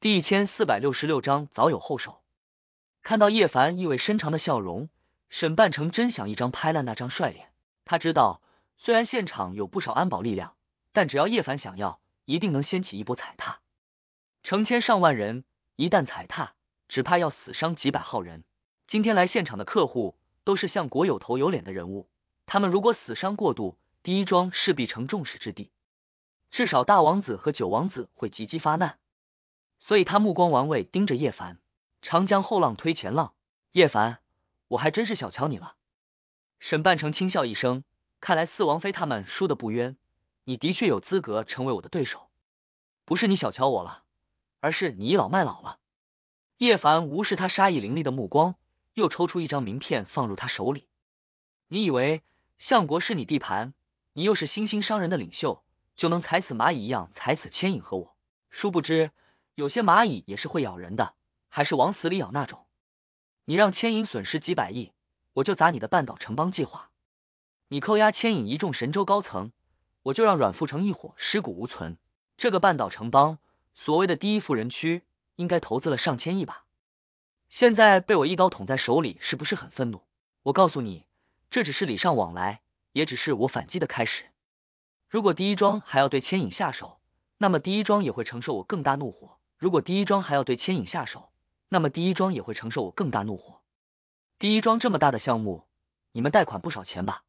第一千四百六十六章早有后手。看到叶凡意味深长的笑容，沈半成真想一张拍烂那张帅脸。他知道，虽然现场有不少安保力量，但只要叶凡想要，一定能掀起一波踩踏。成千上万人一旦踩踏，只怕要死伤几百号人。今天来现场的客户都是相国有头有脸的人物，他们如果死伤过度，第一桩势必成众矢之的。至少大王子和九王子会急急发难。所以他目光玩味盯着叶凡，长江后浪推前浪。叶凡，我还真是小瞧你了。沈半城轻笑一声，看来四王妃他们输的不冤，你的确有资格成为我的对手。不是你小瞧我了，而是你倚老卖老了。叶凡无视他杀意凌厉的目光，又抽出一张名片放入他手里。你以为相国是你地盘，你又是新兴商人的领袖，就能踩死蚂蚁一样踩死牵引和我？殊不知。有些蚂蚁也是会咬人的，还是往死里咬那种。你让牵引损失几百亿，我就砸你的半岛城邦计划；你扣押牵引一众神州高层，我就让阮富城一伙尸骨无存。这个半岛城邦所谓的第一富人区，应该投资了上千亿吧？现在被我一刀捅在手里，是不是很愤怒？我告诉你，这只是礼尚往来，也只是我反击的开始。如果第一庄还要对牵引下手，那么第一庄也会承受我更大怒火。如果第一庄还要对牵引下手，那么第一庄也会承受我更大怒火。第一庄这么大的项目，你们贷款不少钱吧？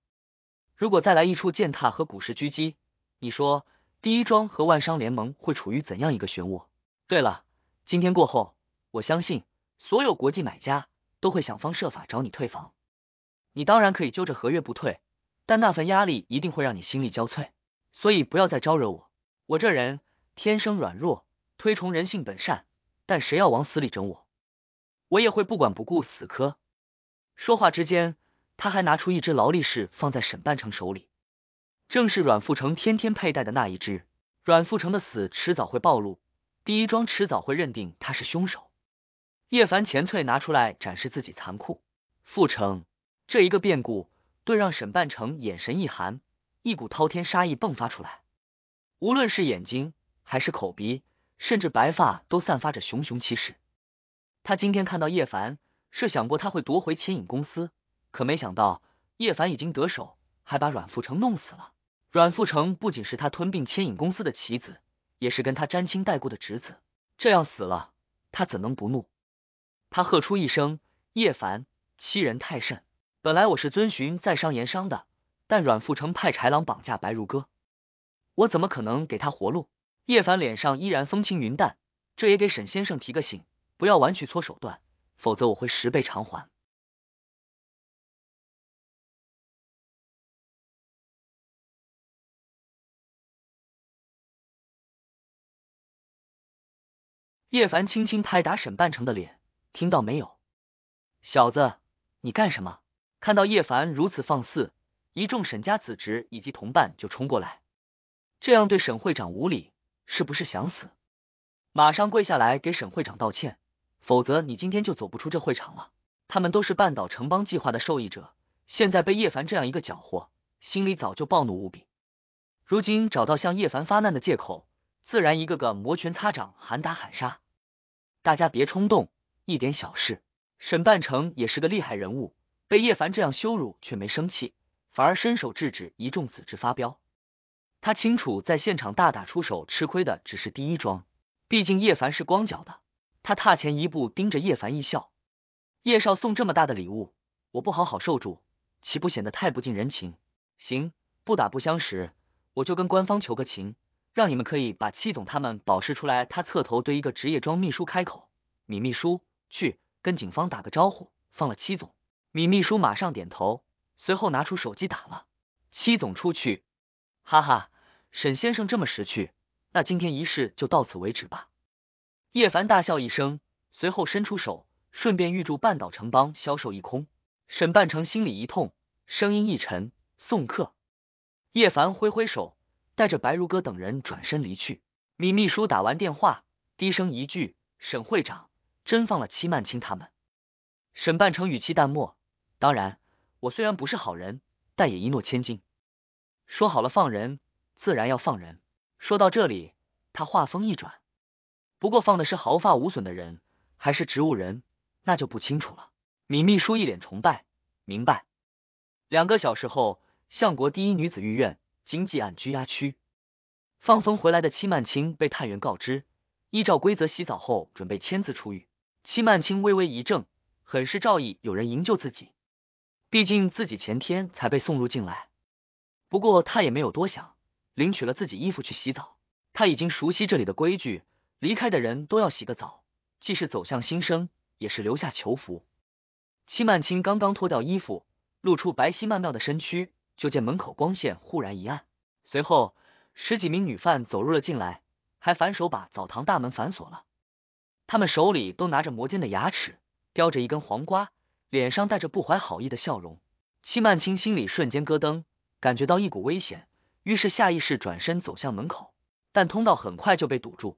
如果再来一处践踏和股市狙击，你说第一庄和万商联盟会处于怎样一个漩涡？对了，今天过后，我相信所有国际买家都会想方设法找你退房。你当然可以揪着合约不退，但那份压力一定会让你心力交瘁。所以不要再招惹我，我这人天生软弱。推崇人性本善，但谁要往死里整我，我也会不管不顾死磕。说话之间，他还拿出一只劳力士放在沈半城手里，正是阮富城天天佩戴的那一只。阮富城的死迟早会暴露，第一桩迟早会认定他是凶手。叶凡钱翠拿出来展示自己残酷。富城这一个变故，顿让沈半城眼神一寒，一股滔天杀意迸发出来，无论是眼睛还是口鼻。甚至白发都散发着熊熊气势。他今天看到叶凡，设想过他会夺回牵引公司，可没想到叶凡已经得手，还把阮富城弄死了。阮富城不仅是他吞并牵引公司的棋子，也是跟他沾亲带故的侄子。这样死了，他怎能不怒？他喝出一声：“叶凡，欺人太甚！本来我是遵循在商言商的，但阮富城派豺狼绑架白如歌，我怎么可能给他活路？”叶凡脸上依然风轻云淡，这也给沈先生提个醒，不要玩取搓手段，否则我会十倍偿还。叶凡轻轻拍打沈半城的脸，听到没有，小子，你干什么？看到叶凡如此放肆，一众沈家子侄以及同伴就冲过来，这样对沈会长无礼。是不是想死？马上跪下来给沈会长道歉，否则你今天就走不出这会场了。他们都是半岛城邦计划的受益者，现在被叶凡这样一个搅和，心里早就暴怒无比。如今找到向叶凡发难的借口，自然一个个摩拳擦掌，喊打喊杀。大家别冲动，一点小事。沈半城也是个厉害人物，被叶凡这样羞辱却没生气，反而伸手制止一众子侄发飙。他清楚，在现场大打出手吃亏的只是第一桩。毕竟叶凡是光脚的，他踏前一步，盯着叶凡一笑：“叶少送这么大的礼物，我不好好受住，岂不显得太不近人情？”行，不打不相识，我就跟官方求个情，让你们可以把七总他们保释出来。他侧头对一个职业装秘书开口：“米秘书，去跟警方打个招呼，放了七总。”米秘书马上点头，随后拿出手机打了七总出去。哈哈。沈先生这么识趣，那今天仪式就到此为止吧。叶凡大笑一声，随后伸出手，顺便预祝半岛城邦销售一空。沈半城心里一痛，声音一沉：“送客。”叶凡挥挥手，带着白如歌等人转身离去。米秘书打完电话，低声一句：“沈会长真放了戚曼青他们？”沈半城语气淡漠：“当然，我虽然不是好人，但也一诺千金，说好了放人。”自然要放人。说到这里，他话锋一转，不过放的是毫发无损的人，还是植物人，那就不清楚了。米秘书一脸崇拜，明白。两个小时后，相国第一女子御院经济案拘押区，放风回来的戚曼青被探员告知，依照规则洗澡后准备签字出狱。戚曼青微微一怔，很是照意有人营救自己，毕竟自己前天才被送入进来。不过他也没有多想。领取了自己衣服去洗澡，他已经熟悉这里的规矩，离开的人都要洗个澡，既是走向新生，也是留下囚服。戚曼青刚刚脱掉衣服，露出白皙曼妙的身躯，就见门口光线忽然一暗，随后十几名女犯走入了进来，还反手把澡堂大门反锁了。他们手里都拿着磨尖的牙齿，叼着一根黄瓜，脸上带着不怀好意的笑容。戚曼青心里瞬间咯噔，感觉到一股危险。于是下意识转身走向门口，但通道很快就被堵住，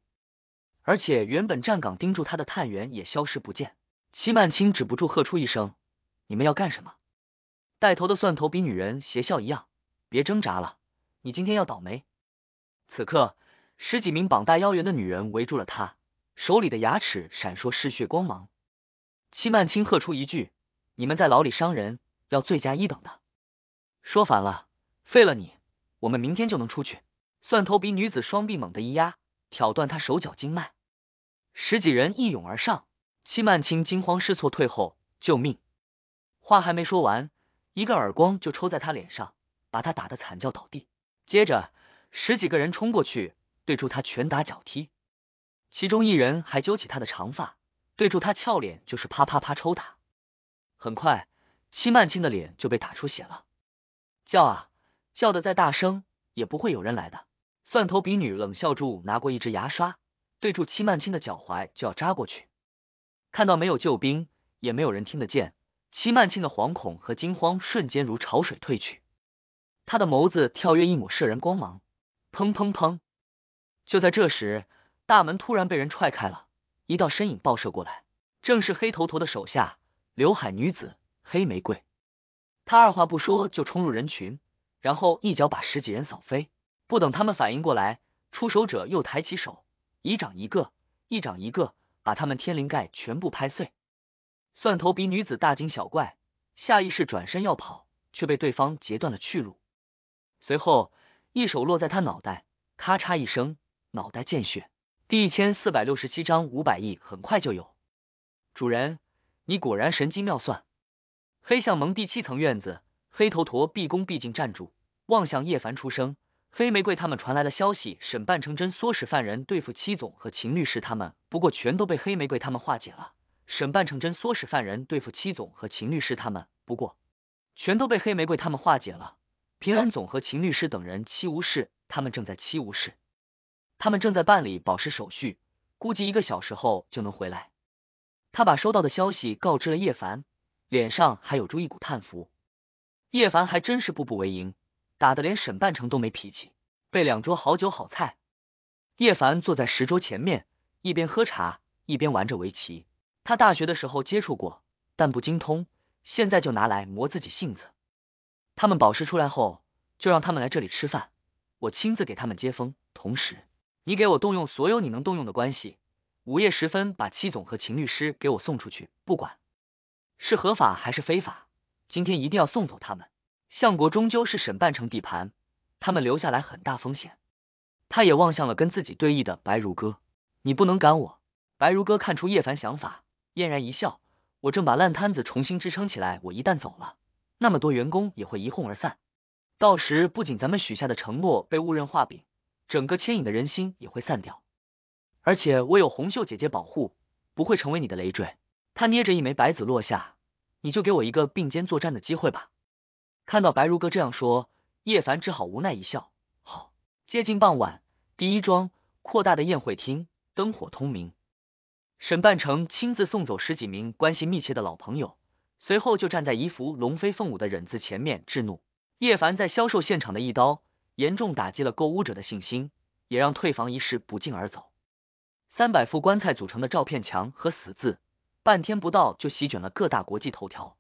而且原本站岗盯住他的探员也消失不见。戚曼清止不住喝出一声：“你们要干什么？”带头的蒜头比女人邪笑一样：“别挣扎了，你今天要倒霉。”此刻，十几名膀大腰圆的女人围住了他，手里的牙齿闪烁嗜血光芒。戚曼清喝出一句：“你们在牢里伤人，要罪加一等的。”说反了，废了你。我们明天就能出去。蒜头鼻女子双臂猛地一压，挑断他手脚经脉。十几人一涌而上，戚曼青惊慌失措，退后，救命！话还没说完，一个耳光就抽在他脸上，把他打得惨叫倒地。接着，十几个人冲过去，对住他拳打脚踢。其中一人还揪起他的长发，对住他俏脸就是啪啪啪抽打。很快，戚曼青的脸就被打出血了，叫啊！叫的再大声也不会有人来的。蒜头鼻女冷笑住，拿过一支牙刷，对住戚曼青的脚踝就要扎过去。看到没有救兵，也没有人听得见，戚曼青的惶恐和惊慌瞬间如潮水退去。他的眸子跳跃一抹摄人光芒。砰砰砰！就在这时，大门突然被人踹开了，一道身影爆射过来，正是黑头陀的手下，刘海女子黑玫瑰。他二话不说就冲入人群。然后一脚把十几人扫飞，不等他们反应过来，出手者又抬起手，一掌一个，一掌一个，把他们天灵盖全部拍碎。蒜头鼻女子大惊小怪，下意识转身要跑，却被对方截断了去路。随后，一手落在他脑袋，咔嚓一声，脑袋见血。第一千四百六十七章五百亿很快就有。主人，你果然神机妙算。黑象盟第七层院子。黑头陀毕恭毕敬站住，望向叶凡，出声：“黑玫瑰他们传来了消息，沈半成真唆使犯人对付戚总和秦律师他们，不过全都被黑玫瑰他们化解了。沈半成真唆使犯人对付戚总和秦律师他们，不过全都被黑玫瑰他们化解了。平安总和秦律师等人七无事，他们正在七无事，他们正在办理保释手续，估计一个小时后就能回来。”他把收到的消息告知了叶凡，脸上还有着一股叹服。叶凡还真是步步为营，打得连沈半城都没脾气，备两桌好酒好菜。叶凡坐在石桌前面，一边喝茶一边玩着围棋。他大学的时候接触过，但不精通，现在就拿来磨自己性子。他们保释出来后，就让他们来这里吃饭，我亲自给他们接风。同时，你给我动用所有你能动用的关系，午夜时分把戚总和秦律师给我送出去，不管是合法还是非法。今天一定要送走他们。相国终究是沈半城地盘，他们留下来很大风险。他也望向了跟自己对弈的白如歌，你不能赶我。白如歌看出叶凡想法，嫣然一笑，我正把烂摊子重新支撑起来。我一旦走了，那么多员工也会一哄而散，到时不仅咱们许下的承诺被误认画饼，整个牵引的人心也会散掉。而且我有红袖姐姐保护，不会成为你的累赘。他捏着一枚白子落下。你就给我一个并肩作战的机会吧。看到白如歌这样说，叶凡只好无奈一笑。好，接近傍晚，第一庄扩大的宴会厅灯火通明。沈半城亲自送走十几名关系密切的老朋友，随后就站在一幅龙飞凤舞的“忍”字前面致怒。叶凡在销售现场的一刀，严重打击了购物者的信心，也让退房一事不胫而走。三百副棺材组成的照片墙和死字。半天不到就席卷了各大国际头条。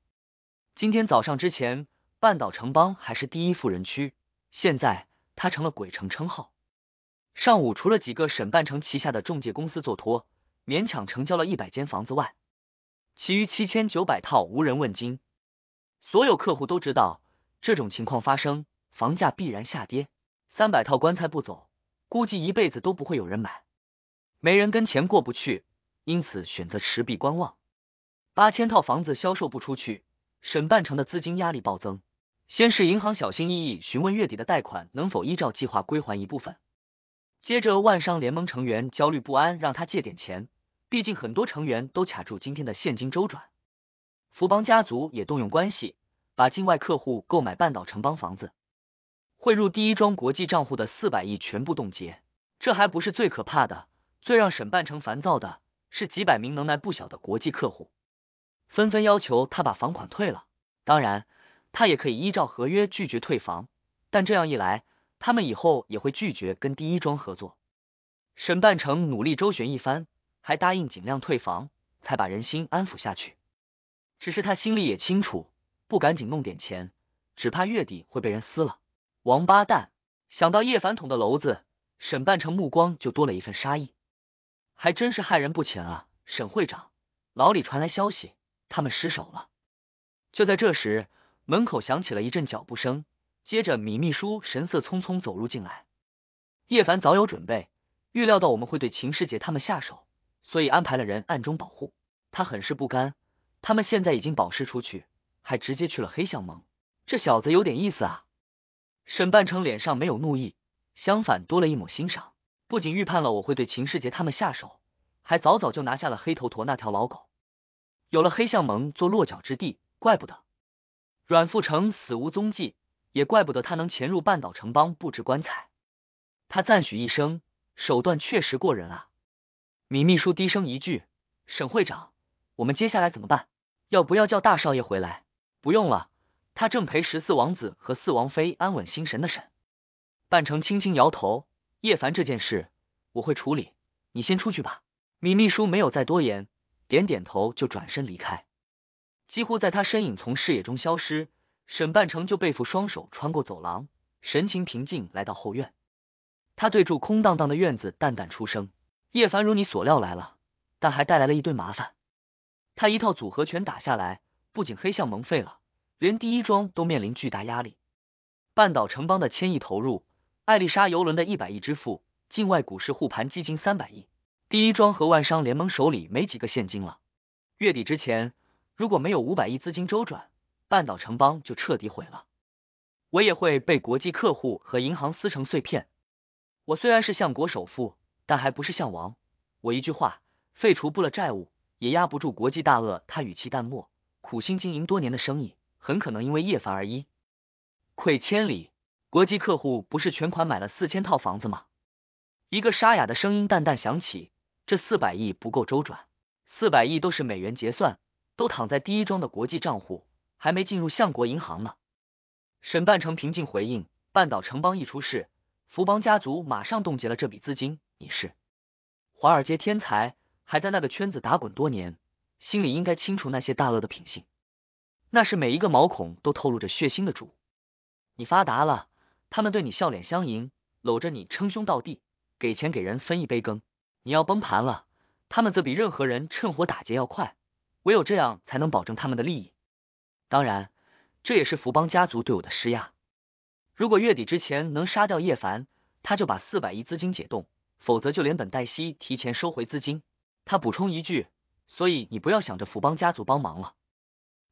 今天早上之前，半岛城邦还是第一富人区，现在它成了鬼城称号。上午除了几个沈半城旗下的中介公司做托，勉强成交了一百间房子外，其余七千九百套无人问津。所有客户都知道这种情况发生，房价必然下跌。三百套棺材不走，估计一辈子都不会有人买。没人跟钱过不去。因此选择持币观望。八千套房子销售不出去，沈半城的资金压力暴增。先是银行小心翼翼询问月底的贷款能否依照计划归还一部分，接着万商联盟成员焦虑不安，让他借点钱，毕竟很多成员都卡住今天的现金周转。福邦家族也动用关系，把境外客户购买半岛城邦房子汇入第一庄国际账户的四百亿全部冻结。这还不是最可怕的，最让沈半城烦躁的。是几百名能耐不小的国际客户，纷纷要求他把房款退了。当然，他也可以依照合约拒绝退房，但这样一来，他们以后也会拒绝跟第一庄合作。沈半城努力周旋一番，还答应尽量退房，才把人心安抚下去。只是他心里也清楚，不赶紧弄点钱，只怕月底会被人撕了。王八蛋！想到叶凡捅的娄子，沈半城目光就多了一份杀意。还真是害人不浅啊，沈会长。牢里传来消息，他们失手了。就在这时，门口响起了一阵脚步声，接着米秘书神色匆匆走入进来。叶凡早有准备，预料到我们会对秦世杰他们下手，所以安排了人暗中保护。他很是不甘，他们现在已经保释出去，还直接去了黑巷盟，这小子有点意思啊。沈半成脸上没有怒意，相反多了一抹欣赏。不仅预判了我会对秦世杰他们下手，还早早就拿下了黑头陀那条老狗。有了黑象盟做落脚之地，怪不得阮富城死无踪迹，也怪不得他能潜入半岛城邦布置棺材。他赞许一声：“手段确实过人啊。”米秘书低声一句：“沈会长，我们接下来怎么办？要不要叫大少爷回来？”“不用了，他正陪十四王子和四王妃安稳心神的沈。”半城轻轻摇头。叶凡这件事我会处理，你先出去吧。米秘书没有再多言，点点头就转身离开。几乎在他身影从视野中消失，沈半城就背负双手穿过走廊，神情平静来到后院。他对住空荡荡的院子淡淡出声：“叶凡如你所料来了，但还带来了一堆麻烦。”他一套组合拳打下来，不仅黑象蒙废了，连第一桩都面临巨大压力。半岛城邦的千亿投入。艾丽莎游轮的一百亿支付，境外股市护盘基金三百亿，第一庄和万商联盟手里没几个现金了。月底之前如果没有五百亿资金周转，半岛城邦就彻底毁了，我也会被国际客户和银行撕成碎片。我虽然是相国首富，但还不是相王。我一句话废除不了债务，也压不住国际大鳄。他语气淡漠，苦心经营多年的生意很可能因为叶凡而一溃千里。国际客户不是全款买了四千套房子吗？一个沙哑的声音淡淡响起。这四百亿不够周转，四百亿都是美元结算，都躺在第一庄的国际账户，还没进入相国银行呢。沈半城平静回应：“半岛城邦一出事，福邦家族马上冻结了这笔资金。”你是华尔街天才，还在那个圈子打滚多年，心里应该清楚那些大鳄的品性。那是每一个毛孔都透露着血腥的主。你发达了。他们对你笑脸相迎，搂着你称兄道弟，给钱给人分一杯羹。你要崩盘了，他们则比任何人趁火打劫要快，唯有这样才能保证他们的利益。当然，这也是福邦家族对我的施压。如果月底之前能杀掉叶凡，他就把四百亿资金解冻，否则就连本带息提前收回资金。他补充一句：所以你不要想着福邦家族帮忙了，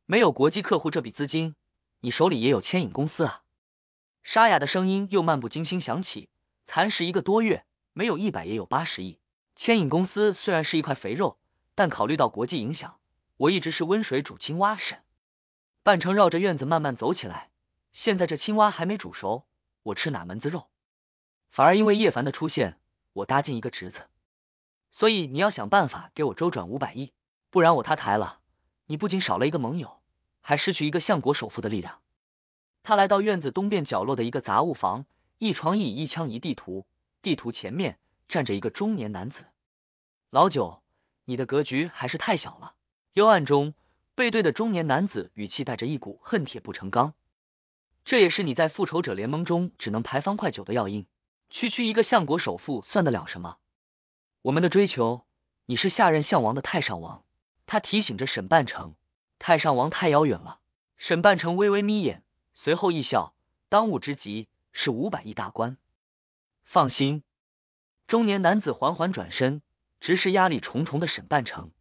没有国际客户这笔资金，你手里也有牵引公司啊。沙哑的声音又漫不经心响起，蚕食一个多月，没有一百也有八十亿。牵引公司虽然是一块肥肉，但考虑到国际影响，我一直是温水煮青蛙沈半程绕着院子慢慢走起来，现在这青蛙还没煮熟，我吃哪门子肉？反而因为叶凡的出现，我搭进一个侄子，所以你要想办法给我周转五百亿，不然我塌台了。你不仅少了一个盟友，还失去一个相国首富的力量。他来到院子东边角落的一个杂物房，一床一椅一枪一地图，地图前面站着一个中年男子。老九，你的格局还是太小了。幽暗中，背对的中年男子语气带着一股恨铁不成钢。这也是你在复仇者联盟中只能排方块九的要因。区区一个相国首富算得了什么？我们的追求，你是下任相王的太上王。他提醒着沈半城，太上王太遥远了。沈半城微微眯眼。随后一笑，当务之急是五百亿大关。放心，中年男子缓缓转身，直视压力重重的沈半城。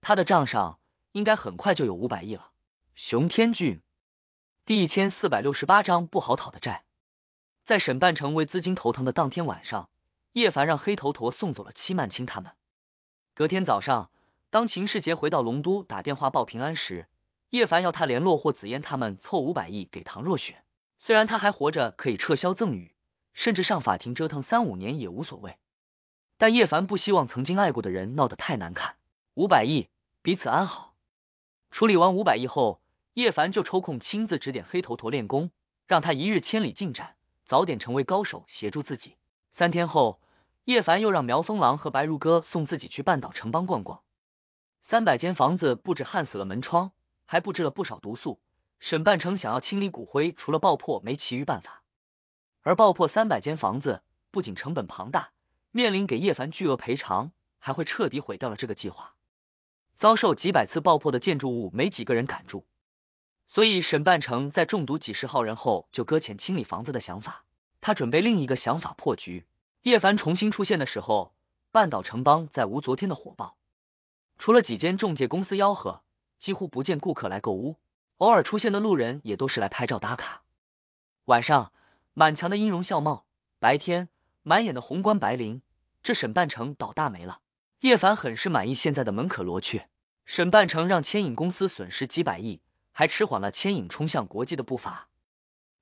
他的账上应该很快就有五百亿了。熊天俊第一千四百六十八章不好讨的债。在沈半城为资金头疼的当天晚上，叶凡让黑头陀送走了戚曼青他们。隔天早上，当秦世杰回到龙都打电话报平安时。叶凡要他联络霍紫嫣他们凑五百亿给唐若雪，虽然他还活着可以撤销赠与，甚至上法庭折腾三五年也无所谓，但叶凡不希望曾经爱过的人闹得太难看。五百亿，彼此安好。处理完五百亿后，叶凡就抽空亲自指点黑头陀练功，让他一日千里进展，早点成为高手协助自己。三天后，叶凡又让苗风狼和白如歌送自己去半岛城邦逛逛，三百间房子布置焊死了门窗。还布置了不少毒素。沈半城想要清理骨灰，除了爆破没其余办法。而爆破三百间房子，不仅成本庞大，面临给叶凡巨额赔偿，还会彻底毁掉了这个计划。遭受几百次爆破的建筑物，没几个人敢住。所以沈半城在中毒几十号人后，就搁浅清理房子的想法。他准备另一个想法破局。叶凡重新出现的时候，半岛城邦再无昨天的火爆，除了几间中介公司吆喝。几乎不见顾客来购物，偶尔出现的路人也都是来拍照打卡。晚上满墙的音容笑貌，白天满眼的红冠白绫。这沈半城倒大霉了。叶凡很是满意现在的门可罗雀。沈半城让牵引公司损失几百亿，还迟缓了牵引冲向国际的步伐。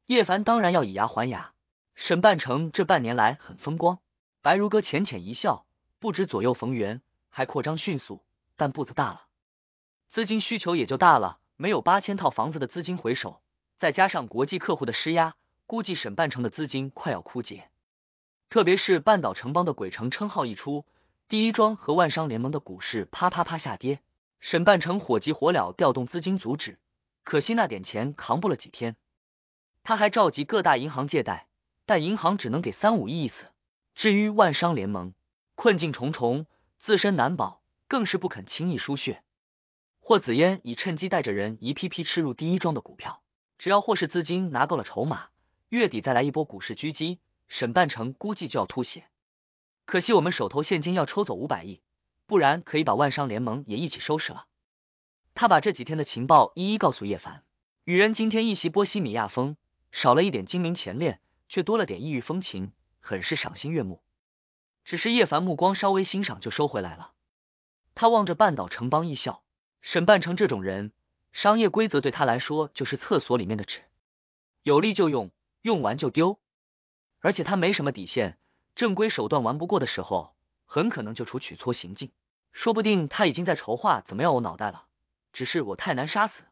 叶凡当然要以牙还牙。沈半城这半年来很风光，白如歌浅浅一笑，不止左右逢源，还扩张迅速，但步子大了。资金需求也就大了，没有八千套房子的资金回手，再加上国际客户的施压，估计沈半城的资金快要枯竭。特别是半岛城邦的鬼城称号一出，第一庄和万商联盟的股市啪啪啪下跌，沈半城火急火燎调动资金阻止，可惜那点钱扛不了几天。他还召集各大银行借贷，但银行只能给三五亿一次。至于万商联盟，困境重重，自身难保，更是不肯轻易输血。霍紫嫣已趁机带着人一批批吃入第一庄的股票，只要霍氏资金拿够了筹码，月底再来一波股市狙击，沈半城估计就要吐血。可惜我们手头现金要抽走五百亿，不然可以把万商联盟也一起收拾了。他把这几天的情报一一告诉叶凡，女人今天一袭波西米亚风，少了一点精明前练，却多了点异域风情，很是赏心悦目。只是叶凡目光稍微欣赏就收回来了，他望着半岛城邦一笑。沈半成这种人，商业规则对他来说就是厕所里面的纸，有利就用，用完就丢，而且他没什么底线，正规手段玩不过的时候，很可能就出取错行径，说不定他已经在筹划怎么样我脑袋了，只是我太难杀死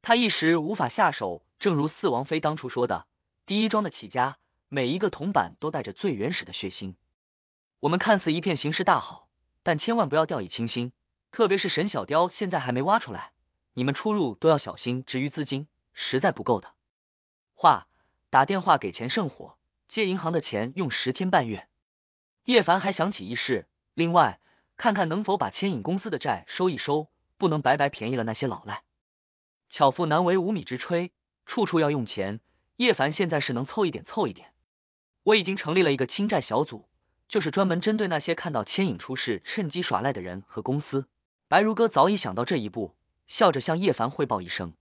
他，一时无法下手。正如四王妃当初说的，第一庄的起家，每一个铜板都带着最原始的血腥。我们看似一片形势大好，但千万不要掉以轻心。特别是沈小雕现在还没挖出来，你们出入都要小心。至于资金，实在不够的话，打电话给钱圣火借银行的钱，用十天半月。叶凡还想起一事，另外看看能否把牵引公司的债收一收，不能白白便宜了那些老赖。巧妇难为无米之炊，处处要用钱。叶凡现在是能凑一点凑一点。我已经成立了一个清债小组，就是专门针对那些看到牵引出事趁机耍赖的人和公司。白如歌早已想到这一步，笑着向叶凡汇报一声：“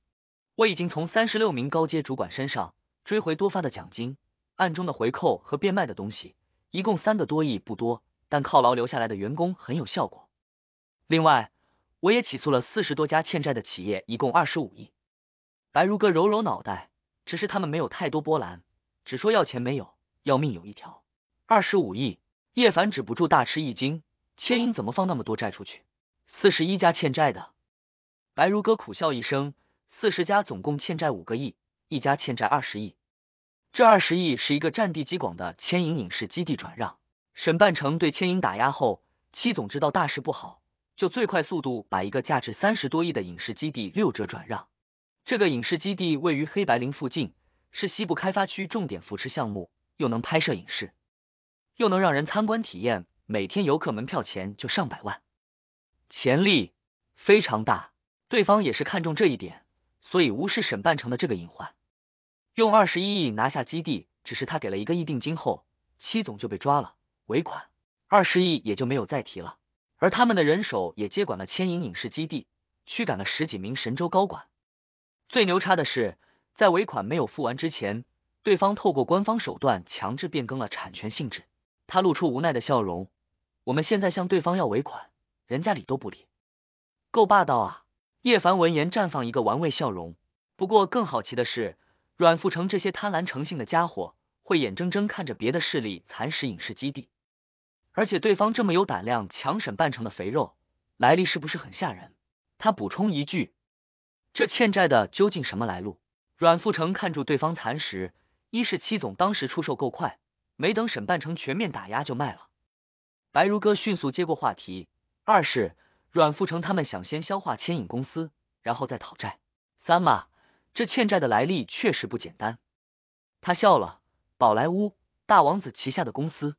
我已经从三十六名高阶主管身上追回多发的奖金、暗中的回扣和变卖的东西，一共三个多亿，不多，但犒劳留下来的员工很有效果。另外，我也起诉了四十多家欠债的企业，一共二十五亿。”白如歌揉揉脑袋，只是他们没有太多波澜，只说要钱没有，要命有一条。二十五亿，叶凡止不住大吃一惊，千英怎么放那么多债出去？四十一家欠债的，白如歌苦笑一声。四十家总共欠债五个亿，一家欠债二十亿。这二十亿是一个占地极广的牵引影视基地转让。沈半城对牵引打压后，戚总知道大事不好，就最快速度把一个价值三十多亿的影视基地六折转让。这个影视基地位于黑白林附近，是西部开发区重点扶持项目，又能拍摄影视，又能让人参观体验，每天游客门票钱就上百万。潜力非常大，对方也是看中这一点，所以无视沈半城的这个隐患，用二十一亿拿下基地。只是他给了一个亿定金后，戚总就被抓了，尾款二十亿也就没有再提了。而他们的人手也接管了千影影视基地，驱赶了十几名神州高管。最牛叉的是，在尾款没有付完之前，对方透过官方手段强制变更了产权性质。他露出无奈的笑容，我们现在向对方要尾款。人家理都不理，够霸道啊！叶凡闻言绽放一个玩味笑容。不过更好奇的是，阮富城这些贪婪成性的家伙，会眼睁睁看着别的势力蚕食影视基地？而且对方这么有胆量强审半城的肥肉，来历是不是很吓人？他补充一句，这欠债的究竟什么来路？阮富城看住对方蚕食，一是七总当时出售够快，没等沈半城全面打压就卖了。白如歌迅速接过话题。二是阮富成他们想先消化牵引公司，然后再讨债。三嘛，这欠债的来历确实不简单。他笑了，宝莱坞大王子旗下的公司，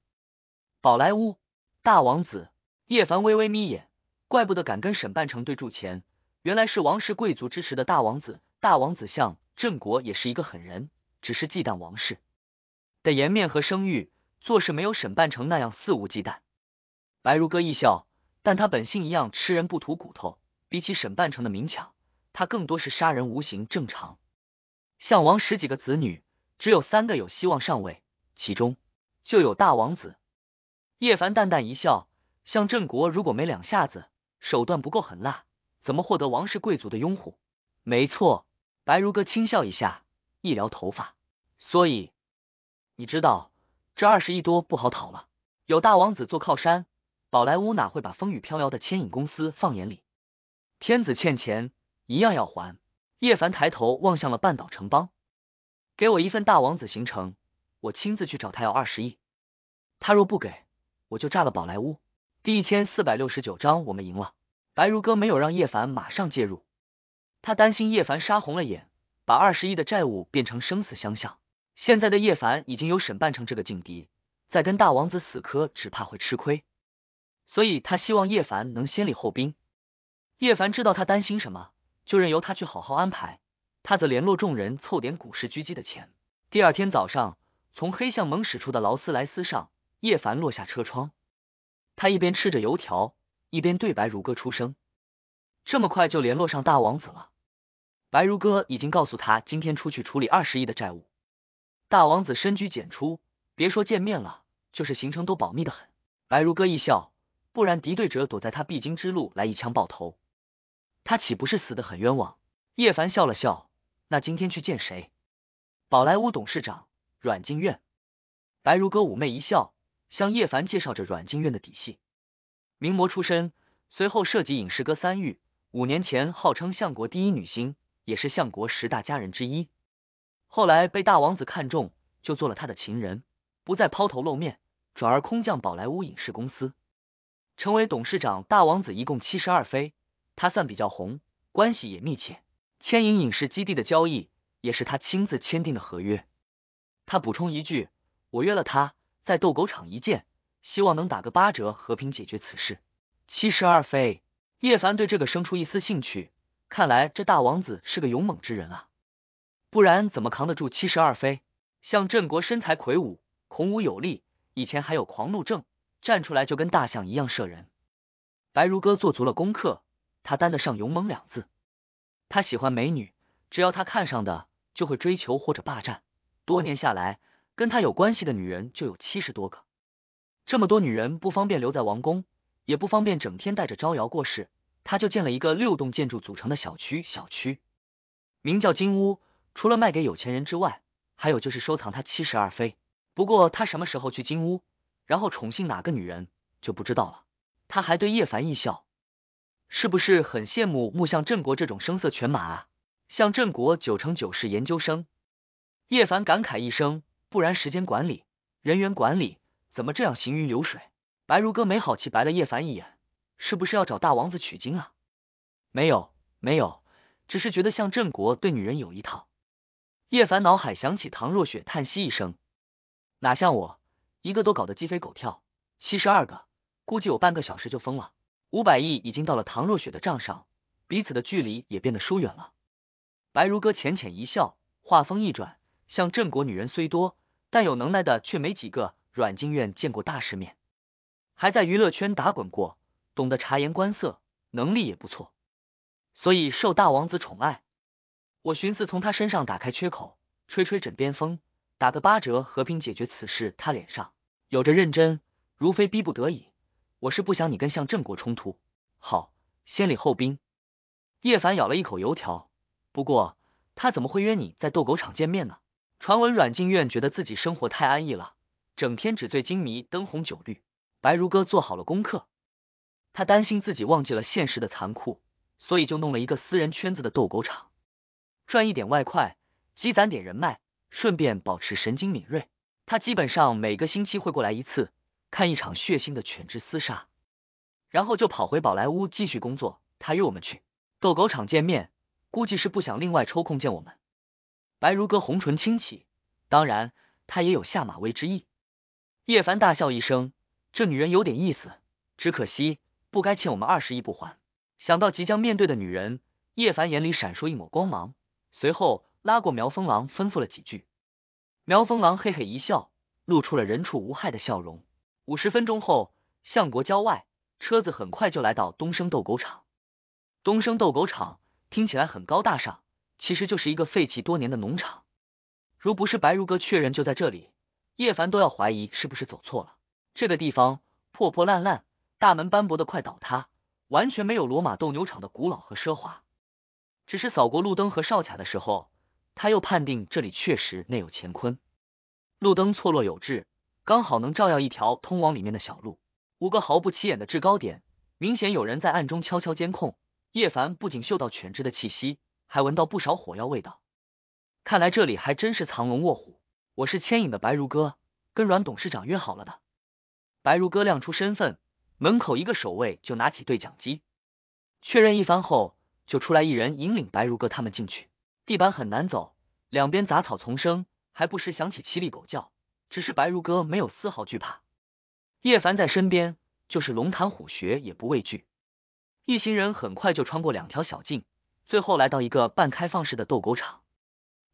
宝莱坞大王子。叶凡微微眯眼，怪不得敢跟沈半城对住钱，原来是王室贵族支持的大王子。大王子像郑国也是一个狠人，只是忌惮王室的颜面和声誉，做事没有沈半城那样肆无忌惮。白如歌一笑。但他本性一样吃人不吐骨头，比起沈半城的明抢，他更多是杀人无形。正常，项王十几个子女，只有三个有希望上位，其中就有大王子。叶凡淡淡一笑，向郑国如果没两下子，手段不够狠辣，怎么获得王室贵族的拥护？没错，白如歌轻笑一下，一撩头发，所以你知道这二十亿多不好讨了。有大王子做靠山。宝莱坞哪会把风雨飘摇的牵引公司放眼里？天子欠钱一样要还。叶凡抬头望向了半岛城邦，给我一份大王子行程，我亲自去找他要二十亿。他若不给，我就炸了宝莱坞。第一千四百六十九章，我们赢了。白如歌没有让叶凡马上介入，他担心叶凡杀红了眼，把二十亿的债务变成生死相向。现在的叶凡已经有沈半城这个劲敌，再跟大王子死磕，只怕会吃亏。所以他希望叶凡能先礼后兵。叶凡知道他担心什么，就任由他去好好安排，他则联络众人凑点股市狙击的钱。第二天早上，从黑巷门驶出的劳斯莱斯上，叶凡落下车窗，他一边吃着油条，一边对白如歌出声：“这么快就联络上大王子了？”白如歌已经告诉他，今天出去处理二十亿的债务。大王子深居简出，别说见面了，就是行程都保密的很。白如歌一笑。不然，敌对者躲在他必经之路来一枪爆头，他岂不是死的很冤枉？叶凡笑了笑，那今天去见谁？宝莱坞董事长阮静苑。白如歌妩媚一笑，向叶凡介绍着阮静苑的底细：名模出身，随后涉及影视歌三域。五年前，号称相国第一女星，也是相国十大家人之一。后来被大王子看中，就做了他的情人，不再抛头露面，转而空降宝莱坞影视公司。成为董事长大王子，一共七十二妃，他算比较红，关系也密切。牵引影视基地的交易也是他亲自签订的合约。他补充一句，我约了他在斗狗场一见，希望能打个八折，和平解决此事。七十二妃，叶凡对这个生出一丝兴趣。看来这大王子是个勇猛之人啊，不然怎么扛得住七十二妃？像郑国身材魁梧，孔武有力，以前还有狂怒症。站出来就跟大象一样射人。白如歌做足了功课，他担得上勇猛两字。他喜欢美女，只要他看上的就会追求或者霸占。多年下来，跟他有关系的女人就有七十多个。这么多女人不方便留在王宫，也不方便整天带着招摇过市，他就建了一个六栋建筑组成的小区。小区名叫金屋，除了卖给有钱人之外，还有就是收藏他七十二妃。不过他什么时候去金屋？然后宠幸哪个女人就不知道了。他还对叶凡一笑，是不是很羡慕？木向镇国这种声色犬马啊！向镇国九成九是研究生。叶凡感慨一声，不然时间管理、人员管理怎么这样行云流水？白如歌没好气白了叶凡一眼，是不是要找大王子取经啊？没有，没有，只是觉得向镇国对女人有一套。叶凡脑海想起唐若雪，叹息一声，哪像我？一个都搞得鸡飞狗跳，七十二个，估计有半个小时就疯了。五百亿已经到了唐若雪的账上，彼此的距离也变得疏远了。白如歌浅浅一笑，话锋一转，像镇国女人虽多，但有能耐的却没几个。阮经院见过大世面，还在娱乐圈打滚过，懂得察言观色，能力也不错，所以受大王子宠爱。我寻思从他身上打开缺口，吹吹枕边风。打个八折，和平解决此事。他脸上有着认真，如非逼不得已，我是不想你跟向正国冲突。好，先礼后兵。叶凡咬了一口油条。不过，他怎么会约你在斗狗场见面呢？传闻阮静苑觉得自己生活太安逸了，整天纸醉金迷、灯红酒绿。白如歌做好了功课，他担心自己忘记了现实的残酷，所以就弄了一个私人圈子的斗狗场，赚一点外快，积攒点人脉。顺便保持神经敏锐，他基本上每个星期会过来一次，看一场血腥的犬只厮杀，然后就跑回宝莱坞继续工作。他约我们去斗狗场见面，估计是不想另外抽空见我们。白如歌红唇轻启，当然他也有下马威之意。叶凡大笑一声，这女人有点意思，只可惜不该欠我们二十亿不还。想到即将面对的女人，叶凡眼里闪烁一抹光芒，随后。拉过苗风狼，吩咐了几句。苗风狼嘿嘿一笑，露出了人畜无害的笑容。五十分钟后，相国郊外，车子很快就来到东升斗狗场。东升斗狗场听起来很高大上，其实就是一个废弃多年的农场。如不是白如歌确认就在这里，叶凡都要怀疑是不是走错了。这个地方破破烂烂，大门斑驳的快倒塌，完全没有罗马斗牛场的古老和奢华。只是扫过路灯和哨卡的时候。他又判定这里确实内有乾坤，路灯错落有致，刚好能照耀一条通往里面的小路。五个毫不起眼的制高点，明显有人在暗中悄悄监控。叶凡不仅嗅到犬只的气息，还闻到不少火药味道。看来这里还真是藏龙卧虎。我是牵引的白如歌，跟阮董事长约好了的。白如歌亮出身份，门口一个守卫就拿起对讲机，确认一番后，就出来一人引领白如歌他们进去。地板很难走，两边杂草丛生，还不时响起凄厉狗叫。只是白如歌没有丝毫惧怕，叶凡在身边，就是龙潭虎穴也不畏惧。一行人很快就穿过两条小径，最后来到一个半开放式的斗狗场。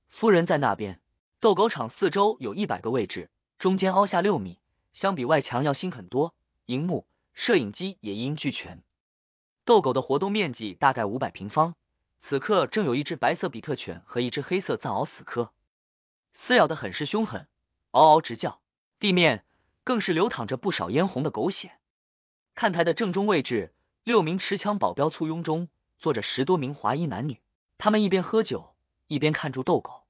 夫人在那边。斗狗场四周有一百个位置，中间凹下六米，相比外墙要新很多。银幕、摄影机也一应俱全。斗狗的活动面积大概五百平方。此刻正有一只白色比特犬和一只黑色藏獒死磕，撕咬的很是凶狠，嗷嗷直叫，地面更是流淌着不少嫣红的狗血。看台的正中位置，六名持枪保镖簇拥中坐着十多名华裔男女，他们一边喝酒，一边看住斗狗，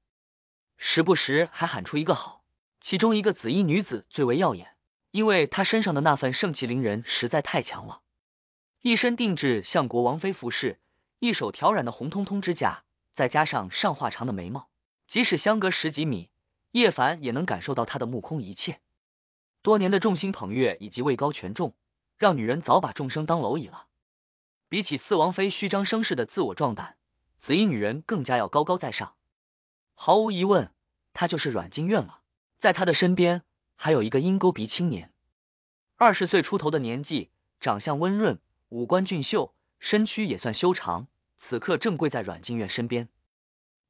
时不时还喊出一个好。其中一个紫衣女子最为耀眼，因为她身上的那份盛气凌人实在太强了，一身定制相国王妃服饰。一手挑染的红彤彤指甲，再加上上画长的眉毛，即使相隔十几米，叶凡也能感受到他的目空一切。多年的众星捧月以及位高权重，让女人早把众生当蝼蚁了。比起四王妃虚张声势的自我壮胆，紫衣女人更加要高高在上。毫无疑问，她就是阮金苑了。在她的身边，还有一个鹰钩鼻青年，二十岁出头的年纪，长相温润，五官俊秀。身躯也算修长，此刻正跪在阮静月身边，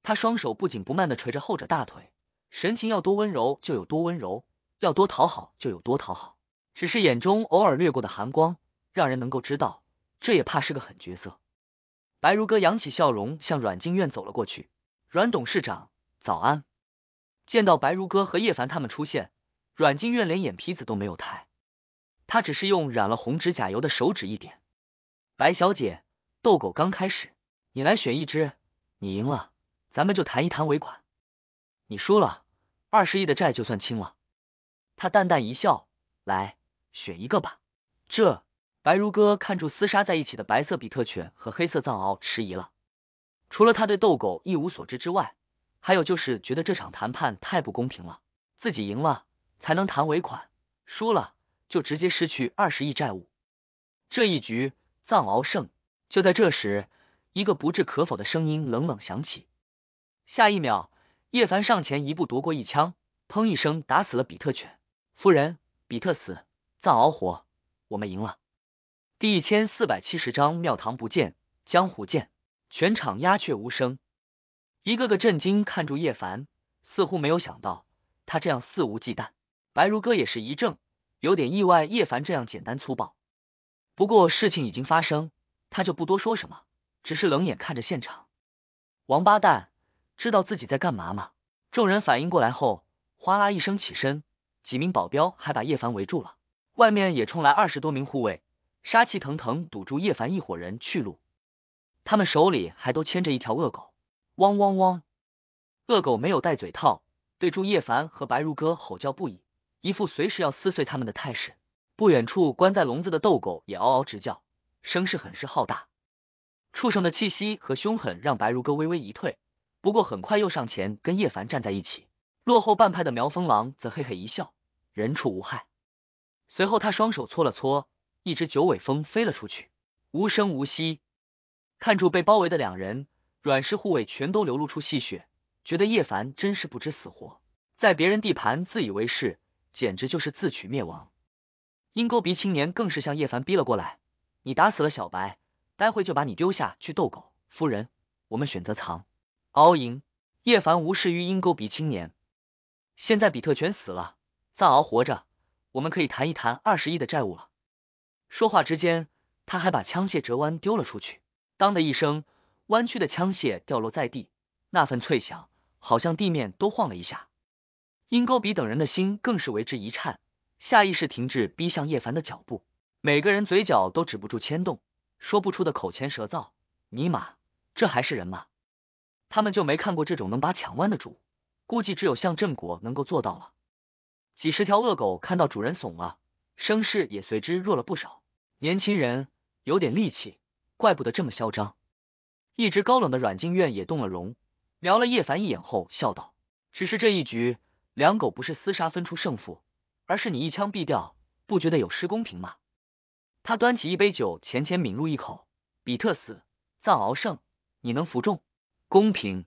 他双手不紧不慢的捶着后者大腿，神情要多温柔就有多温柔，要多讨好就有多讨好，只是眼中偶尔掠过的寒光，让人能够知道，这也怕是个狠角色。白如歌扬起笑容，向阮静苑走了过去。阮董事长，早安。见到白如歌和叶凡他们出现，阮静苑连眼皮子都没有抬，他只是用染了红指甲油的手指一点。白小姐，斗狗刚开始，你来选一只，你赢了，咱们就谈一谈尾款；你输了，二十亿的债就算清了。他淡淡一笑，来，选一个吧。这白如歌看住厮杀在一起的白色比特犬和黑色藏獒，迟疑了。除了他对斗狗一无所知之外，还有就是觉得这场谈判太不公平了，自己赢了才能谈尾款，输了就直接失去二十亿债务。这一局。藏獒胜。就在这时，一个不置可否的声音冷冷响起。下一秒，叶凡上前一步夺过一枪，砰一声打死了比特犬夫人。比特死，藏獒活，我们赢了。第一千四百七十章庙堂不见江湖见。全场鸦雀无声，一个个震惊看住叶凡，似乎没有想到他这样肆无忌惮。白如歌也是一怔，有点意外叶凡这样简单粗暴。不过事情已经发生，他就不多说什么，只是冷眼看着现场。王八蛋，知道自己在干嘛吗？众人反应过来后，哗啦一声起身，几名保镖还把叶凡围住了。外面也冲来二十多名护卫，杀气腾腾堵住叶凡一伙人去路。他们手里还都牵着一条恶狗，汪汪汪！恶狗没有戴嘴套，对住叶凡和白如歌吼叫不已，一副随时要撕碎他们的态势。不远处，关在笼子的斗狗也嗷嗷直叫，声势很是浩大。畜生的气息和凶狠让白如歌微微一退，不过很快又上前跟叶凡站在一起。落后半拍的苗风狼则嘿嘿一笑，人畜无害。随后他双手搓了搓，一只九尾蜂飞了出去，无声无息。看住被包围的两人，阮氏护卫全都流露出戏谑，觉得叶凡真是不知死活，在别人地盘自以为是，简直就是自取灭亡。鹰钩鼻青年更是向叶凡逼了过来，你打死了小白，待会就把你丢下去逗狗。夫人，我们选择藏。敖营，叶凡无视于鹰钩鼻青年。现在比特犬死了，藏獒活着，我们可以谈一谈二十亿的债务了。说话之间，他还把枪械折弯丢了出去，当的一声，弯曲的枪械掉落在地，那份脆响好像地面都晃了一下。鹰钩鼻等人的心更是为之一颤。下意识停滞，逼向叶凡的脚步。每个人嘴角都止不住牵动，说不出的口前舌燥。尼玛，这还是人吗？他们就没看过这种能把抢弯的主，估计只有向振国能够做到了。几十条恶狗看到主人怂了，声势也随之弱了不少。年轻人有点力气，怪不得这么嚣张。一直高冷的阮静苑也动了容，瞄了叶凡一眼后笑道：“只是这一局，两狗不是厮杀，分出胜负。”而是你一枪毙掉，不觉得有失公平吗？他端起一杯酒，浅浅抿入一口。比特死，藏獒胜，你能服众？公平？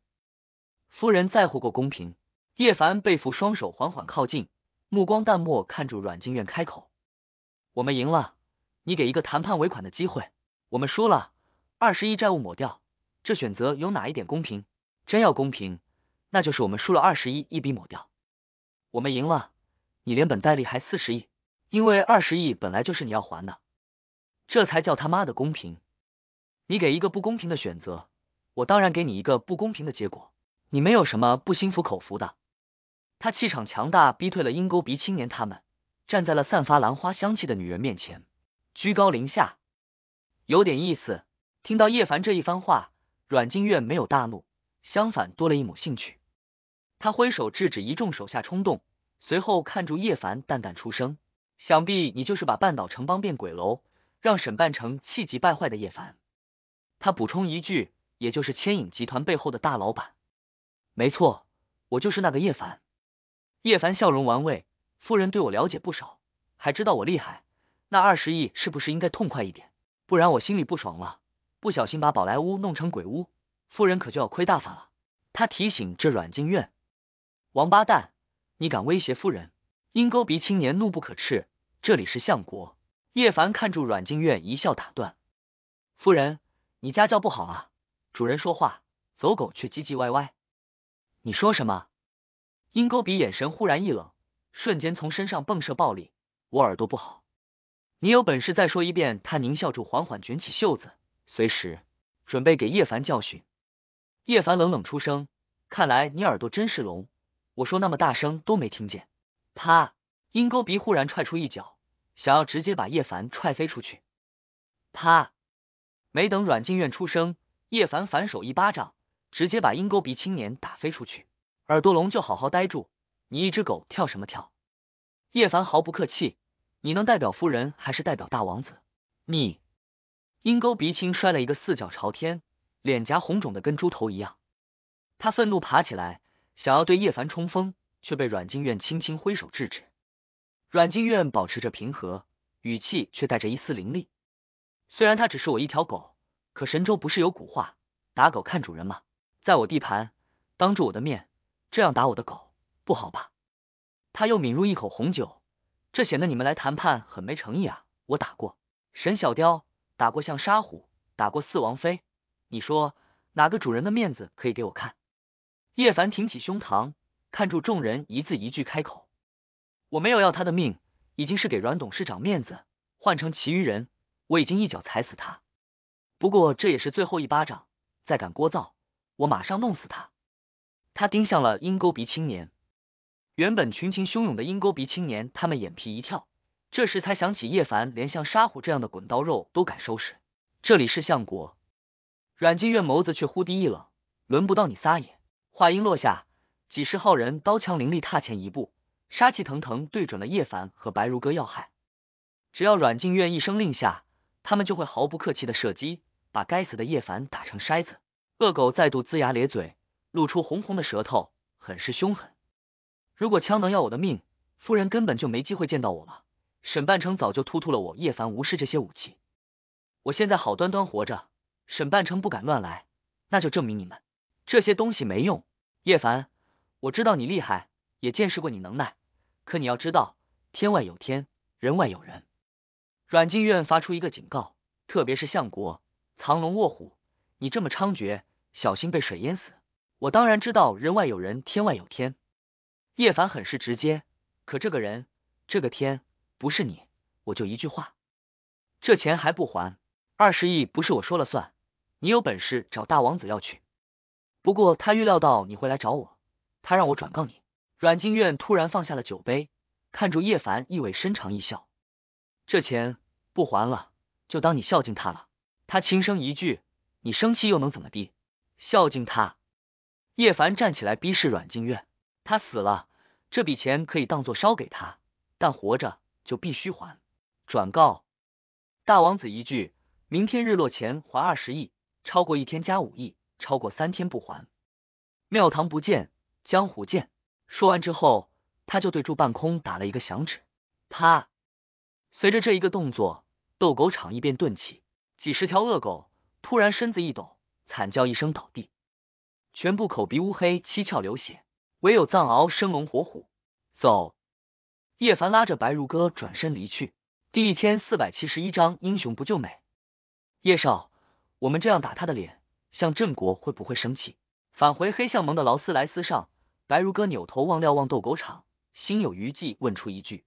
夫人在乎过公平？叶凡背负双手，缓缓靠近，目光淡漠，看住阮静苑开口：“我们赢了，你给一个谈判尾款的机会；我们输了，二十亿债务抹掉。这选择有哪一点公平？真要公平，那就是我们输了二十亿，一笔抹掉。我们赢了。”你连本带利还四十亿，因为二十亿本来就是你要还的，这才叫他妈的公平。你给一个不公平的选择，我当然给你一个不公平的结果。你没有什么不心服口服的。他气场强大，逼退了鹰钩鼻青年，他们站在了散发兰花香气的女人面前，居高临下，有点意思。听到叶凡这一番话，阮静月没有大怒，相反多了一抹兴趣。他挥手制止一众手下冲动。随后看住叶凡，淡淡出声：“想必你就是把半岛城邦变鬼楼，让沈半城气急败坏的叶凡。”他补充一句：“也就是牵引集团背后的大老板。”没错，我就是那个叶凡。叶凡笑容玩味：“夫人对我了解不少，还知道我厉害。那二十亿是不是应该痛快一点？不然我心里不爽了，不小心把宝莱坞弄成鬼屋，夫人可就要亏大发了。”他提醒：“这阮静院，王八蛋。”你敢威胁夫人？鹰钩鼻青年怒不可斥。这里是相国。叶凡看住阮静月，一笑打断：“夫人，你家教不好啊，主人说话，走狗却唧唧歪歪。你说什么？”鹰钩鼻眼神忽然一冷，瞬间从身上迸射暴力。我耳朵不好，你有本事再说一遍。他狞笑住，缓缓卷起袖子，随时准备给叶凡教训。叶凡冷冷出声：“看来你耳朵真是聋。”我说那么大声都没听见，啪！鹰钩鼻忽然踹出一脚，想要直接把叶凡踹飞出去。啪！没等阮静苑出声，叶凡反手一巴掌，直接把鹰钩鼻青年打飞出去。耳朵聋就好好待住，你一只狗跳什么跳？叶凡毫不客气，你能代表夫人还是代表大王子？你！鹰钩鼻青摔了一个四脚朝天，脸颊红肿的跟猪头一样。他愤怒爬起来。想要对叶凡冲锋，却被阮经院轻轻挥手制止。阮经院保持着平和，语气却带着一丝凌厉。虽然他只是我一条狗，可神州不是有古话“打狗看主人”吗？在我地盘，当着我的面这样打我的狗，不好吧？他又抿入一口红酒，这显得你们来谈判很没诚意啊！我打过沈小雕，打过像沙虎，打过四王妃，你说哪个主人的面子可以给我看？叶凡挺起胸膛，看住众人，一字一句开口：“我没有要他的命，已经是给阮董事长面子。换成其余人，我已经一脚踩死他。不过这也是最后一巴掌，再敢聒噪，我马上弄死他。”他盯向了鹰钩鼻青年。原本群情汹涌的鹰钩鼻青年，他们眼皮一跳，这时才想起叶凡连像沙虎这样的滚刀肉都敢收拾。这里是相国阮金月，眸子却忽地一冷：“轮不到你撒野。”话音落下，几十号人刀枪凌厉，踏前一步，杀气腾腾，对准了叶凡和白如歌要害。只要阮静月一声令下，他们就会毫不客气的射击，把该死的叶凡打成筛子。恶狗再度龇牙咧嘴，露出红红的舌头，很是凶狠。如果枪能要我的命，夫人根本就没机会见到我了。沈半城早就突突了我，叶凡无视这些武器，我现在好端端活着，沈半城不敢乱来，那就证明你们。这些东西没用，叶凡，我知道你厉害，也见识过你能耐，可你要知道，天外有天，人外有人。阮静苑发出一个警告，特别是相国，藏龙卧虎，你这么猖獗，小心被水淹死。我当然知道人外有人，天外有天。叶凡很是直接，可这个人，这个天不是你，我就一句话，这钱还不还？二十亿不是我说了算，你有本事找大王子要去。不过，他预料到你会来找我，他让我转告你。阮静苑突然放下了酒杯，看着叶凡意味深长一笑：“这钱不还了，就当你孝敬他了。”他轻声一句：“你生气又能怎么的？孝敬他。”叶凡站起来逼视阮静苑：“他死了，这笔钱可以当做烧给他，但活着就必须还。转告大王子一句：明天日落前还二十亿，超过一天加五亿。”超过三天不还，庙堂不见，江湖见。说完之后，他就对住半空打了一个响指，啪！随着这一个动作，斗狗场一边顿起，几十条恶狗突然身子一抖，惨叫一声倒地，全部口鼻乌黑，七窍流血，唯有藏獒生龙活虎。走，叶凡拉着白如歌转身离去。第一千四百七十一章英雄不救美。叶少，我们这样打他的脸。向振国会不会生气？返回黑象盟的劳斯莱斯上，白如歌扭头望瞭望斗狗场，心有余悸，问出一句：“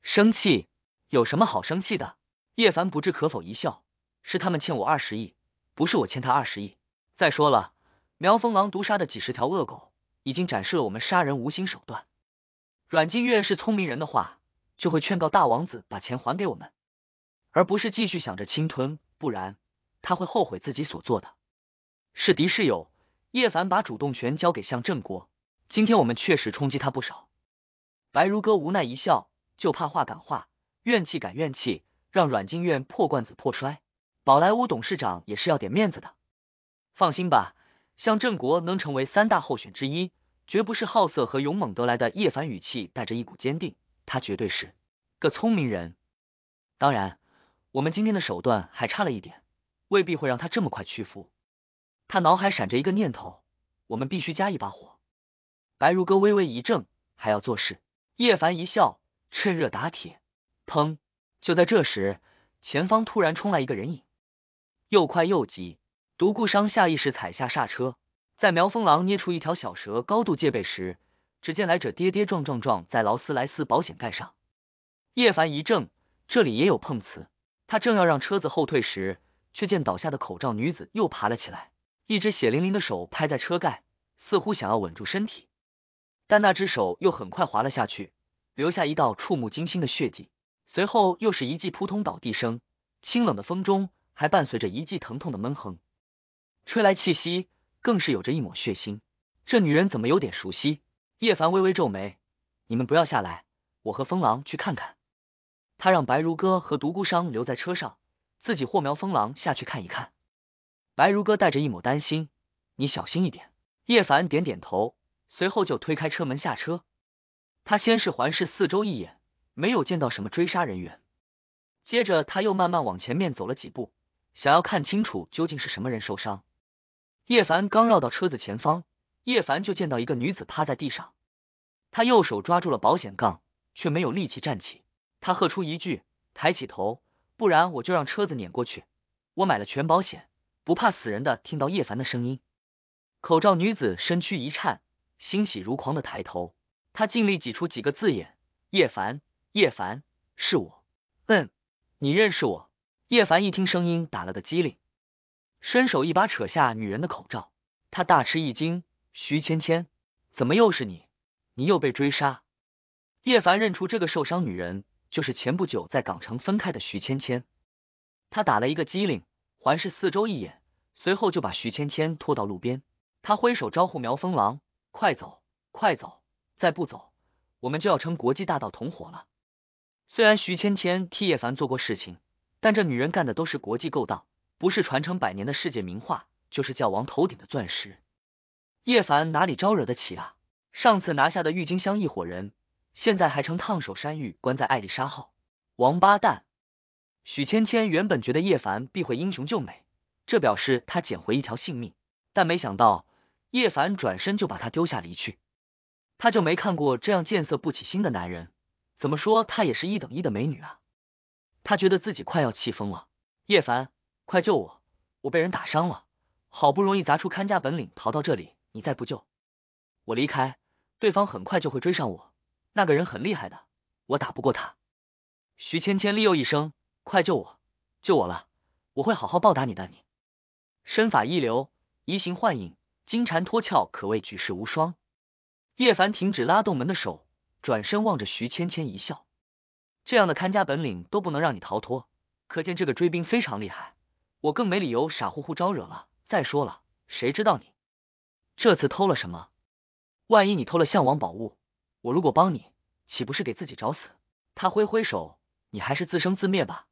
生气有什么好生气的？”叶凡不置可否一笑：“是他们欠我二十亿，不是我欠他二十亿。再说了，苗风狼毒杀的几十条恶狗，已经展示了我们杀人无心手段。阮金月是聪明人的话，就会劝告大王子把钱还给我们，而不是继续想着侵吞，不然他会后悔自己所做的。”是敌是友，叶凡把主动权交给向振国。今天我们确实冲击他不少。白如歌无奈一笑，就怕话赶话，怨气赶怨气，让阮静苑破罐子破摔。宝莱坞董事长也是要点面子的。放心吧，向振国能成为三大候选之一，绝不是好色和勇猛得来的。叶凡语气带着一股坚定，他绝对是个聪明人。当然，我们今天的手段还差了一点，未必会让他这么快屈服。他脑海闪着一个念头，我们必须加一把火。白如歌微微一怔，还要做事。叶凡一笑，趁热打铁。砰！就在这时，前方突然冲来一个人影，又快又急。独孤伤下意识踩下刹车，在苗风狼捏出一条小蛇，高度戒备时，只见来者跌跌撞撞撞在劳斯莱斯保险盖上。叶凡一怔，这里也有碰瓷。他正要让车子后退时，却见倒下的口罩女子又爬了起来。一只血淋淋的手拍在车盖，似乎想要稳住身体，但那只手又很快滑了下去，留下一道触目惊心的血迹。随后又是一记扑通倒地声，清冷的风中还伴随着一记疼痛的闷哼，吹来气息更是有着一抹血腥。这女人怎么有点熟悉？叶凡微微皱眉：“你们不要下来，我和风狼去看看。”他让白如歌和独孤商留在车上，自己或苗风狼下去看一看。白如歌带着一抹担心：“你小心一点。”叶凡点点头，随后就推开车门下车。他先是环视四周一眼，没有见到什么追杀人员。接着他又慢慢往前面走了几步，想要看清楚究竟是什么人受伤。叶凡刚绕到车子前方，叶凡就见到一个女子趴在地上，他右手抓住了保险杠，却没有力气站起。他喝出一句，抬起头：“不然我就让车子碾过去，我买了全保险。”不怕死人的，听到叶凡的声音，口罩女子身躯一颤，欣喜如狂的抬头。她尽力挤出几个字眼：“叶凡，叶凡，是我。”“嗯，你认识我？”叶凡一听声音，打了个激灵，伸手一把扯下女人的口罩。他大吃一惊：“徐芊芊，怎么又是你？你又被追杀？”叶凡认出这个受伤女人就是前不久在港城分开的徐芊芊。他打了一个激灵。环视四周一眼，随后就把徐芊芊拖到路边。他挥手招呼苗风狼，快走，快走，再不走，我们就要成国际大盗同伙了。虽然徐芊芊替叶凡做过事情，但这女人干的都是国际勾当，不是传承百年的世界名画，就是叫王头顶的钻石。叶凡哪里招惹得起啊？上次拿下的郁金香一伙人，现在还成烫手山芋，关在艾丽莎号。王八蛋！许芊芊原本觉得叶凡必会英雄救美，这表示他捡回一条性命。但没想到，叶凡转身就把他丢下离去。他就没看过这样见色不起心的男人。怎么说，他也是一等一的美女啊！他觉得自己快要气疯了。叶凡，快救我！我被人打伤了，好不容易砸出看家本领逃到这里，你再不救我离开，对方很快就会追上我。那个人很厉害的，我打不过他。徐芊芊利诱一声。快救我！救我了！我会好好报答你的。你身法一流，移形换影，金蝉脱壳，可谓举世无双。叶凡停止拉动门的手，转身望着徐芊芊一笑。这样的看家本领都不能让你逃脱，可见这个追兵非常厉害。我更没理由傻乎乎招惹了。再说了，谁知道你这次偷了什么？万一你偷了项王宝物，我如果帮你，岂不是给自己找死？他挥挥手，你还是自生自灭吧。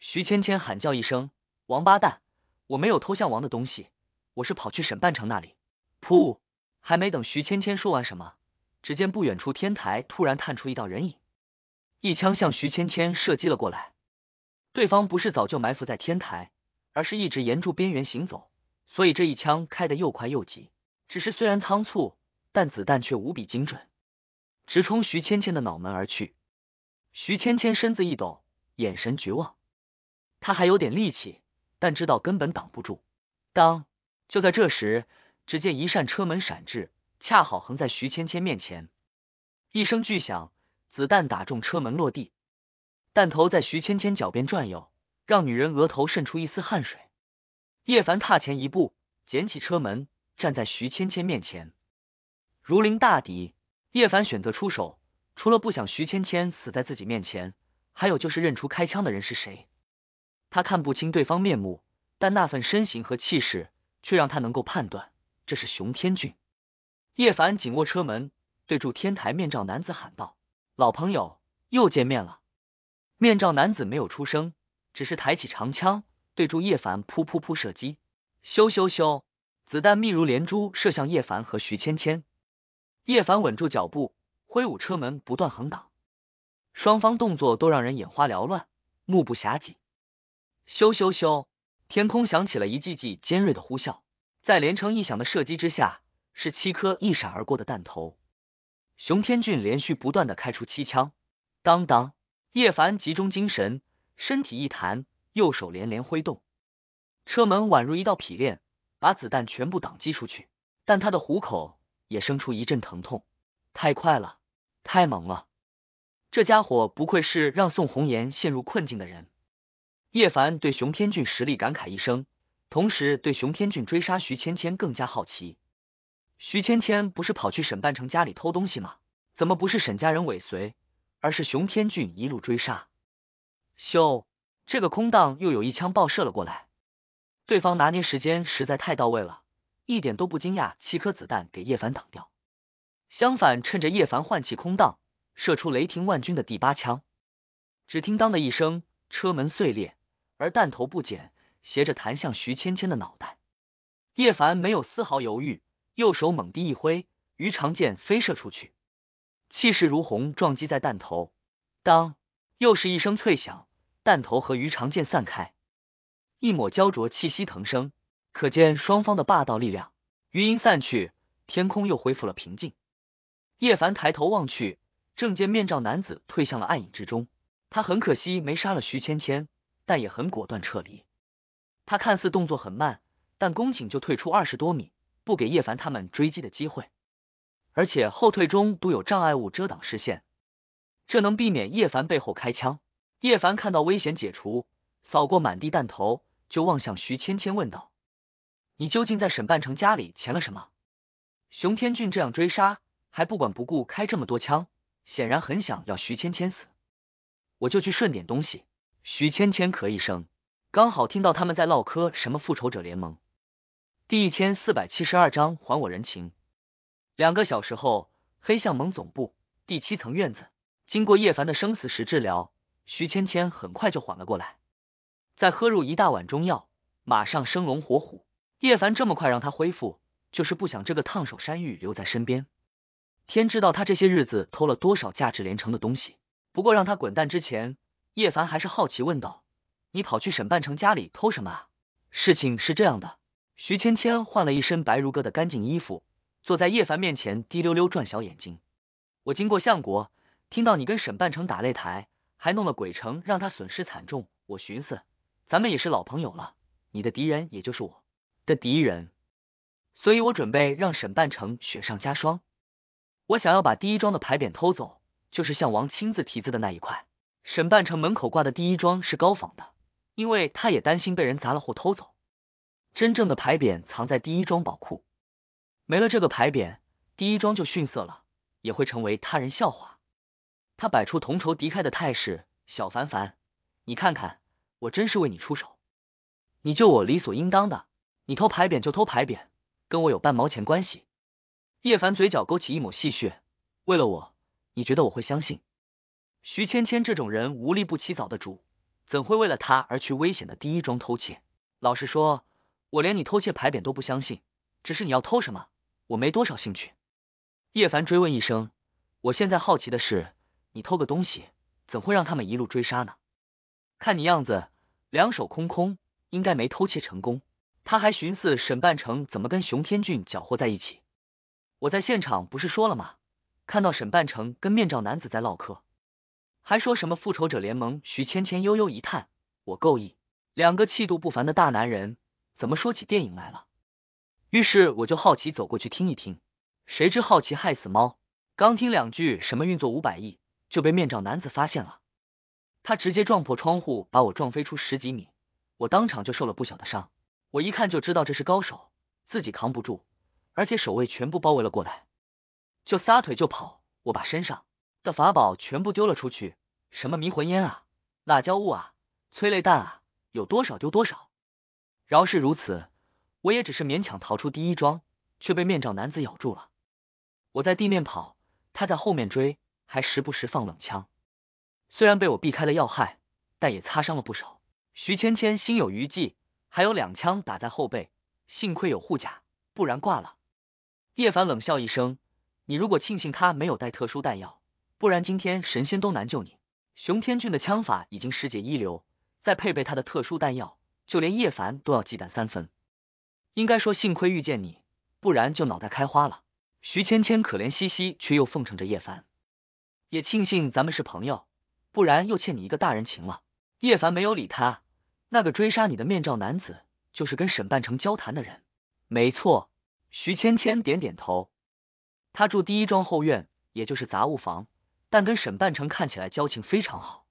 徐芊芊喊叫一声：“王八蛋！我没有偷项王的东西，我是跑去沈半城那里。”噗！还没等徐芊芊说完什么，只见不远处天台突然探出一道人影，一枪向徐芊芊射击了过来。对方不是早就埋伏在天台，而是一直沿住边缘行走，所以这一枪开得又快又急。只是虽然仓促，但子弹却无比精准，直冲徐芊芊的脑门而去。徐芊芊身子一抖，眼神绝望。他还有点力气，但知道根本挡不住。当就在这时，只见一扇车门闪至，恰好横在徐芊芊面前。一声巨响，子弹打中车门落地，弹头在徐芊芊脚边转悠，让女人额头渗出一丝汗水。叶凡踏前一步，捡起车门，站在徐芊芊面前，如临大敌。叶凡选择出手，除了不想徐芊芊死在自己面前，还有就是认出开枪的人是谁。他看不清对方面目，但那份身形和气势却让他能够判断，这是熊天俊。叶凡紧握车门，对住天台面罩男子喊道：“老朋友，又见面了。”面罩男子没有出声，只是抬起长枪，对住叶凡噗噗噗射击，咻咻咻，子弹密如连珠射向叶凡和徐芊芊。叶凡稳住脚步，挥舞车门不断横挡，双方动作都让人眼花缭乱，目不暇接。咻咻咻！天空响起了一记记尖锐的呼啸，在连成一响的射击之下，是七颗一闪而过的弹头。熊天俊连续不断的开出七枪，当当！叶凡集中精神，身体一弹，右手连连挥动，车门宛如一道劈链，把子弹全部挡击出去。但他的虎口也生出一阵疼痛。太快了，太猛了！这家伙不愧是让宋红颜陷入困境的人。叶凡对熊天俊实力感慨一声，同时对熊天俊追杀徐芊芊更加好奇。徐芊芊不是跑去沈半城家里偷东西吗？怎么不是沈家人尾随，而是熊天俊一路追杀？咻！这个空档又有一枪爆射了过来，对方拿捏时间实在太到位了，一点都不惊讶，七颗子弹给叶凡挡掉。相反，趁着叶凡换气空档，射出雷霆万钧的第八枪。只听“当”的一声，车门碎裂。而弹头不减，斜着弹向徐芊芊的脑袋。叶凡没有丝毫犹豫，右手猛地一挥，鱼肠剑飞射出去，气势如虹，撞击在弹头。当，又是一声脆响，弹头和鱼肠剑散开，一抹焦灼气息腾升，可见双方的霸道力量。余音散去，天空又恢复了平静。叶凡抬头望去，正见面罩男子退向了暗影之中。他很可惜没杀了徐芊芊。但也很果断撤离。他看似动作很慢，但弓箭就退出二十多米，不给叶凡他们追击的机会。而且后退中都有障碍物遮挡视线，这能避免叶凡背后开枪。叶凡看到危险解除，扫过满地弹头，就望向徐芊芊问道：“你究竟在沈半城家里潜了什么？”熊天俊这样追杀，还不管不顾开这么多枪，显然很想要徐芊芊死。我就去顺点东西。徐芊芊咳一声，刚好听到他们在唠嗑，什么复仇者联盟，第一千四百七十二章还我人情。两个小时后，黑相盟总部第七层院子，经过叶凡的生死石治疗，徐芊芊很快就缓了过来。再喝入一大碗中药，马上生龙活虎。叶凡这么快让他恢复，就是不想这个烫手山芋留在身边。天知道他这些日子偷了多少价值连城的东西。不过让他滚蛋之前。叶凡还是好奇问道：“你跑去沈半城家里偷什么啊？”事情是这样的，徐芊芊换了一身白如歌的干净衣服，坐在叶凡面前，滴溜溜转小眼睛。我经过相国，听到你跟沈半城打擂台，还弄了鬼城，让他损失惨重。我寻思，咱们也是老朋友了，你的敌人也就是我的敌人，所以我准备让沈半城雪上加霜。我想要把第一庄的牌匾偷走，就是相王亲自题字的那一块。沈半城门口挂的第一桩是高仿的，因为他也担心被人砸了或偷走。真正的牌匾藏在第一桩宝库，没了这个牌匾，第一桩就逊色了，也会成为他人笑话。他摆出同仇敌忾的态势：“小凡凡，你看看，我真是为你出手，你救我理所应当的。你偷牌匾就偷牌匾，跟我有半毛钱关系。”叶凡嘴角勾起一抹戏谑：“为了我，你觉得我会相信？”徐芊芊这种人无利不起早的主，怎会为了他而去危险的第一庄偷窃？老实说，我连你偷窃牌匾都不相信。只是你要偷什么，我没多少兴趣。叶凡追问一声：“我现在好奇的是，你偷个东西，怎会让他们一路追杀呢？看你样子，两手空空，应该没偷窃成功。”他还寻思沈半城怎么跟熊天俊搅和在一起。我在现场不是说了吗？看到沈半城跟面罩男子在唠嗑。还说什么复仇者联盟？徐芊芊悠悠一叹，我够意，两个气度不凡的大男人怎么说起电影来了？于是我就好奇走过去听一听，谁知好奇害死猫，刚听两句什么运作五百亿，就被面罩男子发现了，他直接撞破窗户，把我撞飞出十几米，我当场就受了不小的伤。我一看就知道这是高手，自己扛不住，而且守卫全部包围了过来，就撒腿就跑。我把身上。的法宝全部丢了出去，什么迷魂烟啊、辣椒物啊、催泪弹啊，有多少丢多少。饶是如此，我也只是勉强逃出第一桩，却被面罩男子咬住了。我在地面跑，他在后面追，还时不时放冷枪。虽然被我避开了要害，但也擦伤了不少。徐芊芊心有余悸，还有两枪打在后背，幸亏有护甲，不然挂了。叶凡冷笑一声：“你如果庆幸他没有带特殊弹药。”不然今天神仙都难救你。熊天俊的枪法已经世界一流，再配备他的特殊弹药，就连叶凡都要忌惮三分。应该说，幸亏遇见你，不然就脑袋开花了。徐芊芊可怜兮兮，却又奉承着叶凡，也庆幸咱们是朋友，不然又欠你一个大人情了。叶凡没有理他。那个追杀你的面罩男子，就是跟沈半城交谈的人。没错。徐芊芊点点头。他住第一庄后院，也就是杂物房。但跟沈半城看起来交情非常好，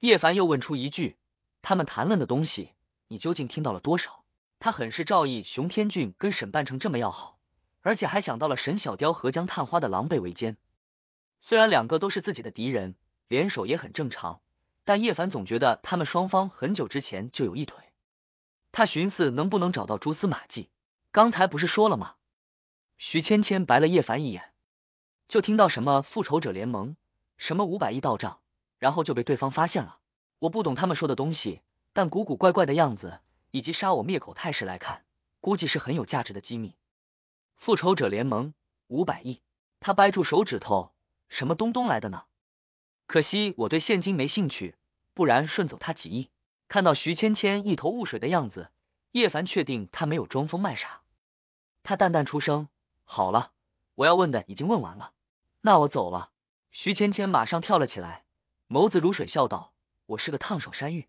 叶凡又问出一句：“他们谈论的东西，你究竟听到了多少？”他很是照异，熊天俊跟沈半城这么要好，而且还想到了沈小雕和江探花的狼狈为奸。虽然两个都是自己的敌人，联手也很正常，但叶凡总觉得他们双方很久之前就有一腿。他寻思能不能找到蛛丝马迹。刚才不是说了吗？徐芊芊白了叶凡一眼。就听到什么复仇者联盟，什么五百亿到账，然后就被对方发现了。我不懂他们说的东西，但古古怪怪的样子以及杀我灭口态势来看，估计是很有价值的机密。复仇者联盟五百亿，他掰住手指头，什么东东来的呢？可惜我对现金没兴趣，不然顺走他几亿。看到徐芊芊一头雾水的样子，叶凡确定他没有装疯卖傻。他淡淡出声：“好了，我要问的已经问完了。”那我走了。徐芊芊马上跳了起来，眸子如水，笑道：“我是个烫手山芋，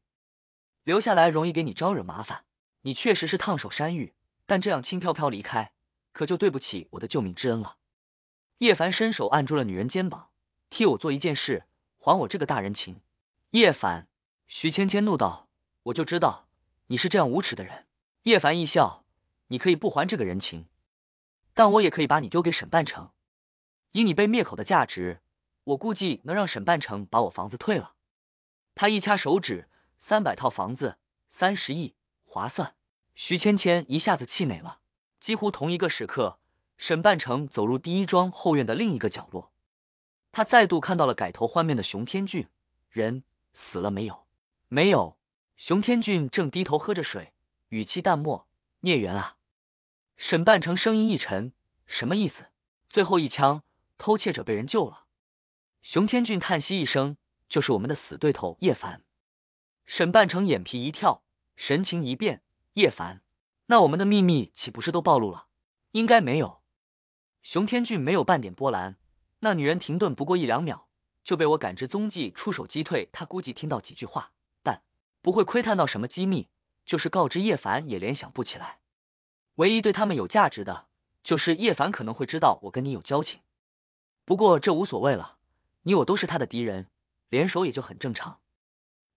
留下来容易给你招惹麻烦。你确实是烫手山芋，但这样轻飘飘离开，可就对不起我的救命之恩了。”叶凡伸手按住了女人肩膀，替我做一件事，还我这个大人情。叶凡，徐芊芊怒道：“我就知道你是这样无耻的人。”叶凡一笑：“你可以不还这个人情，但我也可以把你丢给沈半城。”以你被灭口的价值，我估计能让沈半城把我房子退了。他一掐手指，三百套房子，三十亿，划算。徐芊芊一下子气馁了。几乎同一个时刻，沈半城走入第一庄后院的另一个角落，他再度看到了改头换面的熊天俊。人死了没有？没有。熊天俊正低头喝着水，语气淡漠。孽缘啊！沈半城声音一沉，什么意思？最后一枪。偷窃者被人救了，熊天俊叹息一声：“就是我们的死对头叶凡。”沈半成眼皮一跳，神情一变：“叶凡，那我们的秘密岂不是都暴露了？”“应该没有。”熊天俊没有半点波澜。那女人停顿不过一两秒，就被我感知踪迹，出手击退。他估计听到几句话，但不会窥探到什么机密。就是告知叶凡，也联想不起来。唯一对他们有价值的就是叶凡可能会知道我跟你有交情。不过这无所谓了，你我都是他的敌人，联手也就很正常。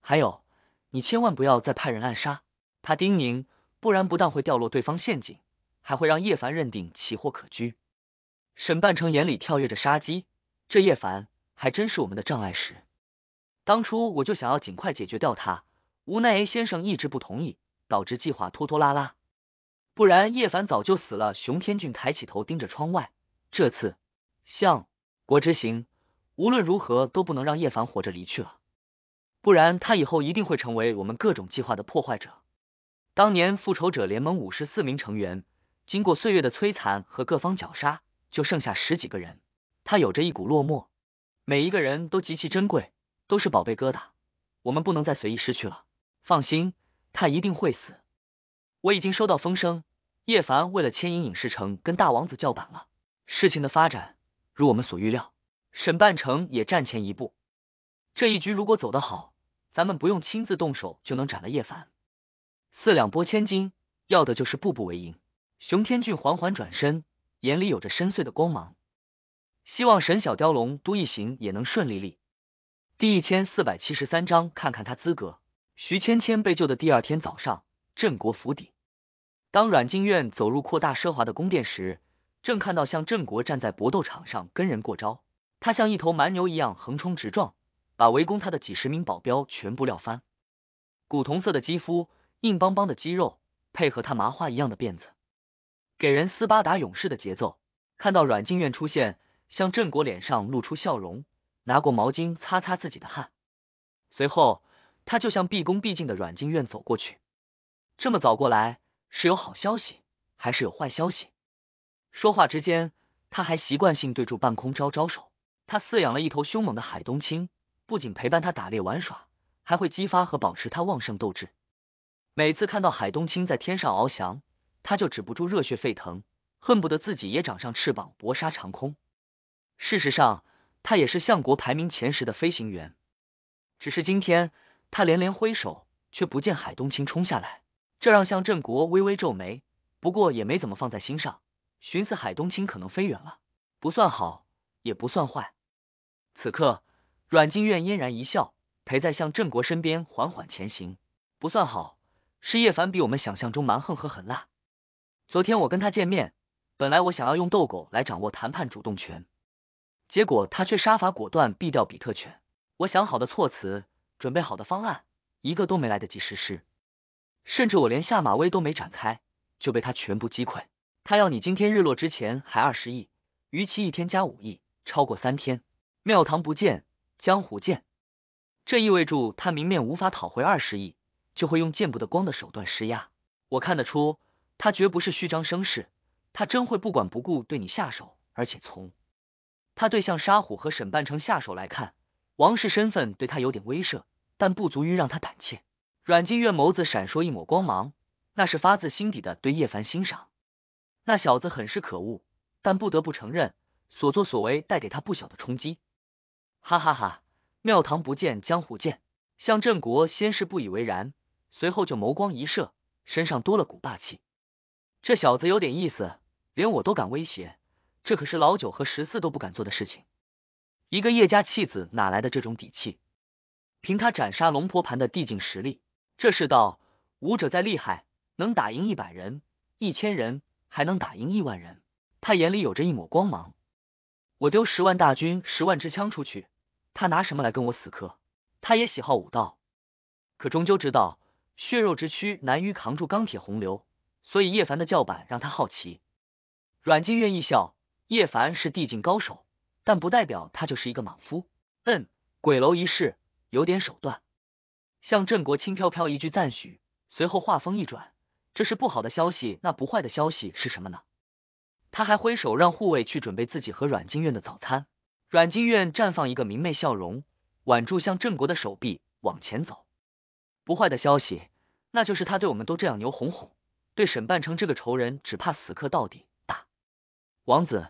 还有，你千万不要再派人暗杀他丁宁，不然不但会掉落对方陷阱，还会让叶凡认定奇货可居。沈半城眼里跳跃着杀机，这叶凡还真是我们的障碍石。当初我就想要尽快解决掉他，无奈 A 先生一直不同意，导致计划拖拖拉拉。不然叶凡早就死了。熊天俊抬起头盯着窗外，这次像。国之行，无论如何都不能让叶凡活着离去了，不然他以后一定会成为我们各种计划的破坏者。当年复仇者联盟五十四名成员，经过岁月的摧残和各方绞杀，就剩下十几个人。他有着一股落寞，每一个人都极其珍贵，都是宝贝疙瘩，我们不能再随意失去了。放心，他一定会死。我已经收到风声，叶凡为了牵引影视城跟大王子叫板了，事情的发展。如我们所预料，沈半城也战前一步。这一局如果走得好，咱们不用亲自动手就能斩了叶凡。四两拨千斤，要的就是步步为营。熊天俊缓缓转身，眼里有着深邃的光芒，希望沈小雕、龙都一行也能顺利立。第一千四百七十三章，看看他资格。徐芊芊被救的第二天早上，镇国府邸。当阮静苑走入扩大奢华的宫殿时。正看到向振国站在搏斗场上跟人过招，他像一头蛮牛一样横冲直撞，把围攻他的几十名保镖全部撂翻。古铜色的肌肤，硬邦邦的肌肉，配合他麻花一样的辫子，给人斯巴达勇士的节奏。看到阮静苑出现，向振国脸上露出笑容，拿过毛巾擦擦自己的汗。随后，他就向毕恭毕敬的阮静苑走过去。这么早过来，是有好消息，还是有坏消息？说话之间，他还习惯性对住半空招招手。他饲养了一头凶猛的海东青，不仅陪伴他打猎玩耍，还会激发和保持他旺盛斗志。每次看到海东青在天上翱翔，他就止不住热血沸腾，恨不得自己也长上翅膀搏杀长空。事实上，他也是相国排名前十的飞行员。只是今天他连连挥手，却不见海东青冲下来，这让向振国微微皱眉，不过也没怎么放在心上。寻思海东青可能飞远了，不算好，也不算坏。此刻，阮静苑嫣然一笑，陪在向振国身边缓缓前行。不算好，是叶凡比我们想象中蛮横和狠辣。昨天我跟他见面，本来我想要用斗狗来掌握谈判主动权，结果他却杀伐果断，毙掉比特犬。我想好的措辞，准备好的方案，一个都没来得及实施，甚至我连下马威都没展开，就被他全部击溃。他要你今天日落之前还二十亿，逾期一天加五亿，超过三天庙堂不见，江湖见。这意味着他明面无法讨回二十亿，就会用见不得光的手段施压。我看得出，他绝不是虚张声势，他真会不管不顾对你下手。而且从他对向沙虎和沈半城下手来看，王氏身份对他有点威慑，但不足于让他胆怯。阮金月眸子闪烁一抹光芒，那是发自心底的对叶凡欣赏。那小子很是可恶，但不得不承认，所作所为带给他不小的冲击。哈哈哈！庙堂不见江湖见。向振国先是不以为然，随后就眸光一射，身上多了股霸气。这小子有点意思，连我都敢威胁，这可是老九和十四都不敢做的事情。一个叶家弃子哪来的这种底气？凭他斩杀龙婆盘的递境实力，这世道武者再厉害，能打赢一百人、一千人？还能打赢亿万人，他眼里有着一抹光芒。我丢十万大军、十万支枪出去，他拿什么来跟我死磕？他也喜好武道，可终究知道血肉之躯难于扛住钢铁洪流，所以叶凡的叫板让他好奇。阮静月一笑，叶凡是地境高手，但不代表他就是一个莽夫。嗯，鬼楼一事有点手段。向振国轻飘飘一句赞许，随后话锋一转。这是不好的消息，那不坏的消息是什么呢？他还挥手让护卫去准备自己和阮金院的早餐。阮金院绽放一个明媚笑容，挽住向振国的手臂往前走。不坏的消息，那就是他对我们都这样牛哄哄，对沈半城这个仇人只怕死磕到底。打王子，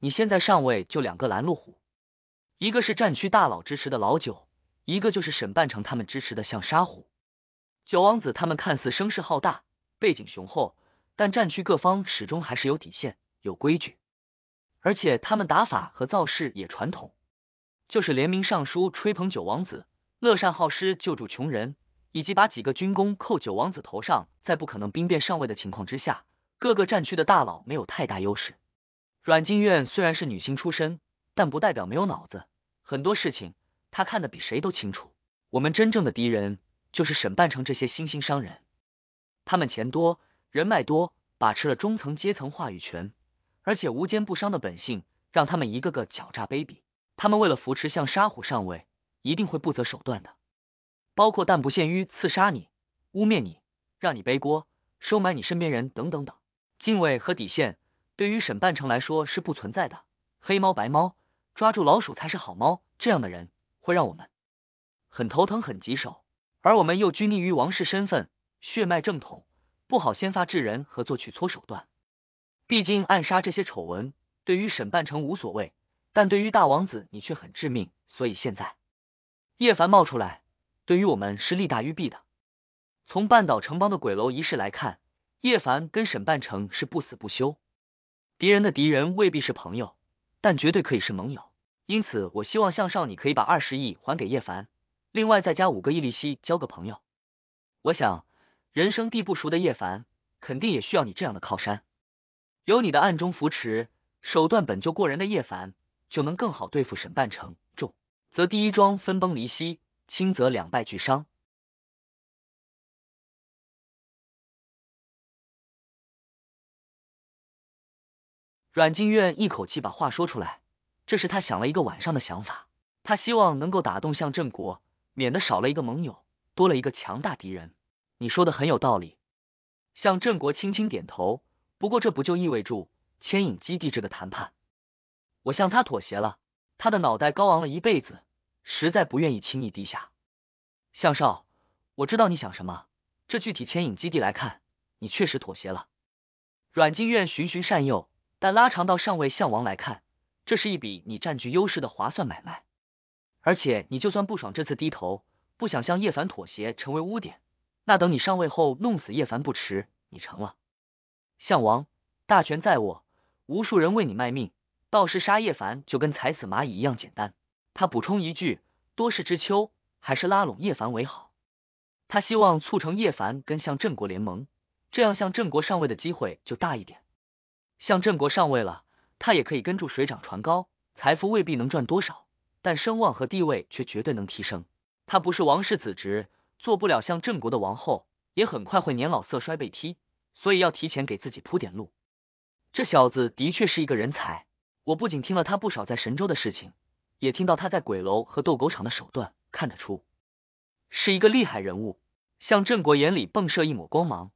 你现在上位就两个拦路虎，一个是战区大佬支持的老九，一个就是沈半城他们支持的像沙虎。九王子他们看似声势浩大。背景雄厚，但战区各方始终还是有底线、有规矩，而且他们打法和造势也传统，就是联名上书吹捧九王子，乐善好施救助穷人，以及把几个军功扣九王子头上，在不可能兵变上位的情况之下，各个战区的大佬没有太大优势。阮经院虽然是女星出身，但不代表没有脑子，很多事情她看得比谁都清楚。我们真正的敌人就是沈半城这些新兴商人。他们钱多，人脉多，把持了中层阶层话语权，而且无奸不商的本性，让他们一个个狡诈卑鄙。他们为了扶持像沙虎上位，一定会不择手段的，包括但不限于刺杀你、污蔑你、让你背锅、收买你身边人等等等。敬畏和底线对于沈半城来说是不存在的。黑猫白猫，抓住老鼠才是好猫。这样的人会让我们很头疼、很棘手，而我们又拘泥于王室身份。血脉正统不好先发制人和做取搓手段，毕竟暗杀这些丑闻对于沈半城无所谓，但对于大王子你却很致命。所以现在叶凡冒出来，对于我们是利大于弊的。从半岛城邦的鬼楼仪式来看，叶凡跟沈半城是不死不休。敌人的敌人未必是朋友，但绝对可以是盟友。因此，我希望向少你可以把二十亿还给叶凡，另外再加五个亿利息，交个朋友。我想。人生地不熟的叶凡，肯定也需要你这样的靠山。有你的暗中扶持，手段本就过人的叶凡，就能更好对付沈半城。重则第一桩分崩离析，轻则两败俱伤。阮静苑一口气把话说出来，这是他想了一个晚上的想法。他希望能够打动向振国，免得少了一个盟友，多了一个强大敌人。你说的很有道理，向振国轻轻点头。不过这不就意味着牵引基地这个谈判，我向他妥协了？他的脑袋高昂了一辈子，实在不愿意轻易低下。向少，我知道你想什么。这具体牵引基地来看，你确实妥协了。阮经苑循循善诱，但拉长到上位向王来看，这是一笔你占据优势的划算买卖。而且你就算不爽这次低头，不想向叶凡妥协，成为污点。那等你上位后，弄死叶凡不迟。你成了项王，大权在握，无数人为你卖命，到时杀叶凡就跟踩死蚂蚁一样简单。他补充一句：多事之秋，还是拉拢叶凡为好。他希望促成叶凡跟向郑国联盟，这样向郑国上位的机会就大一点。向郑国上位了，他也可以跟住水涨船高，财富未必能赚多少，但声望和地位却绝对能提升。他不是王室子侄。做不了像郑国的王后，也很快会年老色衰被踢，所以要提前给自己铺点路。这小子的确是一个人才，我不仅听了他不少在神州的事情，也听到他在鬼楼和斗狗场的手段，看得出是一个厉害人物。像郑国眼里迸射一抹光芒。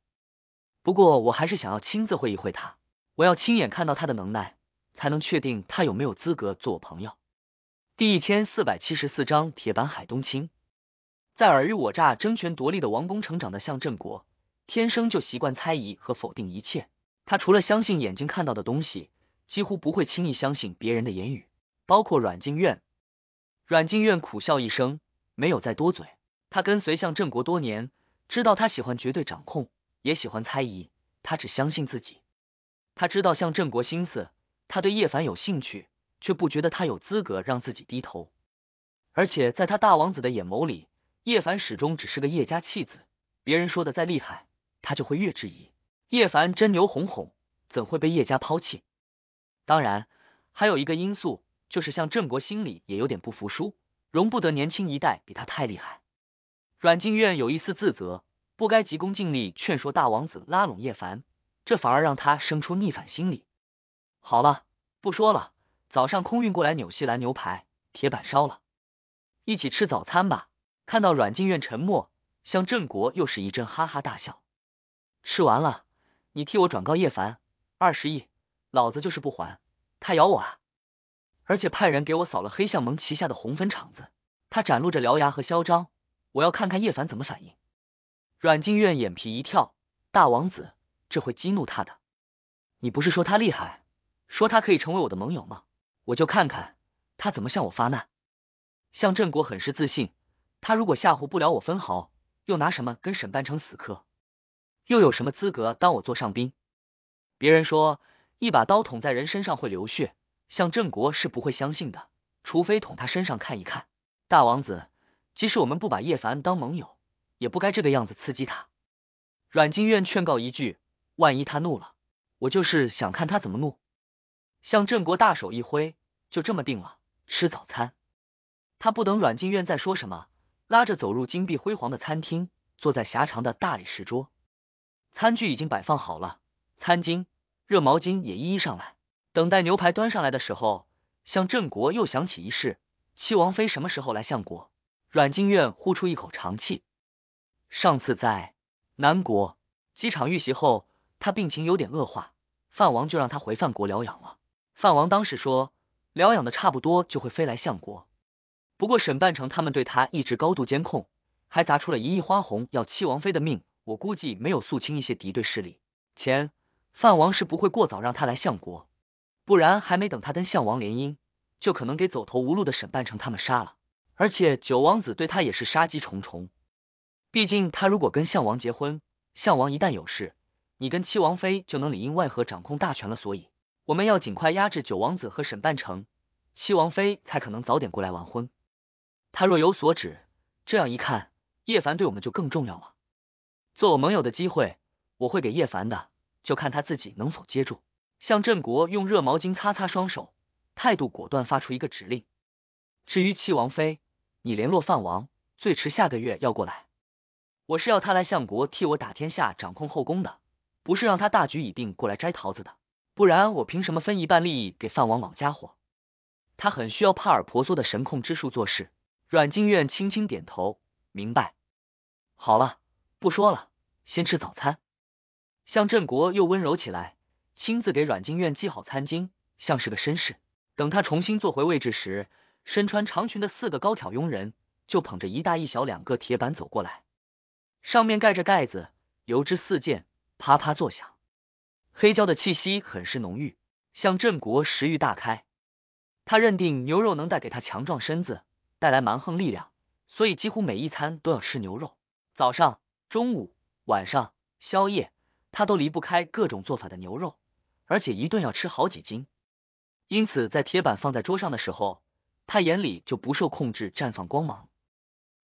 不过我还是想要亲自会一会他，我要亲眼看到他的能耐，才能确定他有没有资格做我朋友。第一千四百七十四章铁板海东青。在尔虞我诈、争权夺利的王宫成长的向振国，天生就习惯猜疑和否定一切。他除了相信眼睛看到的东西，几乎不会轻易相信别人的言语，包括阮静苑。阮静苑苦笑一声，没有再多嘴。他跟随向振国多年，知道他喜欢绝对掌控，也喜欢猜疑。他只相信自己。他知道向振国心思，他对叶凡有兴趣，却不觉得他有资格让自己低头。而且，在他大王子的眼眸里。叶凡始终只是个叶家弃子，别人说的再厉害，他就会越质疑。叶凡真牛哄哄，怎会被叶家抛弃？当然，还有一个因素就是，像郑国心里也有点不服输，容不得年轻一代比他太厉害。阮静苑有一丝自责，不该急功近利劝说大王子拉拢叶凡，这反而让他生出逆反心理。好了，不说了，早上空运过来纽西兰牛排，铁板烧了，一起吃早餐吧。看到阮静苑沉默，向振国又是一阵哈哈大笑。吃完了，你替我转告叶凡，二十亿，老子就是不还，他咬我啊！而且派人给我扫了黑象盟旗下的红粉厂子。他展露着獠牙和嚣张，我要看看叶凡怎么反应。阮静苑眼皮一跳，大王子，这会激怒他的。你不是说他厉害，说他可以成为我的盟友吗？我就看看他怎么向我发难。向振国很是自信。他如果吓唬不了我分毫，又拿什么跟沈半城死磕？又有什么资格当我座上宾？别人说一把刀捅在人身上会流血，向振国是不会相信的，除非捅他身上看一看。大王子，即使我们不把叶凡当盟友，也不该这个样子刺激他。阮静院劝告一句：万一他怒了，我就是想看他怎么怒。向振国大手一挥，就这么定了，吃早餐。他不等阮静院再说什么。拉着走入金碧辉煌的餐厅，坐在狭长的大理石桌，餐具已经摆放好了，餐巾、热毛巾也一一上来。等待牛排端上来的时候，向振国又想起一事：七王妃什么时候来相国？阮金苑呼出一口长气。上次在南国机场遇袭后，他病情有点恶化，范王就让他回范国疗养了。范王当时说，疗养的差不多就会飞来相国。不过沈半城他们对他一直高度监控，还砸出了一亿花红要七王妃的命。我估计没有肃清一些敌对势力，前范王是不会过早让他来相国，不然还没等他跟相王联姻，就可能给走投无路的沈半城他们杀了。而且九王子对他也是杀机重重，毕竟他如果跟相王结婚，相王一旦有事，你跟七王妃就能里应外合掌控大权了。所以我们要尽快压制九王子和沈半城，七王妃才可能早点过来完婚。他若有所指，这样一看，叶凡对我们就更重要了。做我盟友的机会，我会给叶凡的，就看他自己能否接住。向振国用热毛巾擦擦双手，态度果断，发出一个指令。至于七王妃，你联络范王，最迟下个月要过来。我是要他来相国替我打天下，掌控后宫的，不是让他大局已定过来摘桃子的。不然我凭什么分一半利益给范王老家伙？他很需要帕尔婆娑的神控之术做事。阮静苑轻轻点头，明白。好了，不说了，先吃早餐。向振国又温柔起来，亲自给阮静苑系好餐巾，像是个绅士。等他重新坐回位置时，身穿长裙的四个高挑佣人就捧着一大一小两个铁板走过来，上面盖着盖子，油脂四溅，啪啪作响，黑椒的气息很是浓郁。向振国食欲大开，他认定牛肉能带给他强壮身子。带来蛮横力量，所以几乎每一餐都要吃牛肉。早上、中午、晚上、宵夜，他都离不开各种做法的牛肉，而且一顿要吃好几斤。因此，在铁板放在桌上的时候，他眼里就不受控制绽放光芒。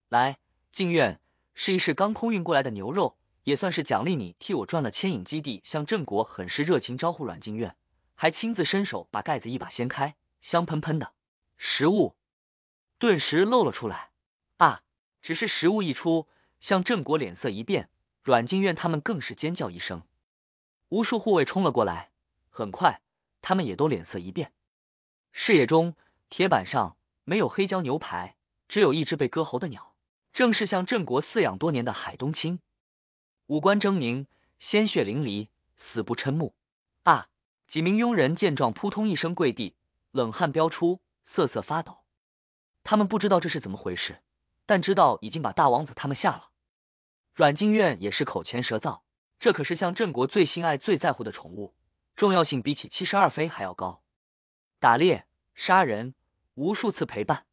来，静苑，试一试刚空运过来的牛肉，也算是奖励你替我赚了牵引基地。向振国很是热情招呼阮静苑，还亲自伸手把盖子一把掀开，香喷喷的食物。顿时露了出来啊！只是食物一出，向振国脸色一变，阮静院他们更是尖叫一声。无数护卫冲了过来，很快他们也都脸色一变。视野中，铁板上没有黑椒牛排，只有一只被割喉的鸟，正是向振国饲养多年的海东青，五官狰狞，鲜血淋漓，死不嗔目。几名佣人见状，扑通一声跪地，冷汗飙出，瑟瑟发抖。他们不知道这是怎么回事，但知道已经把大王子他们下了。阮静苑也是口前舌燥，这可是向镇国最心爱、最在乎的宠物，重要性比起七十二妃还要高。打猎、杀人、无数次陪伴，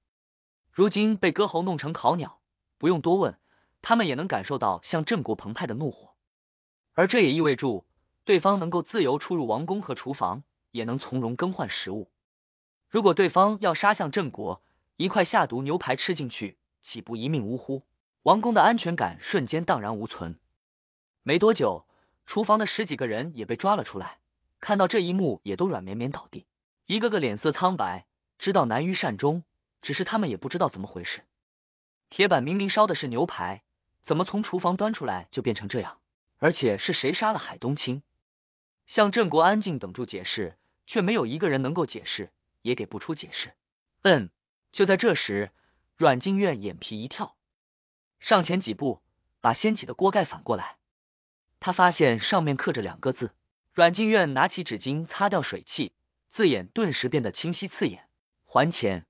如今被割喉弄成烤鸟，不用多问，他们也能感受到向镇国澎湃的怒火。而这也意味住，对方能够自由出入王宫和厨房，也能从容更换食物。如果对方要杀向镇国，一块下毒牛排吃进去，岂不一命呜呼？王宫的安全感瞬间荡然无存。没多久，厨房的十几个人也被抓了出来，看到这一幕也都软绵绵倒地，一个个脸色苍白，知道难于善终。只是他们也不知道怎么回事，铁板明明烧的是牛排，怎么从厨房端出来就变成这样？而且是谁杀了海东青？向郑国、安静等住解释，却没有一个人能够解释，也给不出解释。嗯。就在这时，阮静苑眼皮一跳，上前几步，把掀起的锅盖反过来。他发现上面刻着两个字。阮静苑拿起纸巾擦掉水汽，字眼顿时变得清晰刺眼，还钱，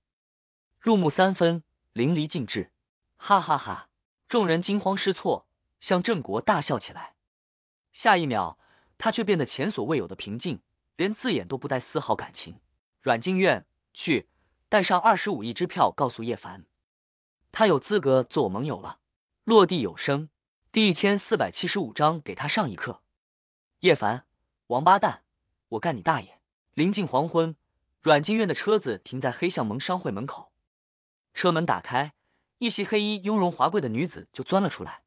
入木三分，淋漓尽致。哈哈哈！众人惊慌失措，向郑国大笑起来。下一秒，他却变得前所未有的平静，连字眼都不带丝毫感情。阮静苑，去。带上二十五亿支票，告诉叶凡，他有资格做我盟友了。落地有声，第一千四百七十五章，给他上一课。叶凡，王八蛋，我干你大爷！临近黄昏，阮金院的车子停在黑巷盟商会门口，车门打开，一袭黑衣雍容华贵的女子就钻了出来。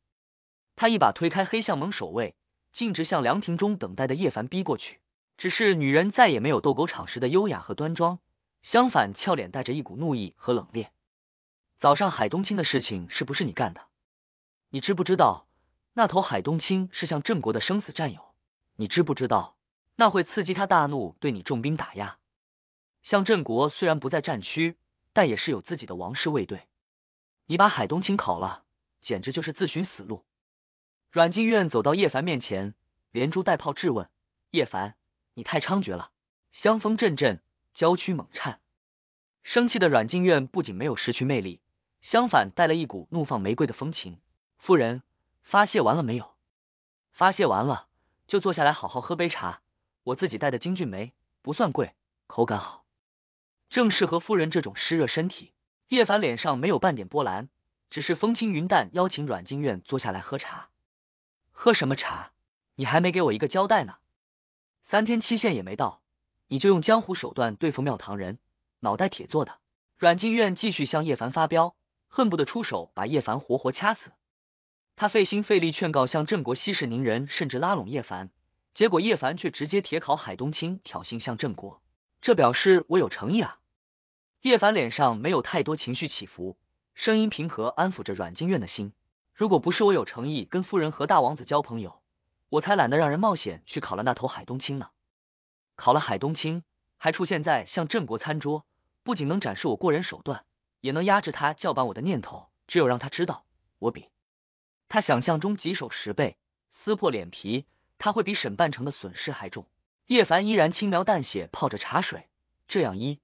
她一把推开黑巷盟守卫，径直向凉亭中等待的叶凡逼过去。只是女人再也没有斗狗场时的优雅和端庄。相反，俏脸带着一股怒意和冷冽。早上海东青的事情是不是你干的？你知不知道那头海东青是向郑国的生死战友？你知不知道那会刺激他大怒，对你重兵打压？向郑国虽然不在战区，但也是有自己的王室卫队。你把海东青烤了，简直就是自寻死路。阮静苑走到叶凡面前，连珠带炮质问叶凡：“你太猖獗了！”香风阵阵。娇躯猛颤，生气的阮静苑不仅没有失去魅力，相反带了一股怒放玫瑰的风情。夫人，发泄完了没有？发泄完了，就坐下来好好喝杯茶。我自己带的金骏眉，不算贵，口感好，正适合夫人这种湿热身体。叶凡脸上没有半点波澜，只是风轻云淡，邀请阮静苑坐下来喝茶。喝什么茶？你还没给我一个交代呢，三天期限也没到。你就用江湖手段对付庙堂人，脑袋铁做的。阮静苑继续向叶凡发飙，恨不得出手把叶凡活活掐死。他费心费力劝告向振国息事宁人，甚至拉拢叶凡，结果叶凡却直接铁烤海东青，挑衅向振国。这表示我有诚意啊！叶凡脸上没有太多情绪起伏，声音平和安抚着阮静苑的心。如果不是我有诚意跟夫人和大王子交朋友，我才懒得让人冒险去烤了那头海东青呢。考了海东青，还出现在向镇国餐桌，不仅能展示我过人手段，也能压制他叫板我的念头。只有让他知道我比他想象中棘手十倍，撕破脸皮，他会比沈半城的损失还重。叶凡依然轻描淡写泡着茶水，这样一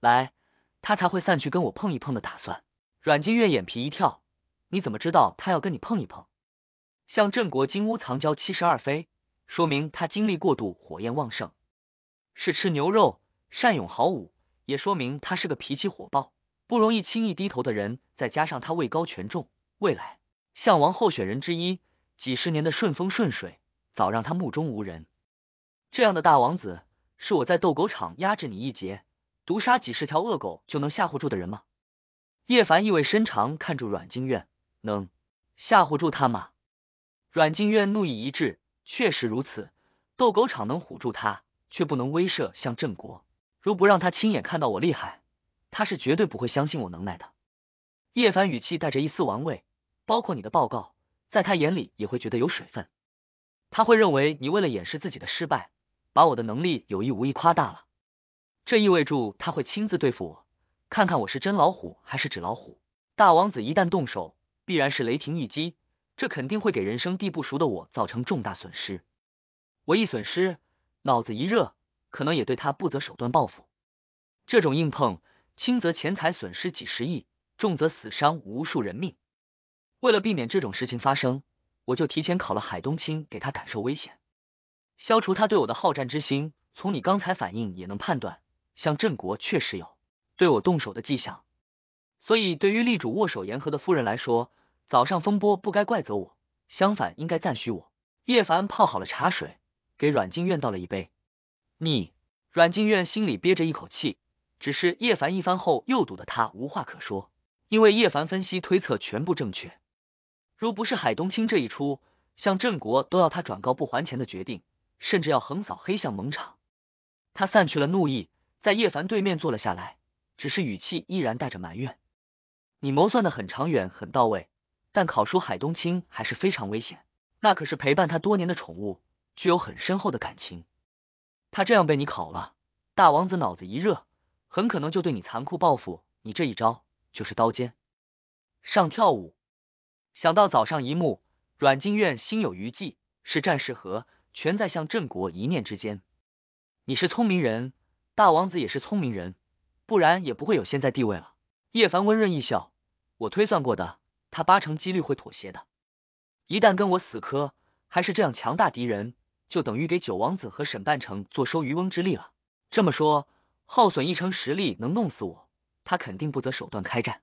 来，他才会散去跟我碰一碰的打算。阮金月眼皮一跳，你怎么知道他要跟你碰一碰？向镇国金屋藏娇七十二妃，说明他精力过度，火焰旺盛。是吃牛肉，善勇好武，也说明他是个脾气火爆、不容易轻易低头的人。再加上他位高权重，未来项王候选人之一，几十年的顺风顺水，早让他目中无人。这样的大王子，是我在斗狗场压制你一劫，毒杀几十条恶狗就能吓唬住的人吗？叶凡意味深长看住阮经院，能吓唬住他吗？阮经院怒意一掷，确实如此，斗狗场能唬住他？却不能威慑像郑国，如不让他亲眼看到我厉害，他是绝对不会相信我能耐的。叶凡语气带着一丝玩味，包括你的报告，在他眼里也会觉得有水分，他会认为你为了掩饰自己的失败，把我的能力有意无意夸大了。这意味着他会亲自对付我，看看我是真老虎还是纸老虎。大王子一旦动手，必然是雷霆一击，这肯定会给人生地不熟的我造成重大损失。我一损失。脑子一热，可能也对他不择手段报复。这种硬碰，轻则钱财损失几十亿，重则死伤无数人命。为了避免这种事情发生，我就提前考了海东青给他感受危险，消除他对我的好战之心。从你刚才反应也能判断，像郑国确实有对我动手的迹象。所以，对于力主握手言和的夫人来说，早上风波不该怪责我，相反应该赞许我。叶凡泡好了茶水。给阮静苑倒了一杯，你阮静苑心里憋着一口气，只是叶凡一番后又堵得他无话可说，因为叶凡分析推测全部正确。如不是海东青这一出，向郑国都要他转告不还钱的决定，甚至要横扫黑象蒙场。他散去了怒意，在叶凡对面坐了下来，只是语气依然带着埋怨。你谋算的很长远，很到位，但考叔海东青还是非常危险，那可是陪伴他多年的宠物。具有很深厚的感情，他这样被你考了，大王子脑子一热，很可能就对你残酷报复。你这一招就是刀尖上跳舞。想到早上一幕，阮经苑心有余悸。是战是和，全在向郑国一念之间。你是聪明人，大王子也是聪明人，不然也不会有现在地位了。叶凡温润一笑：“我推算过的，他八成几率会妥协的。一旦跟我死磕，还是这样强大敌人。”就等于给九王子和沈半城坐收渔翁之利了。这么说，耗损一成实力能弄死我，他肯定不择手段开战；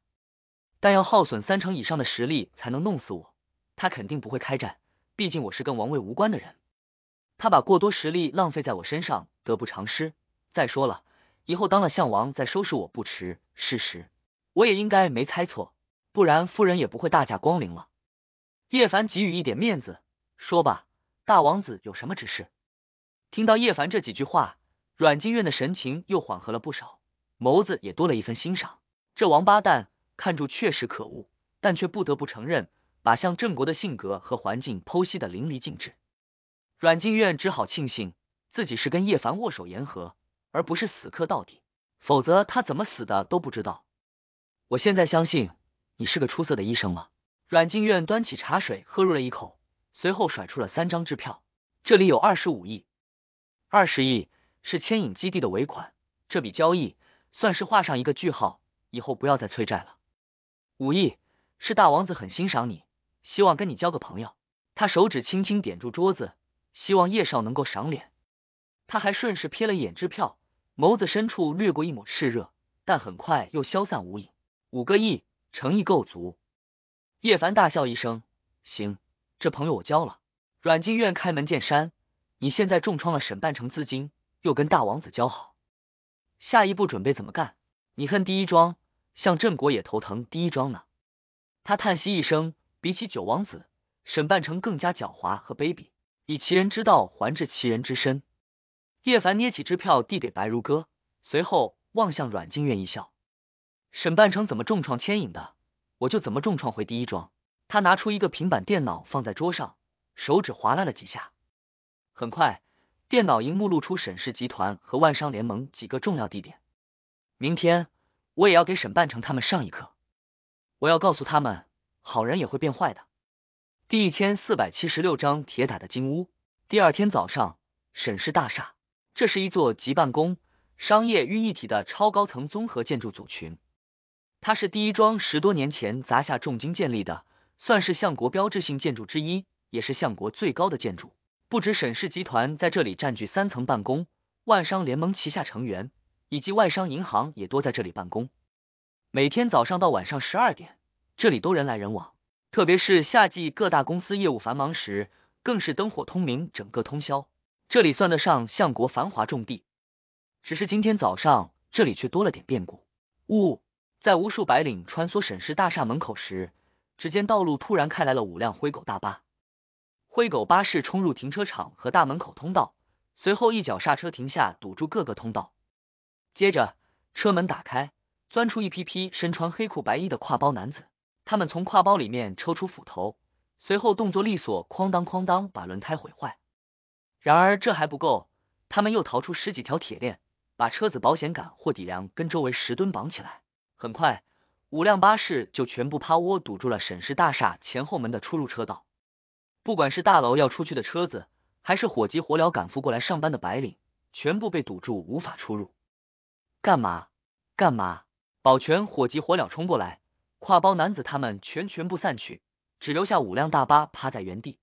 但要耗损三成以上的实力才能弄死我，他肯定不会开战。毕竟我是跟王位无关的人，他把过多实力浪费在我身上，得不偿失。再说了，以后当了相王再收拾我不迟。事实我也应该没猜错，不然夫人也不会大驾光临了。叶凡给予一点面子，说吧。大王子有什么指示？听到叶凡这几句话，阮金院的神情又缓和了不少，眸子也多了一分欣赏。这王八蛋看住确实可恶，但却不得不承认，把向郑国的性格和环境剖析的淋漓尽致。阮金院只好庆幸自己是跟叶凡握手言和，而不是死磕到底，否则他怎么死的都不知道。我现在相信你是个出色的医生了。阮金院端起茶水喝入了一口。随后甩出了三张支票，这里有二十五亿，二十亿是牵引基地的尾款，这笔交易算是画上一个句号，以后不要再催债了。五亿是大王子很欣赏你，希望跟你交个朋友。他手指轻轻点住桌子，希望叶少能够赏脸。他还顺势瞥了一眼支票，眸子深处掠过一抹炽热，但很快又消散无影。五个亿，诚意够足。叶凡大笑一声，行。这朋友我交了，阮静院开门见山。你现在重创了沈半城资金又跟大王子交好，下一步准备怎么干？你恨第一庄，向镇国也头疼第一庄呢。他叹息一声，比起九王子，沈半城更加狡猾和卑鄙，以其人之道还治其人之身。叶凡捏起支票递给白如歌，随后望向阮静院一笑。沈半城怎么重创牵引的，我就怎么重创回第一庄。他拿出一个平板电脑，放在桌上，手指划拉了几下，很快，电脑荧幕露出沈氏集团和万商联盟几个重要地点。明天我也要给沈半城他们上一课，我要告诉他们，好人也会变坏的。第一千四百七十六章铁打的金屋。第二天早上，沈氏大厦，这是一座集办公、商业于一体的超高层综合建筑组群，它是第一桩十多年前砸下重金建立的。算是相国标志性建筑之一，也是相国最高的建筑。不止沈氏集团在这里占据三层办公，万商联盟旗下成员以及外商银行也多在这里办公。每天早上到晚上十二点，这里都人来人往。特别是夏季各大公司业务繁忙时，更是灯火通明，整个通宵。这里算得上相国繁华重地。只是今天早上这里却多了点变故。雾在无数白领穿梭沈氏大厦门口时。只见道路突然开来了五辆灰狗大巴，灰狗巴士冲入停车场和大门口通道，随后一脚刹车停下，堵住各个通道。接着车门打开，钻出一批批身穿黑裤白衣的挎包男子，他们从挎包里面抽出斧头，随后动作利索，哐当哐当把轮胎毁坏。然而这还不够，他们又掏出十几条铁链，把车子保险杆或底梁跟周围石墩绑起来。很快。五辆巴士就全部趴窝，堵住了沈氏大厦前后门的出入车道。不管是大楼要出去的车子，还是火急火燎赶赴过来上班的白领，全部被堵住，无法出入。干嘛？干嘛？保全火急火燎冲过来，挎包男子他们全全部散去，只留下五辆大巴趴在原地。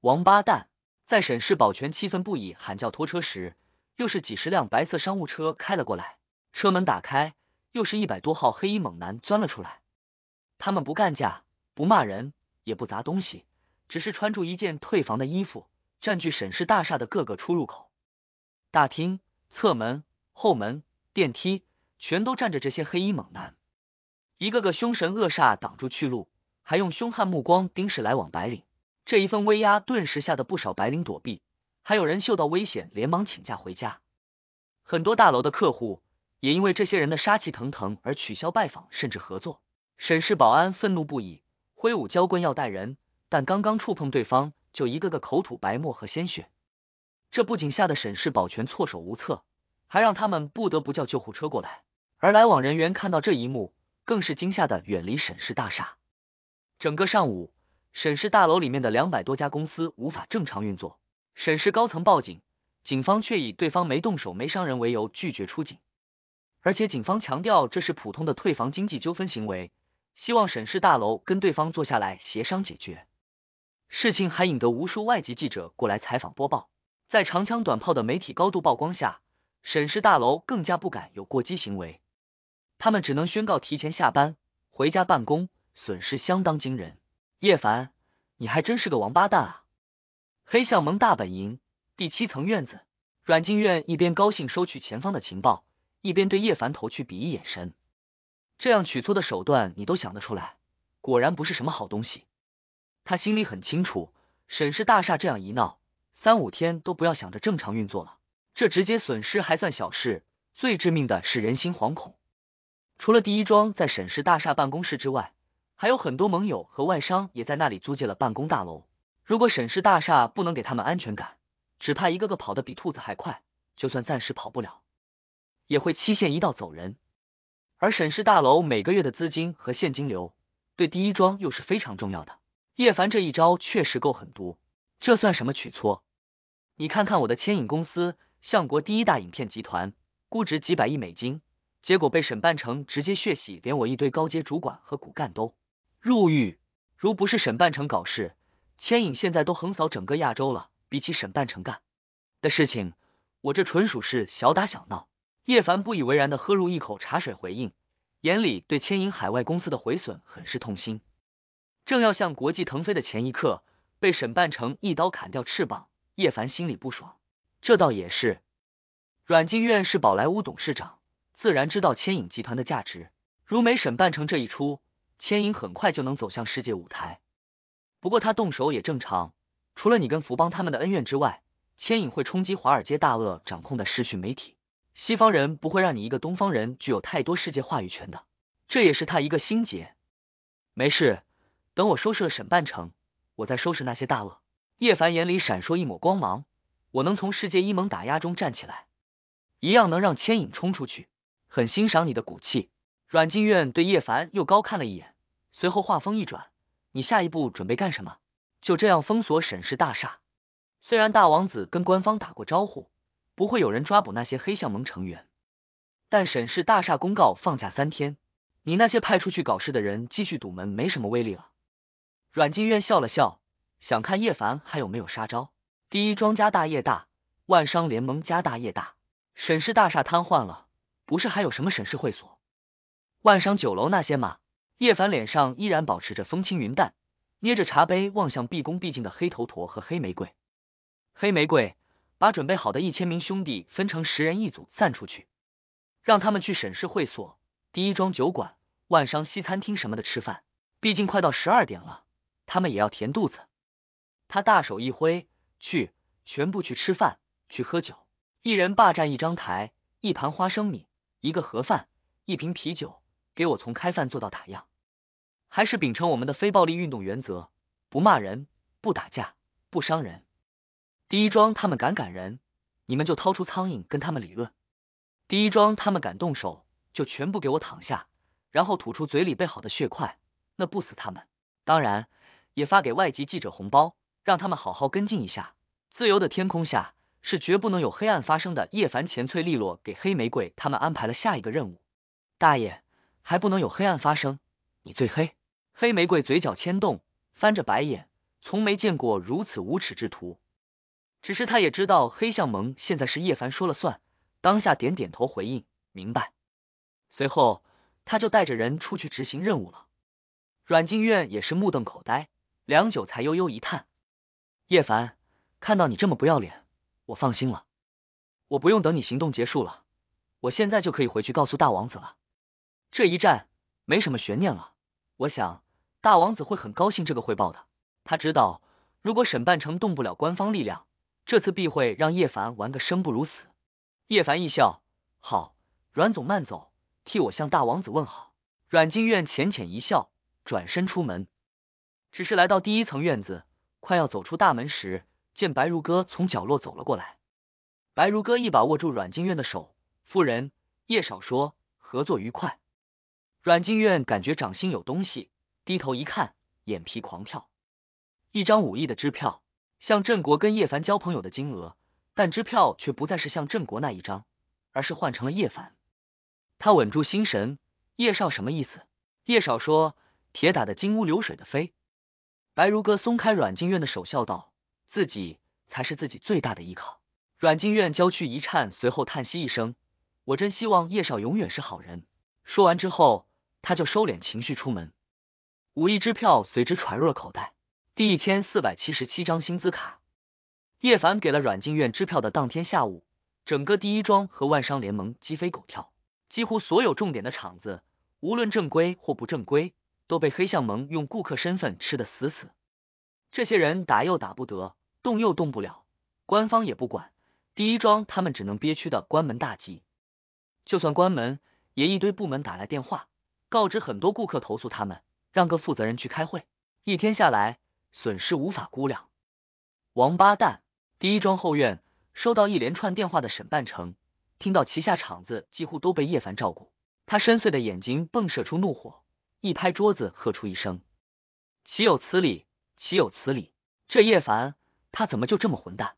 王八蛋！在沈氏保全气愤不已喊叫拖车时，又是几十辆白色商务车开了过来，车门打开。又是一百多号黑衣猛男钻了出来，他们不干架，不骂人，也不砸东西，只是穿住一件退房的衣服，占据沈氏大厦的各个出入口、大厅、侧门、后门、电梯，全都站着这些黑衣猛男，一个个凶神恶煞，挡住去路，还用凶悍目光盯视来往白领。这一份威压，顿时吓得不少白领躲避，还有人嗅到危险，连忙请假回家。很多大楼的客户。也因为这些人的杀气腾腾而取消拜访甚至合作。沈氏保安愤怒不已，挥舞交棍要带人，但刚刚触碰对方就一个个口吐白沫和鲜血。这不仅吓得沈氏保全措手无策，还让他们不得不叫救护车过来。而来往人员看到这一幕，更是惊吓的远离沈氏大厦。整个上午，沈氏大楼里面的两百多家公司无法正常运作。沈氏高层报警，警方却以对方没动手、没伤人为由拒绝出警。而且警方强调，这是普通的退房经济纠纷行为，希望沈氏大楼跟对方坐下来协商解决。事情还引得无数外籍记者过来采访播报，在长枪短炮的媒体高度曝光下，沈氏大楼更加不敢有过激行为，他们只能宣告提前下班，回家办公，损失相当惊人。叶凡，你还真是个王八蛋啊！黑巷盟大本营第七层院子，阮静苑一边高兴收取前方的情报。一边对叶凡投去鄙夷眼神，这样取措的手段你都想得出来，果然不是什么好东西。他心里很清楚，沈氏大厦这样一闹，三五天都不要想着正常运作了。这直接损失还算小事，最致命的是人心惶恐。除了第一桩在沈氏大厦办公室之外，还有很多盟友和外商也在那里租借了办公大楼。如果沈氏大厦不能给他们安全感，只怕一个个跑得比兔子还快。就算暂时跑不了。也会期限一到走人，而沈氏大楼每个月的资金和现金流对第一庄又是非常重要的。叶凡这一招确实够狠毒，这算什么举措？你看看我的牵引公司，相国第一大影片集团，估值几百亿美金，结果被沈半城直接血洗，连我一堆高阶主管和骨干都入狱。如不是沈半城搞事，牵引现在都横扫整个亚洲了。比起沈半城干的事情，我这纯属是小打小闹。叶凡不以为然的喝入一口茶水，回应，眼里对牵引海外公司的毁损很是痛心。正要向国际腾飞的前一刻，被沈半成一刀砍掉翅膀，叶凡心里不爽。这倒也是，阮静苑是宝莱坞董事长，自然知道牵引集团的价值。如没沈半成这一出，牵引很快就能走向世界舞台。不过他动手也正常，除了你跟福邦他们的恩怨之外，牵引会冲击华尔街大鳄掌控的视讯媒体。西方人不会让你一个东方人具有太多世界话语权的，这也是他一个心结。没事，等我收拾了沈半城，我再收拾那些大鳄。叶凡眼里闪烁一抹光芒，我能从世界一盟打压中站起来，一样能让牵引冲出去。很欣赏你的骨气。阮静苑对叶凡又高看了一眼，随后话锋一转：“你下一步准备干什么？就这样封锁沈氏大厦？虽然大王子跟官方打过招呼。”不会有人抓捕那些黑象盟成员，但沈氏大厦公告放假三天，你那些派出去搞事的人继续堵门没什么威力了。阮静苑笑了笑，想看叶凡还有没有杀招。第一庄家大业大，万商联盟家大业大，沈氏大厦瘫痪了，不是还有什么沈氏会所、万商酒楼那些吗？叶凡脸上依然保持着风轻云淡，捏着茶杯望向毕恭毕敬的黑头陀和黑玫瑰，黑玫瑰。把准备好的一千名兄弟分成十人一组散出去，让他们去沈氏会所、第一庄酒馆、万商西餐厅什么的吃饭。毕竟快到十二点了，他们也要填肚子。他大手一挥，去，全部去吃饭、去喝酒。一人霸占一张台，一盘花生米，一个盒饭，一瓶啤酒。给我从开饭做到打烊，还是秉承我们的非暴力运动原则，不骂人，不打架，不伤人。第一桩，他们敢赶人，你们就掏出苍蝇跟他们理论；第一桩，他们敢动手，就全部给我躺下，然后吐出嘴里备好的血块，那不死他们。当然，也发给外籍记者红包，让他们好好跟进一下。自由的天空下是绝不能有黑暗发生的。叶凡前脆利落给黑玫瑰他们安排了下一个任务。大爷还不能有黑暗发生，你最黑。黑玫瑰嘴角牵动，翻着白眼，从没见过如此无耻之徒。只是他也知道黑象盟现在是叶凡说了算，当下点点头回应明白，随后他就带着人出去执行任务了。阮静苑也是目瞪口呆，良久才悠悠一叹：“叶凡，看到你这么不要脸，我放心了。我不用等你行动结束了，我现在就可以回去告诉大王子了。这一战没什么悬念了，我想大王子会很高兴这个汇报的。他知道如果沈半城动不了官方力量。”这次必会让叶凡玩个生不如死。叶凡一笑，好，阮总慢走，替我向大王子问好。阮静苑浅浅一笑，转身出门。只是来到第一层院子，快要走出大门时，见白如歌从角落走了过来。白如歌一把握住阮静苑的手，夫人，叶少说合作愉快。阮静苑感觉掌心有东西，低头一看，眼皮狂跳，一张五亿的支票。向振国跟叶凡交朋友的金额，但支票却不再是向振国那一张，而是换成了叶凡。他稳住心神，叶少什么意思？叶少说：“铁打的金屋流水的飞。”白如歌松开阮静院的手，笑道：“自己才是自己最大的依靠。”阮静院娇躯一颤，随后叹息一声：“我真希望叶少永远是好人。”说完之后，他就收敛情绪出门，五亿支票随之传入了口袋。第一千四百七十七张薪资卡，叶凡给了软禁院支票的当天下午，整个第一庄和万商联盟鸡飞狗跳，几乎所有重点的场子，无论正规或不正规，都被黑象盟用顾客身份吃得死死。这些人打又打不得，动又动不了，官方也不管。第一庄他们只能憋屈的关门大吉。就算关门，也一堆部门打来电话，告知很多顾客投诉他们，让各负责人去开会。一天下来。损失无法估量！王八蛋！第一庄后院收到一连串电话的沈半城，听到旗下厂子几乎都被叶凡照顾，他深邃的眼睛迸射出怒火，一拍桌子，喝出一声：“岂有此理！岂有此理！这叶凡，他怎么就这么混蛋？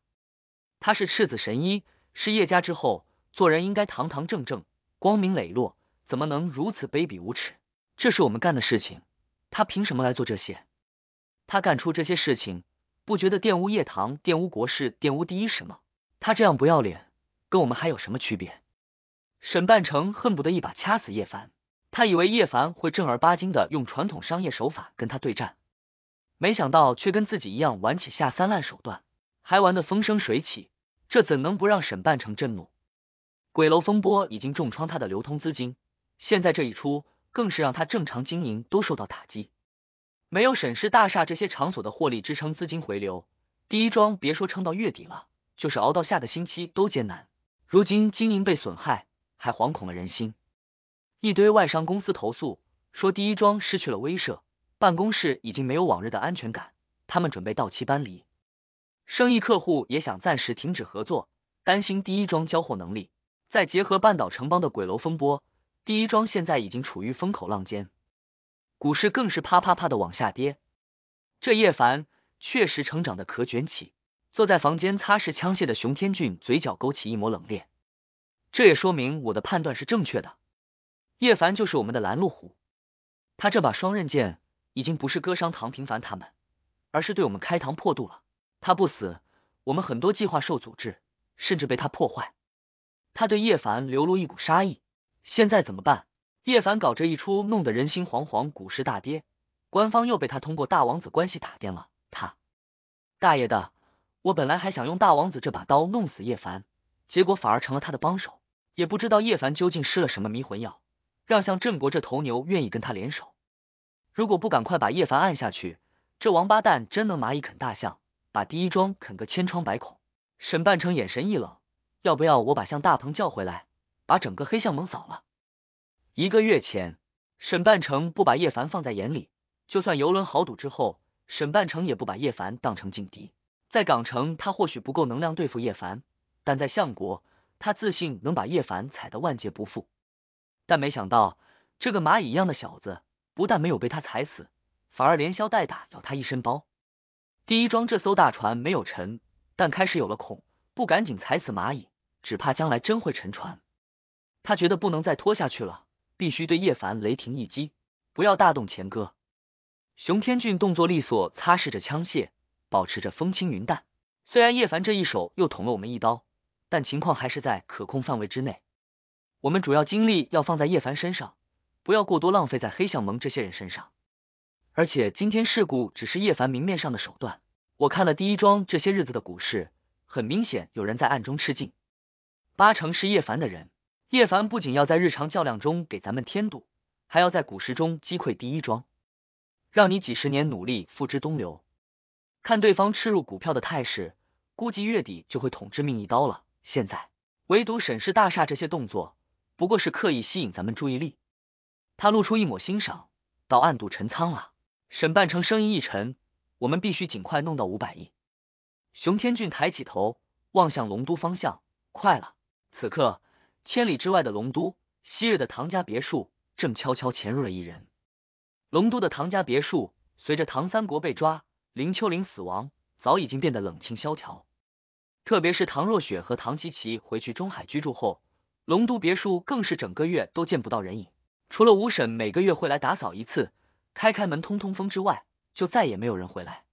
他是赤子神医，是叶家之后，做人应该堂堂正正、光明磊落，怎么能如此卑鄙无耻？这是我们干的事情，他凭什么来做这些？”他干出这些事情，不觉得玷污叶堂、玷污国事、玷污第一什么？他这样不要脸，跟我们还有什么区别？沈半成恨不得一把掐死叶凡。他以为叶凡会正儿八经的用传统商业手法跟他对战，没想到却跟自己一样玩起下三滥手段，还玩的风生水起，这怎能不让沈半成震怒？鬼楼风波已经重创他的流通资金，现在这一出更是让他正常经营都受到打击。没有沈氏大厦这些场所的获利支撑，资金回流，第一桩别说撑到月底了，就是熬到下个星期都艰难。如今经营被损害，还惶恐了人心，一堆外商公司投诉说第一桩失去了威慑，办公室已经没有往日的安全感，他们准备到期搬离，生意客户也想暂时停止合作，担心第一桩交货能力。再结合半岛城邦的鬼楼风波，第一桩现在已经处于风口浪尖。股市更是啪啪啪的往下跌，这叶凡确实成长的可卷起。坐在房间擦拭枪械的熊天俊嘴角勾起一抹冷冽，这也说明我的判断是正确的，叶凡就是我们的拦路虎。他这把双刃剑已经不是割伤唐平凡他们，而是对我们开膛破肚了。他不死，我们很多计划受阻滞，甚至被他破坏。他对叶凡流露一股杀意，现在怎么办？叶凡搞这一出，弄得人心惶惶，股市大跌。官方又被他通过大王子关系打点了。他大爷的！我本来还想用大王子这把刀弄死叶凡，结果反而成了他的帮手。也不知道叶凡究竟施了什么迷魂药，让像郑国这头牛愿意跟他联手。如果不赶快把叶凡按下去，这王八蛋真能蚂蚁啃大象，把第一庄啃个千疮百孔。沈半成眼神一冷：“要不要我把向大鹏叫回来，把整个黑象盟扫了？”一个月前，沈半城不把叶凡放在眼里，就算游轮豪赌之后，沈半城也不把叶凡当成劲敌。在港城，他或许不够能量对付叶凡，但在相国，他自信能把叶凡踩得万劫不复。但没想到，这个蚂蚁一样的小子不但没有被他踩死，反而连削带打，咬他一身包。第一桩，这艘大船没有沉，但开始有了孔，不赶紧踩死蚂蚁，只怕将来真会沉船。他觉得不能再拖下去了。必须对叶凡雷霆一击，不要大动前戈。熊天俊动作利索，擦拭着枪械，保持着风轻云淡。虽然叶凡这一手又捅了我们一刀，但情况还是在可控范围之内。我们主要精力要放在叶凡身上，不要过多浪费在黑象盟这些人身上。而且今天事故只是叶凡明面上的手段，我看了第一桩这些日子的股市，很明显有人在暗中吃劲，八成是叶凡的人。叶凡不仅要在日常较量中给咱们添堵，还要在股市中击溃第一庄，让你几十年努力付之东流。看对方吃入股票的态势，估计月底就会捅致命一刀了。现在唯独沈氏大厦这些动作，不过是刻意吸引咱们注意力。他露出一抹欣赏，到暗度陈仓了。沈半成声音一沉：“我们必须尽快弄到五百亿。”熊天俊抬起头望向龙都方向，快了，此刻。千里之外的龙都，昔日的唐家别墅正悄悄潜入了一人。龙都的唐家别墅，随着唐三国被抓，林秋玲死亡，早已经变得冷清萧条。特别是唐若雪和唐琪琪回去中海居住后，龙都别墅更是整个月都见不到人影。除了吴婶每个月会来打扫一次，开开门、通通风之外，就再也没有人回来。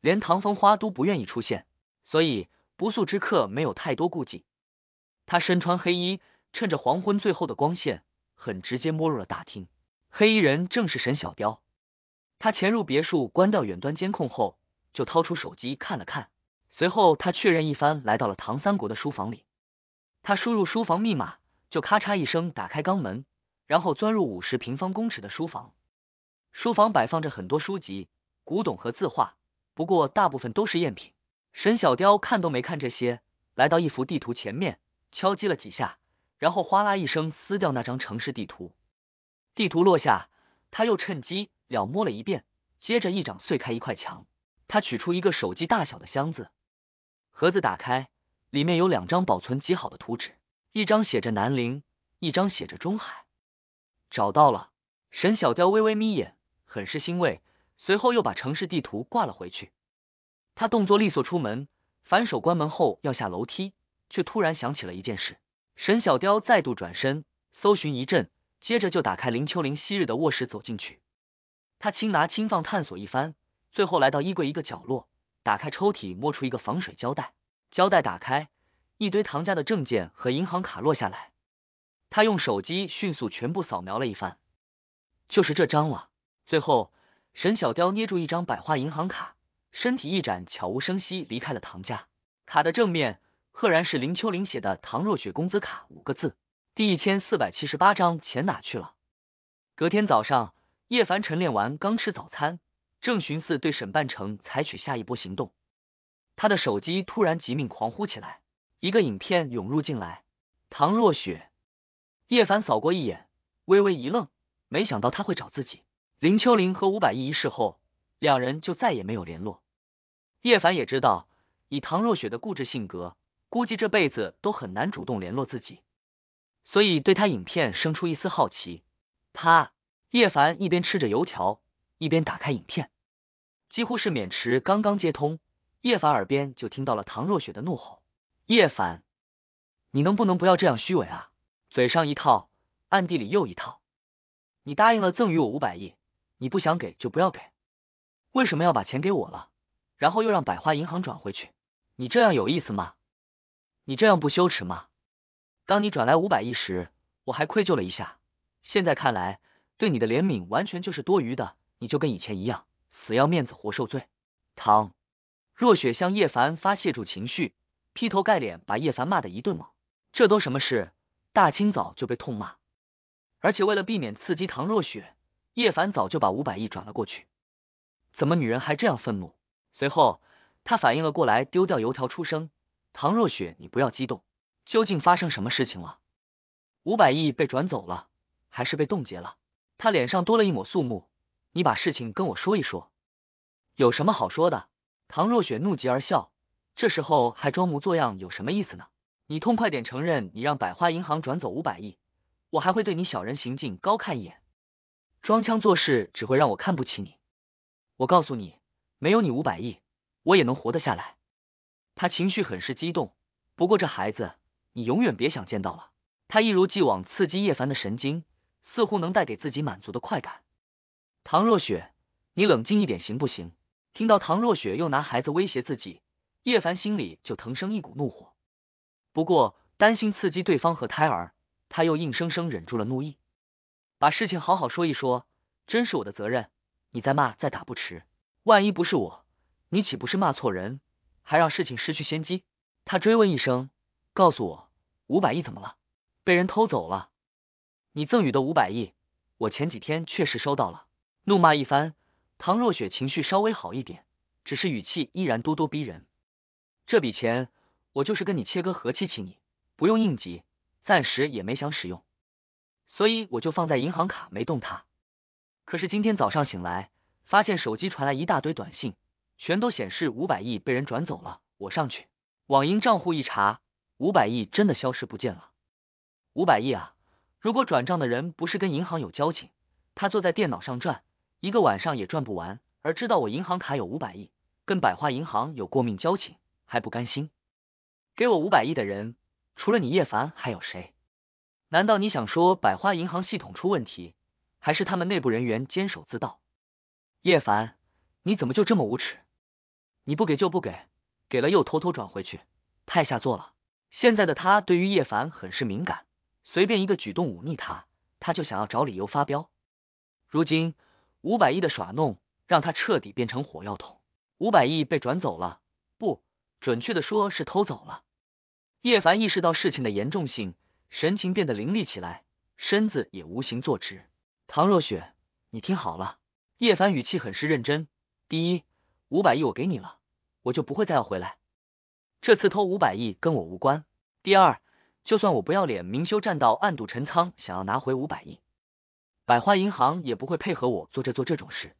连唐风花都不愿意出现，所以不速之客没有太多顾忌。他身穿黑衣，趁着黄昏最后的光线，很直接摸入了大厅。黑衣人正是沈小雕。他潜入别墅，关掉远端监控后，就掏出手机看了看。随后，他确认一番，来到了唐三国的书房里。他输入书房密码，就咔嚓一声打开钢门，然后钻入五十平方公尺的书房。书房摆放着很多书籍、古董和字画，不过大部分都是赝品。沈小雕看都没看这些，来到一幅地图前面。敲击了几下，然后哗啦一声撕掉那张城市地图，地图落下，他又趁机了摸了一遍，接着一掌碎开一块墙，他取出一个手机大小的箱子，盒子打开，里面有两张保存极好的图纸，一张写着南陵，一张写着中海，找到了。沈小雕微微眯眼，很是欣慰，随后又把城市地图挂了回去。他动作利索出门，反手关门后要下楼梯。却突然想起了一件事，沈小雕再度转身搜寻一阵，接着就打开林秋玲昔日的卧室走进去，他轻拿轻放探索一番，最后来到衣柜一个角落，打开抽屉摸出一个防水胶带，胶带打开，一堆唐家的证件和银行卡落下来，他用手机迅速全部扫描了一番，就是这张了。最后，沈小雕捏住一张百花银行卡，身体一展，悄无声息离开了唐家。卡的正面。赫然是林秋玲写的“唐若雪工资卡”五个字。第一千四百七十八章钱哪去了？隔天早上，叶凡晨练完，刚吃早餐，正寻思对沈半城采取下一波行动，他的手机突然急命狂呼起来，一个影片涌入进来。唐若雪，叶凡扫过一眼，微微一愣，没想到他会找自己。林秋玲和五百亿一事后，两人就再也没有联络。叶凡也知道，以唐若雪的固执性格。估计这辈子都很难主动联络自己，所以对他影片生出一丝好奇。啪！叶凡一边吃着油条，一边打开影片。几乎是免池刚刚接通，叶凡耳边就听到了唐若雪的怒吼：“叶凡，你能不能不要这样虚伪啊？嘴上一套，暗地里又一套。你答应了赠予我五百亿，你不想给就不要给。为什么要把钱给我了，然后又让百花银行转回去？你这样有意思吗？”你这样不羞耻吗？当你转来五百亿时，我还愧疚了一下，现在看来，对你的怜悯完全就是多余的。你就跟以前一样，死要面子活受罪。唐若雪向叶凡发泄住情绪，劈头盖脸把叶凡骂的一顿猛。这都什么事？大清早就被痛骂，而且为了避免刺激唐若雪，叶凡早就把五百亿转了过去。怎么女人还这样愤怒？随后他反应了过来，丢掉油条出声。唐若雪，你不要激动，究竟发生什么事情了？五百亿被转走了，还是被冻结了？他脸上多了一抹肃穆。你把事情跟我说一说，有什么好说的？唐若雪怒极而笑，这时候还装模作样有什么意思呢？你痛快点承认你让百花银行转走五百亿，我还会对你小人行径高看一眼。装腔作势只会让我看不起你。我告诉你，没有你五百亿，我也能活得下来。他情绪很是激动，不过这孩子你永远别想见到了。他一如既往刺激叶凡的神经，似乎能带给自己满足的快感。唐若雪，你冷静一点行不行？听到唐若雪又拿孩子威胁自己，叶凡心里就腾生一股怒火。不过担心刺激对方和胎儿，他又硬生生忍住了怒意，把事情好好说一说。真是我的责任，你再骂再打不迟。万一不是我，你岂不是骂错人？还让事情失去先机，他追问一声：“告诉我，五百亿怎么了？被人偷走了？你赠予的五百亿，我前几天确实收到了。”怒骂一番，唐若雪情绪稍微好一点，只是语气依然咄咄逼人。这笔钱，我就是跟你切割和气气你，不用应急，暂时也没想使用，所以我就放在银行卡没动它。可是今天早上醒来，发现手机传来一大堆短信。全都显示五百亿被人转走了，我上去网银账户一查，五百亿真的消失不见了。五百亿啊！如果转账的人不是跟银行有交情，他坐在电脑上转一个晚上也转不完。而知道我银行卡有五百亿，跟百花银行有过命交情，还不甘心给我五百亿的人，除了你叶凡还有谁？难道你想说百花银行系统出问题，还是他们内部人员监守自盗？叶凡，你怎么就这么无耻？你不给就不给，给了又偷偷转回去，太下作了。现在的他对于叶凡很是敏感，随便一个举动忤逆他，他就想要找理由发飙。如今五百亿的耍弄，让他彻底变成火药桶。五百亿被转走了，不，准确的说是偷走了。叶凡意识到事情的严重性，神情变得凌厉起来，身子也无形坐直。唐若雪，你听好了。叶凡语气很是认真。第一，五百亿我给你了。我就不会再要回来。这次偷五百亿跟我无关。第二，就算我不要脸，明修栈道，暗度陈仓，想要拿回五百亿，百花银行也不会配合我做这做这种事。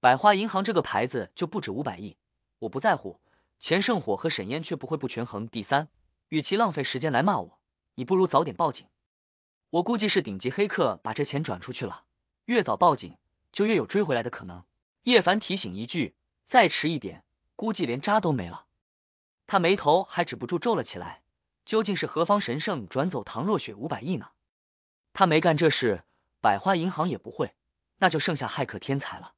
百花银行这个牌子就不止五百亿，我不在乎。钱圣火和沈烟却不会不权衡。第三，与其浪费时间来骂我，你不如早点报警。我估计是顶级黑客把这钱转出去了，越早报警就越有追回来的可能。叶凡提醒一句，再迟一点。估计连渣都没了，他眉头还止不住皱了起来。究竟是何方神圣转走唐若雪五百亿呢？他没干这事，百花银行也不会，那就剩下骇客天才了。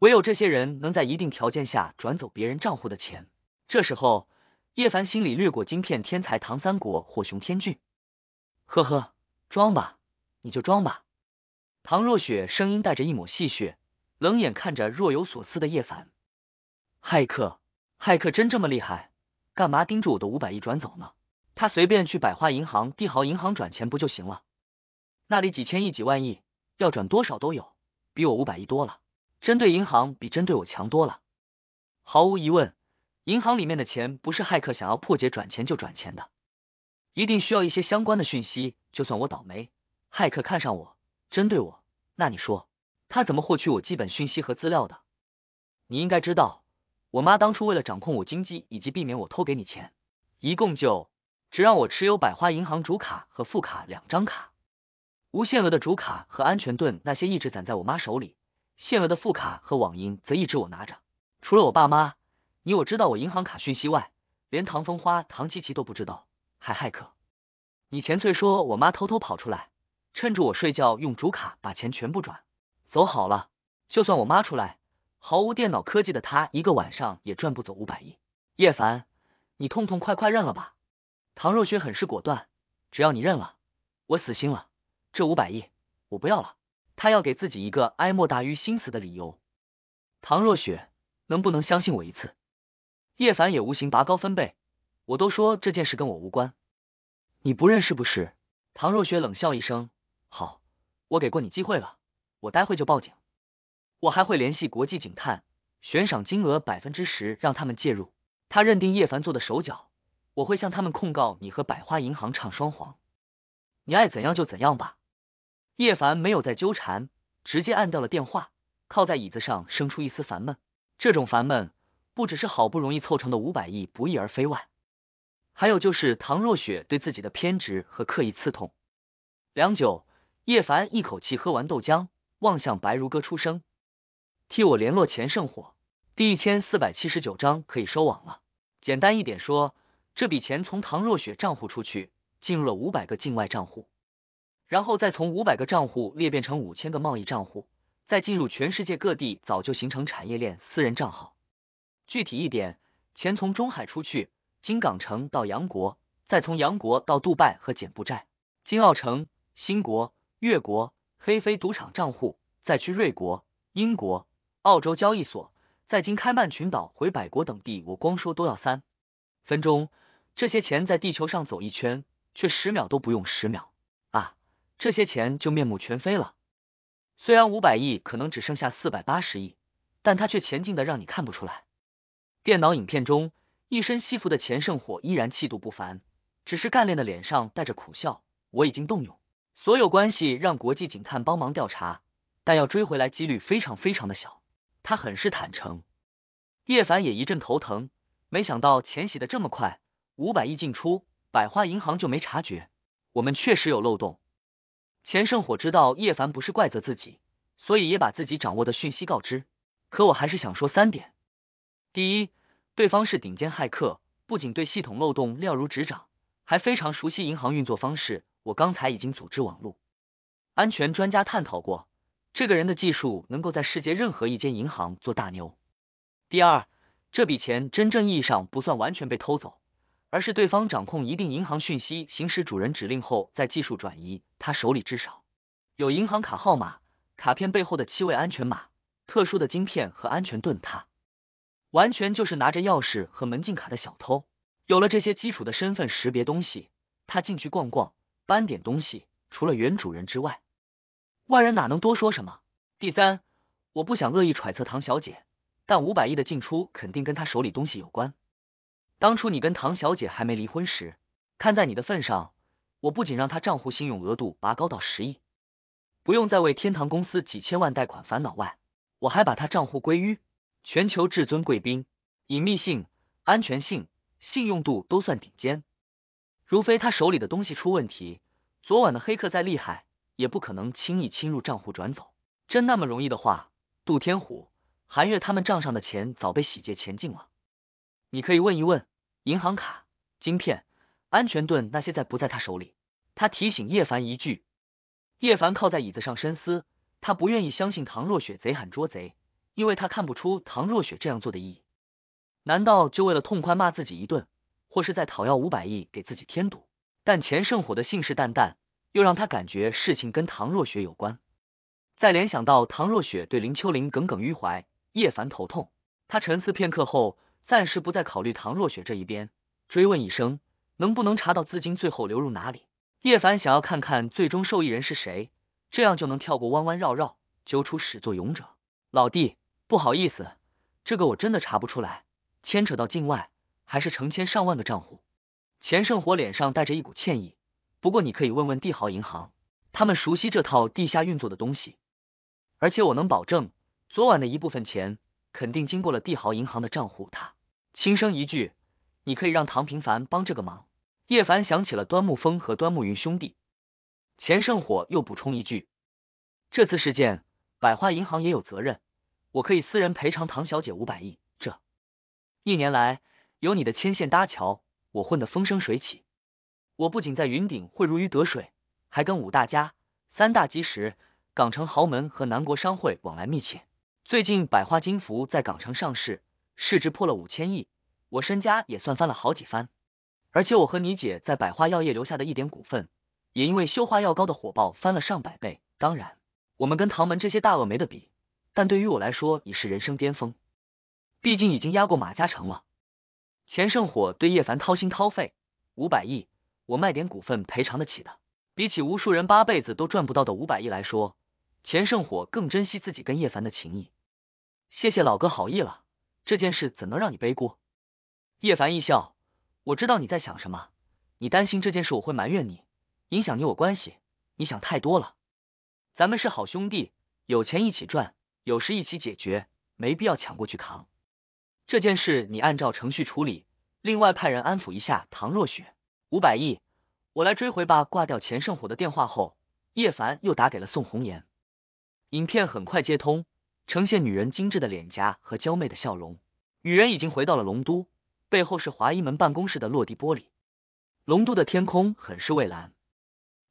唯有这些人能在一定条件下转走别人账户的钱。这时候，叶凡心里掠过金片天才唐三国或熊天俊。呵呵，装吧，你就装吧。唐若雪声音带着一抹戏谑，冷眼看着若有所思的叶凡。骇客，骇客真这么厉害？干嘛盯住我的五百亿转走呢？他随便去百花银行、帝豪银行转钱不就行了？那里几千亿、几万亿，要转多少都有，比我五百亿多了。针对银行比针对我强多了。毫无疑问，银行里面的钱不是骇客想要破解转钱就转钱的，一定需要一些相关的讯息。就算我倒霉，骇客看上我，针对我，那你说他怎么获取我基本讯息和资料的？你应该知道。我妈当初为了掌控我经济，以及避免我偷给你钱，一共就只让我持有百花银行主卡和副卡两张卡，无限额的主卡和安全盾那些一直攒在我妈手里，限额的副卡和网银则一直我拿着。除了我爸妈，你我知道我银行卡讯息外，连唐风花、唐琪琪都不知道。还骇客，你前翠说我妈偷偷跑出来，趁着我睡觉用主卡把钱全部转走。好了，就算我妈出来。毫无电脑科技的他，一个晚上也赚不走五百亿。叶凡，你痛痛快快认了吧。唐若雪很是果断，只要你认了，我死心了，这五百亿我不要了。他要给自己一个哀莫大于心死的理由。唐若雪，能不能相信我一次？叶凡也无形拔高分贝，我都说这件事跟我无关，你不认是不是？唐若雪冷笑一声，好，我给过你机会了，我待会就报警。我还会联系国际警探，悬赏金额百分之十，让他们介入。他认定叶凡做的手脚，我会向他们控告你和百花银行唱双簧。你爱怎样就怎样吧。叶凡没有再纠缠，直接按掉了电话，靠在椅子上，生出一丝烦闷。这种烦闷不只是好不容易凑成的五百亿不翼而飞外，还有就是唐若雪对自己的偏执和刻意刺痛。良久，叶凡一口气喝完豆浆，望向白如歌，出声。替我联络钱圣火。第一千四百七十九章可以收网了。简单一点说，这笔钱从唐若雪账户出去，进入了五百个境外账户，然后再从五百个账户裂变成五千个贸易账户，再进入全世界各地早就形成产业链私人账号。具体一点，钱从中海出去，金港城到洋国，再从洋国到杜拜和柬埔寨，金澳城、新国、越国黑飞赌场账户，再去瑞国、英国。澳洲交易所，在经开曼群岛、回百国等地，我光说都要三分钟。这些钱在地球上走一圈，却十秒都不用，十秒啊，这些钱就面目全非了。虽然五百亿可能只剩下四百八十亿，但它却前进的让你看不出来。电脑影片中，一身西服的钱圣火依然气度不凡，只是干练的脸上带着苦笑。我已经动用所有关系，让国际警探帮忙调查，但要追回来几率非常非常的小。他很是坦诚，叶凡也一阵头疼，没想到钱洗的这么快，五百亿进出，百花银行就没察觉。我们确实有漏洞。钱圣火知道叶凡不是怪责自己，所以也把自己掌握的讯息告知。可我还是想说三点：第一，对方是顶尖骇客，不仅对系统漏洞了如指掌，还非常熟悉银行运作方式。我刚才已经组织网络安全专家探讨过。这个人的技术能够在世界任何一间银行做大牛。第二，这笔钱真正意义上不算完全被偷走，而是对方掌控一定银行讯息，行使主人指令后，在技术转移他手里，至少有银行卡号码、卡片背后的七位安全码、特殊的晶片和安全盾。他完全就是拿着钥匙和门禁卡的小偷。有了这些基础的身份识别东西，他进去逛逛，搬点东西，除了原主人之外。外人哪能多说什么？第三，我不想恶意揣测唐小姐，但五百亿的进出肯定跟她手里东西有关。当初你跟唐小姐还没离婚时，看在你的份上，我不仅让她账户信用额度拔高到十亿，不用再为天堂公司几千万贷款烦恼，外我还把她账户归于全球至尊贵宾，隐秘性、安全性、信用度都算顶尖。如非她手里的东西出问题，昨晚的黑客再厉害。也不可能轻易侵入账户转走，真那么容易的话，杜天虎、韩月他们账上的钱早被洗劫前进了。你可以问一问，银行卡、晶片、安全盾那些在不在他手里？他提醒叶凡一句。叶凡靠在椅子上深思，他不愿意相信唐若雪贼喊捉贼，因为他看不出唐若雪这样做的意义。难道就为了痛快骂自己一顿，或是在讨要五百亿给自己添堵？但钱圣火的信誓旦旦。又让他感觉事情跟唐若雪有关，在联想到唐若雪对林秋玲耿耿于怀，叶凡头痛。他沉思片刻后，暂时不再考虑唐若雪这一边，追问一声，能不能查到资金最后流入哪里？叶凡想要看看最终受益人是谁，这样就能跳过弯弯绕绕，揪出始作俑者。老弟，不好意思，这个我真的查不出来，牵扯到境外，还是成千上万个账户。钱圣火脸上带着一股歉意。不过你可以问问帝豪银行，他们熟悉这套地下运作的东西。而且我能保证，昨晚的一部分钱肯定经过了帝豪银行的账户。他轻声一句：“你可以让唐平凡帮这个忙。”叶凡想起了端木风和端木云兄弟。钱圣火又补充一句：“这次事件，百花银行也有责任。我可以私人赔偿唐小姐五百亿。这一年来，有你的牵线搭桥，我混得风生水起。”我不仅在云顶会如鱼得水，还跟五大家、三大基石、港城豪门和南国商会往来密切。最近百花金服在港城上市，市值破了五千亿，我身家也算翻了好几番。而且我和你姐在百花药业留下的一点股份，也因为修花药膏的火爆翻了上百倍。当然，我们跟唐门这些大鳄没得比，但对于我来说已是人生巅峰，毕竟已经压过马家城了。钱圣火对叶凡掏心掏肺，五百亿。我卖点股份赔偿得起的，比起无数人八辈子都赚不到的五百亿来说，钱圣火更珍惜自己跟叶凡的情谊。谢谢老哥好意了，这件事怎能让你背锅？叶凡一笑，我知道你在想什么，你担心这件事我会埋怨你，影响你我关系，你想太多了。咱们是好兄弟，有钱一起赚，有事一起解决，没必要抢过去扛。这件事你按照程序处理，另外派人安抚一下唐若雪。五百亿，我来追回吧。挂掉钱圣火的电话后，叶凡又打给了宋红颜。影片很快接通，呈现女人精致的脸颊和娇媚的笑容。女人已经回到了龙都，背后是华一门办公室的落地玻璃。龙都的天空很是蔚蓝。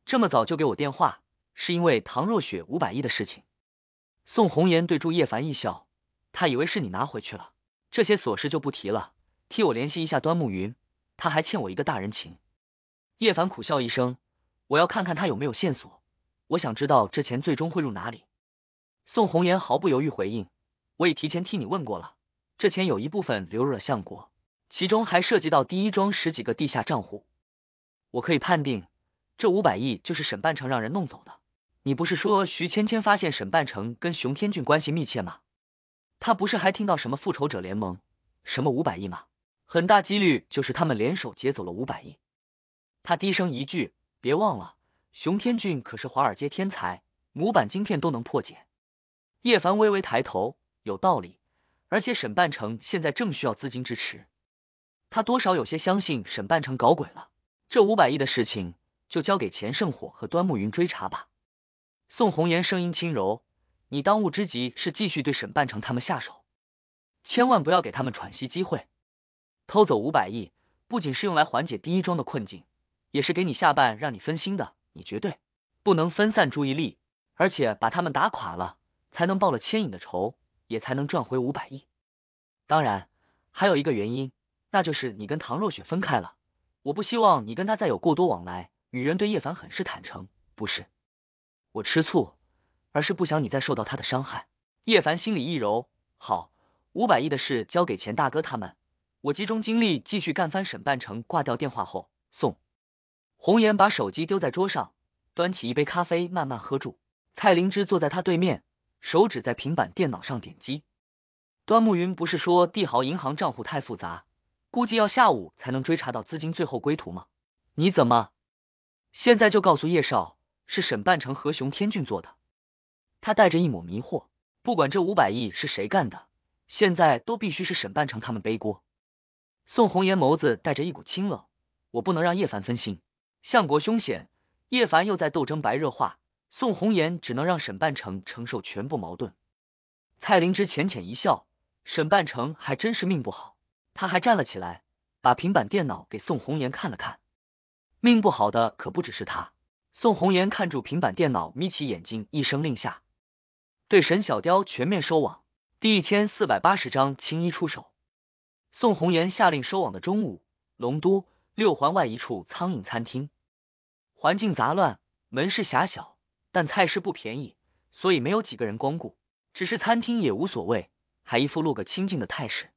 这么早就给我电话，是因为唐若雪五百亿的事情。宋红颜对住叶凡一笑，她以为是你拿回去了。这些琐事就不提了，替我联系一下端木云，他还欠我一个大人情。叶凡苦笑一声，我要看看他有没有线索。我想知道这钱最终汇入哪里。宋红颜毫不犹豫回应：“我已提前替你问过了，这钱有一部分流入了相国，其中还涉及到第一庄十几个地下账户。我可以判定，这五百亿就是沈半城让人弄走的。你不是说徐芊芊发现沈半城跟熊天俊关系密切吗？他不是还听到什么复仇者联盟，什么五百亿吗？很大几率就是他们联手劫走了五百亿。”他低声一句：“别忘了，熊天俊可是华尔街天才，模板晶片都能破解。”叶凡微微抬头，有道理。而且沈半城现在正需要资金支持，他多少有些相信沈半城搞鬼了。这五百亿的事情就交给钱圣火和端木云追查吧。宋红颜声音轻柔：“你当务之急是继续对沈半城他们下手，千万不要给他们喘息机会。偷走五百亿，不仅是用来缓解第一桩的困境。”也是给你下绊，让你分心的。你绝对不能分散注意力，而且把他们打垮了，才能报了牵引的仇，也才能赚回五百亿。当然，还有一个原因，那就是你跟唐若雪分开了，我不希望你跟他再有过多往来。女人对叶凡很是坦诚，不是我吃醋，而是不想你再受到他的伤害。叶凡心里一柔，好，五百亿的事交给钱大哥他们，我集中精力继续干翻沈半城。挂掉电话后，送。红颜把手机丢在桌上，端起一杯咖啡慢慢喝住。蔡灵芝坐在他对面，手指在平板电脑上点击。端木云不是说帝豪银行账户太复杂，估计要下午才能追查到资金最后归途吗？你怎么现在就告诉叶少是沈半城和熊天俊做的？他带着一抹迷惑。不管这五百亿是谁干的，现在都必须是沈半城他们背锅。宋红颜眸子带着一股清冷，我不能让叶凡分心。相国凶险，叶凡又在斗争白热化，宋红颜只能让沈半成承受全部矛盾。蔡灵芝浅浅一笑，沈半成还真是命不好。他还站了起来，把平板电脑给宋红颜看了看。命不好的可不只是他。宋红颜看住平板电脑，眯起眼睛，一声令下，对沈小雕全面收网。第一千四百八十章，青衣出手。宋红颜下令收网的中午，龙都六环外一处苍蝇餐厅。环境杂乱，门市狭小，但菜市不便宜，所以没有几个人光顾。只是餐厅也无所谓，还一副落个清静的态势。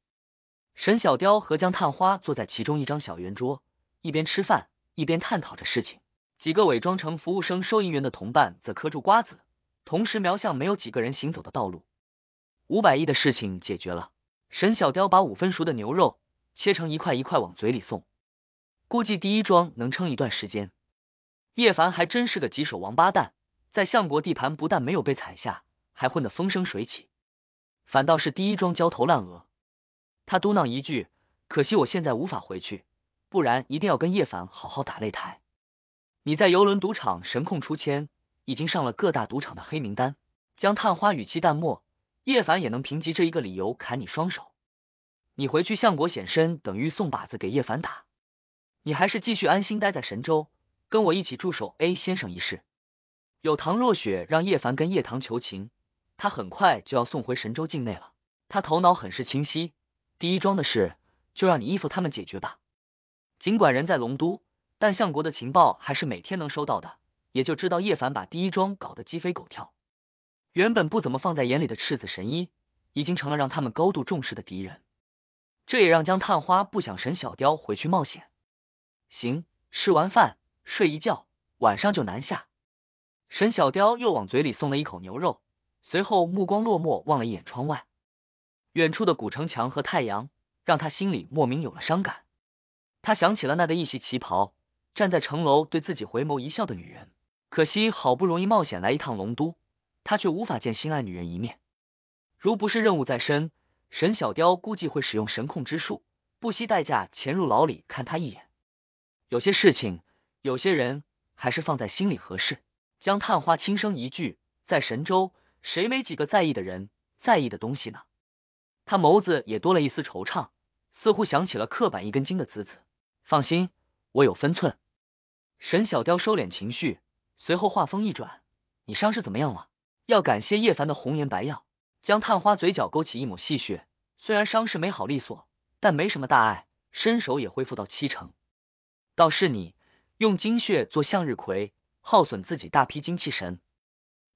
沈小雕和江探花坐在其中一张小圆桌，一边吃饭一边探讨着事情。几个伪装成服务生、收银员的同伴则嗑住瓜子，同时瞄向没有几个人行走的道路。五百亿的事情解决了，沈小雕把五分熟的牛肉切成一块一块往嘴里送，估计第一桩能撑一段时间。叶凡还真是个棘手王八蛋，在相国地盘不但没有被踩下，还混得风生水起，反倒是第一桩焦头烂额。他嘟囔一句：“可惜我现在无法回去，不然一定要跟叶凡好好打擂台。”你在游轮赌场神控出千，已经上了各大赌场的黑名单。将探花语气淡漠，叶凡也能凭借这一个理由砍你双手。你回去相国显身，等于送靶子给叶凡打。你还是继续安心待在神州。跟我一起驻守 A 先生一事，有唐若雪让叶凡跟叶唐求情，他很快就要送回神州境内了。他头脑很是清晰，第一桩的事就让你依附他们解决吧。尽管人在龙都，但相国的情报还是每天能收到的，也就知道叶凡把第一桩搞得鸡飞狗跳。原本不怎么放在眼里的赤子神医，已经成了让他们高度重视的敌人。这也让江探花不想沈小雕回去冒险。行，吃完饭。睡一觉，晚上就南下。沈小雕又往嘴里送了一口牛肉，随后目光落寞望了一眼窗外，远处的古城墙和太阳，让他心里莫名有了伤感。他想起了那个一袭旗袍站在城楼对自己回眸一笑的女人，可惜好不容易冒险来一趟龙都，他却无法见心爱女人一面。如不是任务在身，沈小雕估计会使用神控之术，不惜代价潜入牢里看他一眼。有些事情。有些人还是放在心里合适。江探花轻声一句，在神州谁没几个在意的人、在意的东西呢？他眸子也多了一丝惆怅，似乎想起了刻板一根筋的子子。放心，我有分寸。沈小雕收敛情绪，随后话锋一转：“你伤势怎么样了？”要感谢叶凡的红颜白药。江探花嘴角勾起一抹戏谑，虽然伤势没好利索，但没什么大碍，身手也恢复到七成。倒是你。用精血做向日葵，耗损自己大批精气神。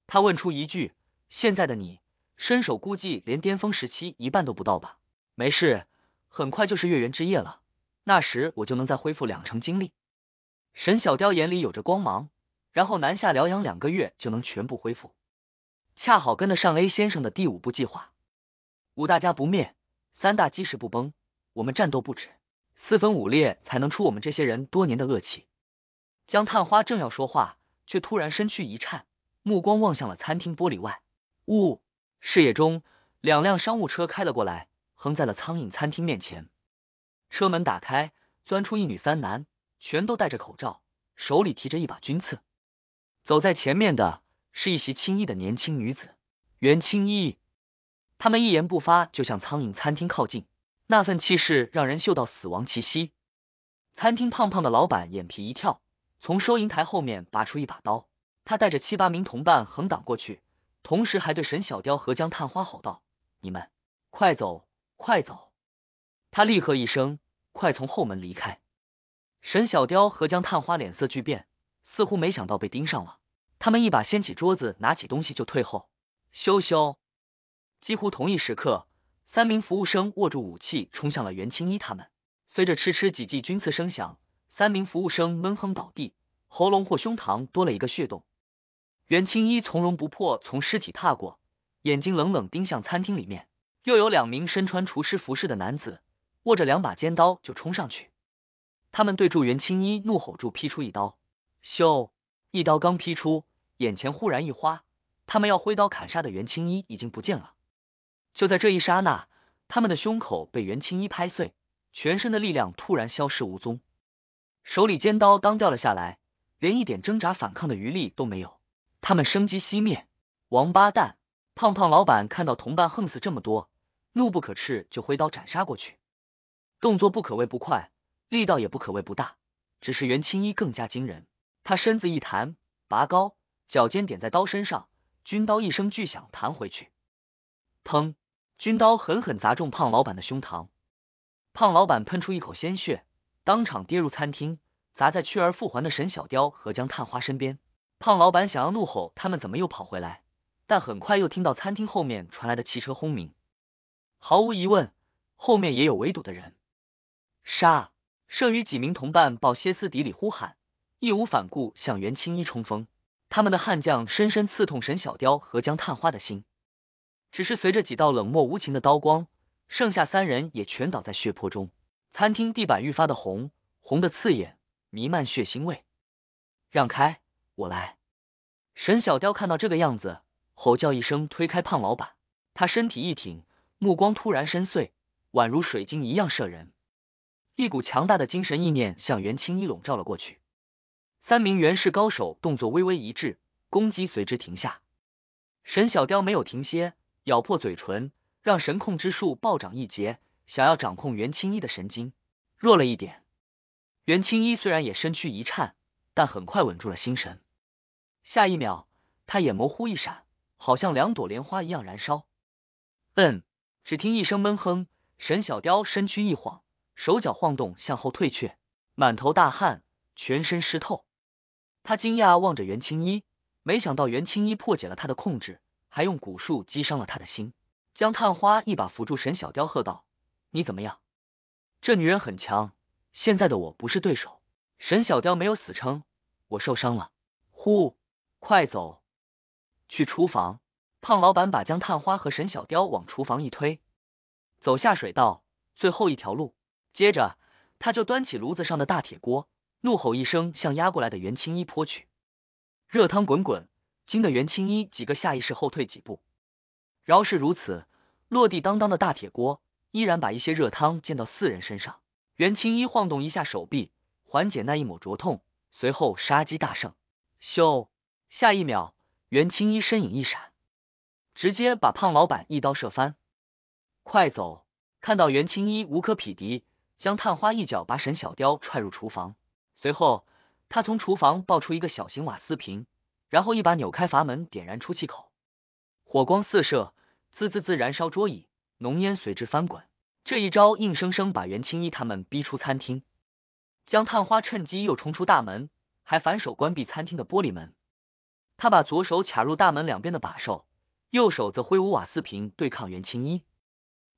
他问出一句：“现在的你，身手估计连巅峰时期一半都不到吧？”“没事，很快就是月圆之夜了，那时我就能再恢复两成精力。”沈小雕眼里有着光芒，然后南下疗养两个月就能全部恢复，恰好跟得上 A 先生的第五步计划。五大家不灭，三大基石不崩，我们战斗不止，四分五裂才能出我们这些人多年的恶气。江探花正要说话，却突然身躯一颤，目光望向了餐厅玻璃外。呜，视野中两辆商务车开了过来，横在了苍蝇餐厅面前。车门打开，钻出一女三男，全都戴着口罩，手里提着一把军刺。走在前面的是一袭青衣的年轻女子袁青衣。他们一言不发，就向苍蝇餐厅靠近，那份气势让人嗅到死亡气息。餐厅胖胖的老板眼皮一跳。从收银台后面拔出一把刀，他带着七八名同伴横挡过去，同时还对沈小雕和江探花吼道：“你们快走，快走！”他厉喝一声：“快从后门离开！”沈小雕和江探花脸色巨变，似乎没想到被盯上了。他们一把掀起桌子，拿起东西就退后。羞羞！几乎同一时刻，三名服务生握住武器冲向了袁青衣他们。随着“嗤嗤”几记军刺声响。三名服务生闷哼倒地，喉咙或胸膛多了一个血洞。袁青衣从容不迫从尸体踏过，眼睛冷冷盯向餐厅里面。又有两名身穿厨师服饰的男子握着两把尖刀就冲上去，他们对住袁青衣怒吼，住劈出一刀，咻！一刀刚劈出，眼前忽然一花，他们要挥刀砍杀的袁青衣已经不见了。就在这一刹那，他们的胸口被袁青衣拍碎，全身的力量突然消失无踪。手里尖刀刚掉了下来，连一点挣扎反抗的余力都没有，他们生机熄灭。王八蛋！胖胖老板看到同伴横死这么多，怒不可斥，就挥刀斩杀过去，动作不可谓不快，力道也不可谓不大。只是袁青衣更加惊人，他身子一弹，拔高，脚尖点在刀身上，军刀一声巨响弹回去，砰！军刀狠狠砸中胖老板的胸膛，胖老板喷出一口鲜血。当场跌入餐厅，砸在去而复还的沈小雕和江探花身边。胖老板想要怒吼他们怎么又跑回来，但很快又听到餐厅后面传来的汽车轰鸣。毫无疑问，后面也有围堵的人。杀！剩余几名同伴抱歇斯底里呼喊，义无反顾向袁青衣冲锋。他们的悍将深深刺痛沈小雕和江探花的心。只是随着几道冷漠无情的刀光，剩下三人也全倒在血泊中。餐厅地板愈发的红，红的刺眼，弥漫血腥味。让开，我来！沈小雕看到这个样子，吼叫一声，推开胖老板。他身体一挺，目光突然深邃，宛如水晶一样摄人。一股强大的精神意念向袁青衣笼罩了过去。三名袁氏高手动作微微一致，攻击随之停下。沈小雕没有停歇，咬破嘴唇，让神控之术暴涨一截。想要掌控袁青衣的神经弱了一点，袁青衣虽然也身躯一颤，但很快稳住了心神。下一秒，他眼眸忽一闪，好像两朵莲花一样燃烧。嗯，只听一声闷哼，沈小雕身躯一晃，手脚晃动向后退却，满头大汗，全身湿透。他惊讶望着袁青衣，没想到袁青衣破解了他的控制，还用蛊术击伤了他的心。将探花一把扶住沈小雕，喝道。你怎么样？这女人很强，现在的我不是对手。沈小雕没有死撑，我受伤了。呼，快走，去厨房。胖老板把江探花和沈小雕往厨房一推，走下水道，最后一条路。接着，他就端起炉子上的大铁锅，怒吼一声，向压过来的袁青衣泼去，热汤滚滚，惊得袁青衣几个下意识后退几步。饶是如此，落地当当的大铁锅。依然把一些热汤溅到四人身上。袁青衣晃动一下手臂，缓解那一抹灼痛，随后杀机大盛。咻！下一秒，袁青衣身影一闪，直接把胖老板一刀射翻。快走！看到袁青衣无可匹敌，将探花一脚把沈小雕踹入厨房。随后，他从厨房抱出一个小型瓦斯瓶，然后一把扭开阀门，点燃出气口，火光四射，滋滋滋燃烧桌椅。浓烟随之翻滚，这一招硬生生把袁青衣他们逼出餐厅。江探花趁机又冲出大门，还反手关闭餐厅的玻璃门。他把左手卡入大门两边的把手，右手则挥舞瓦斯瓶对抗袁青衣。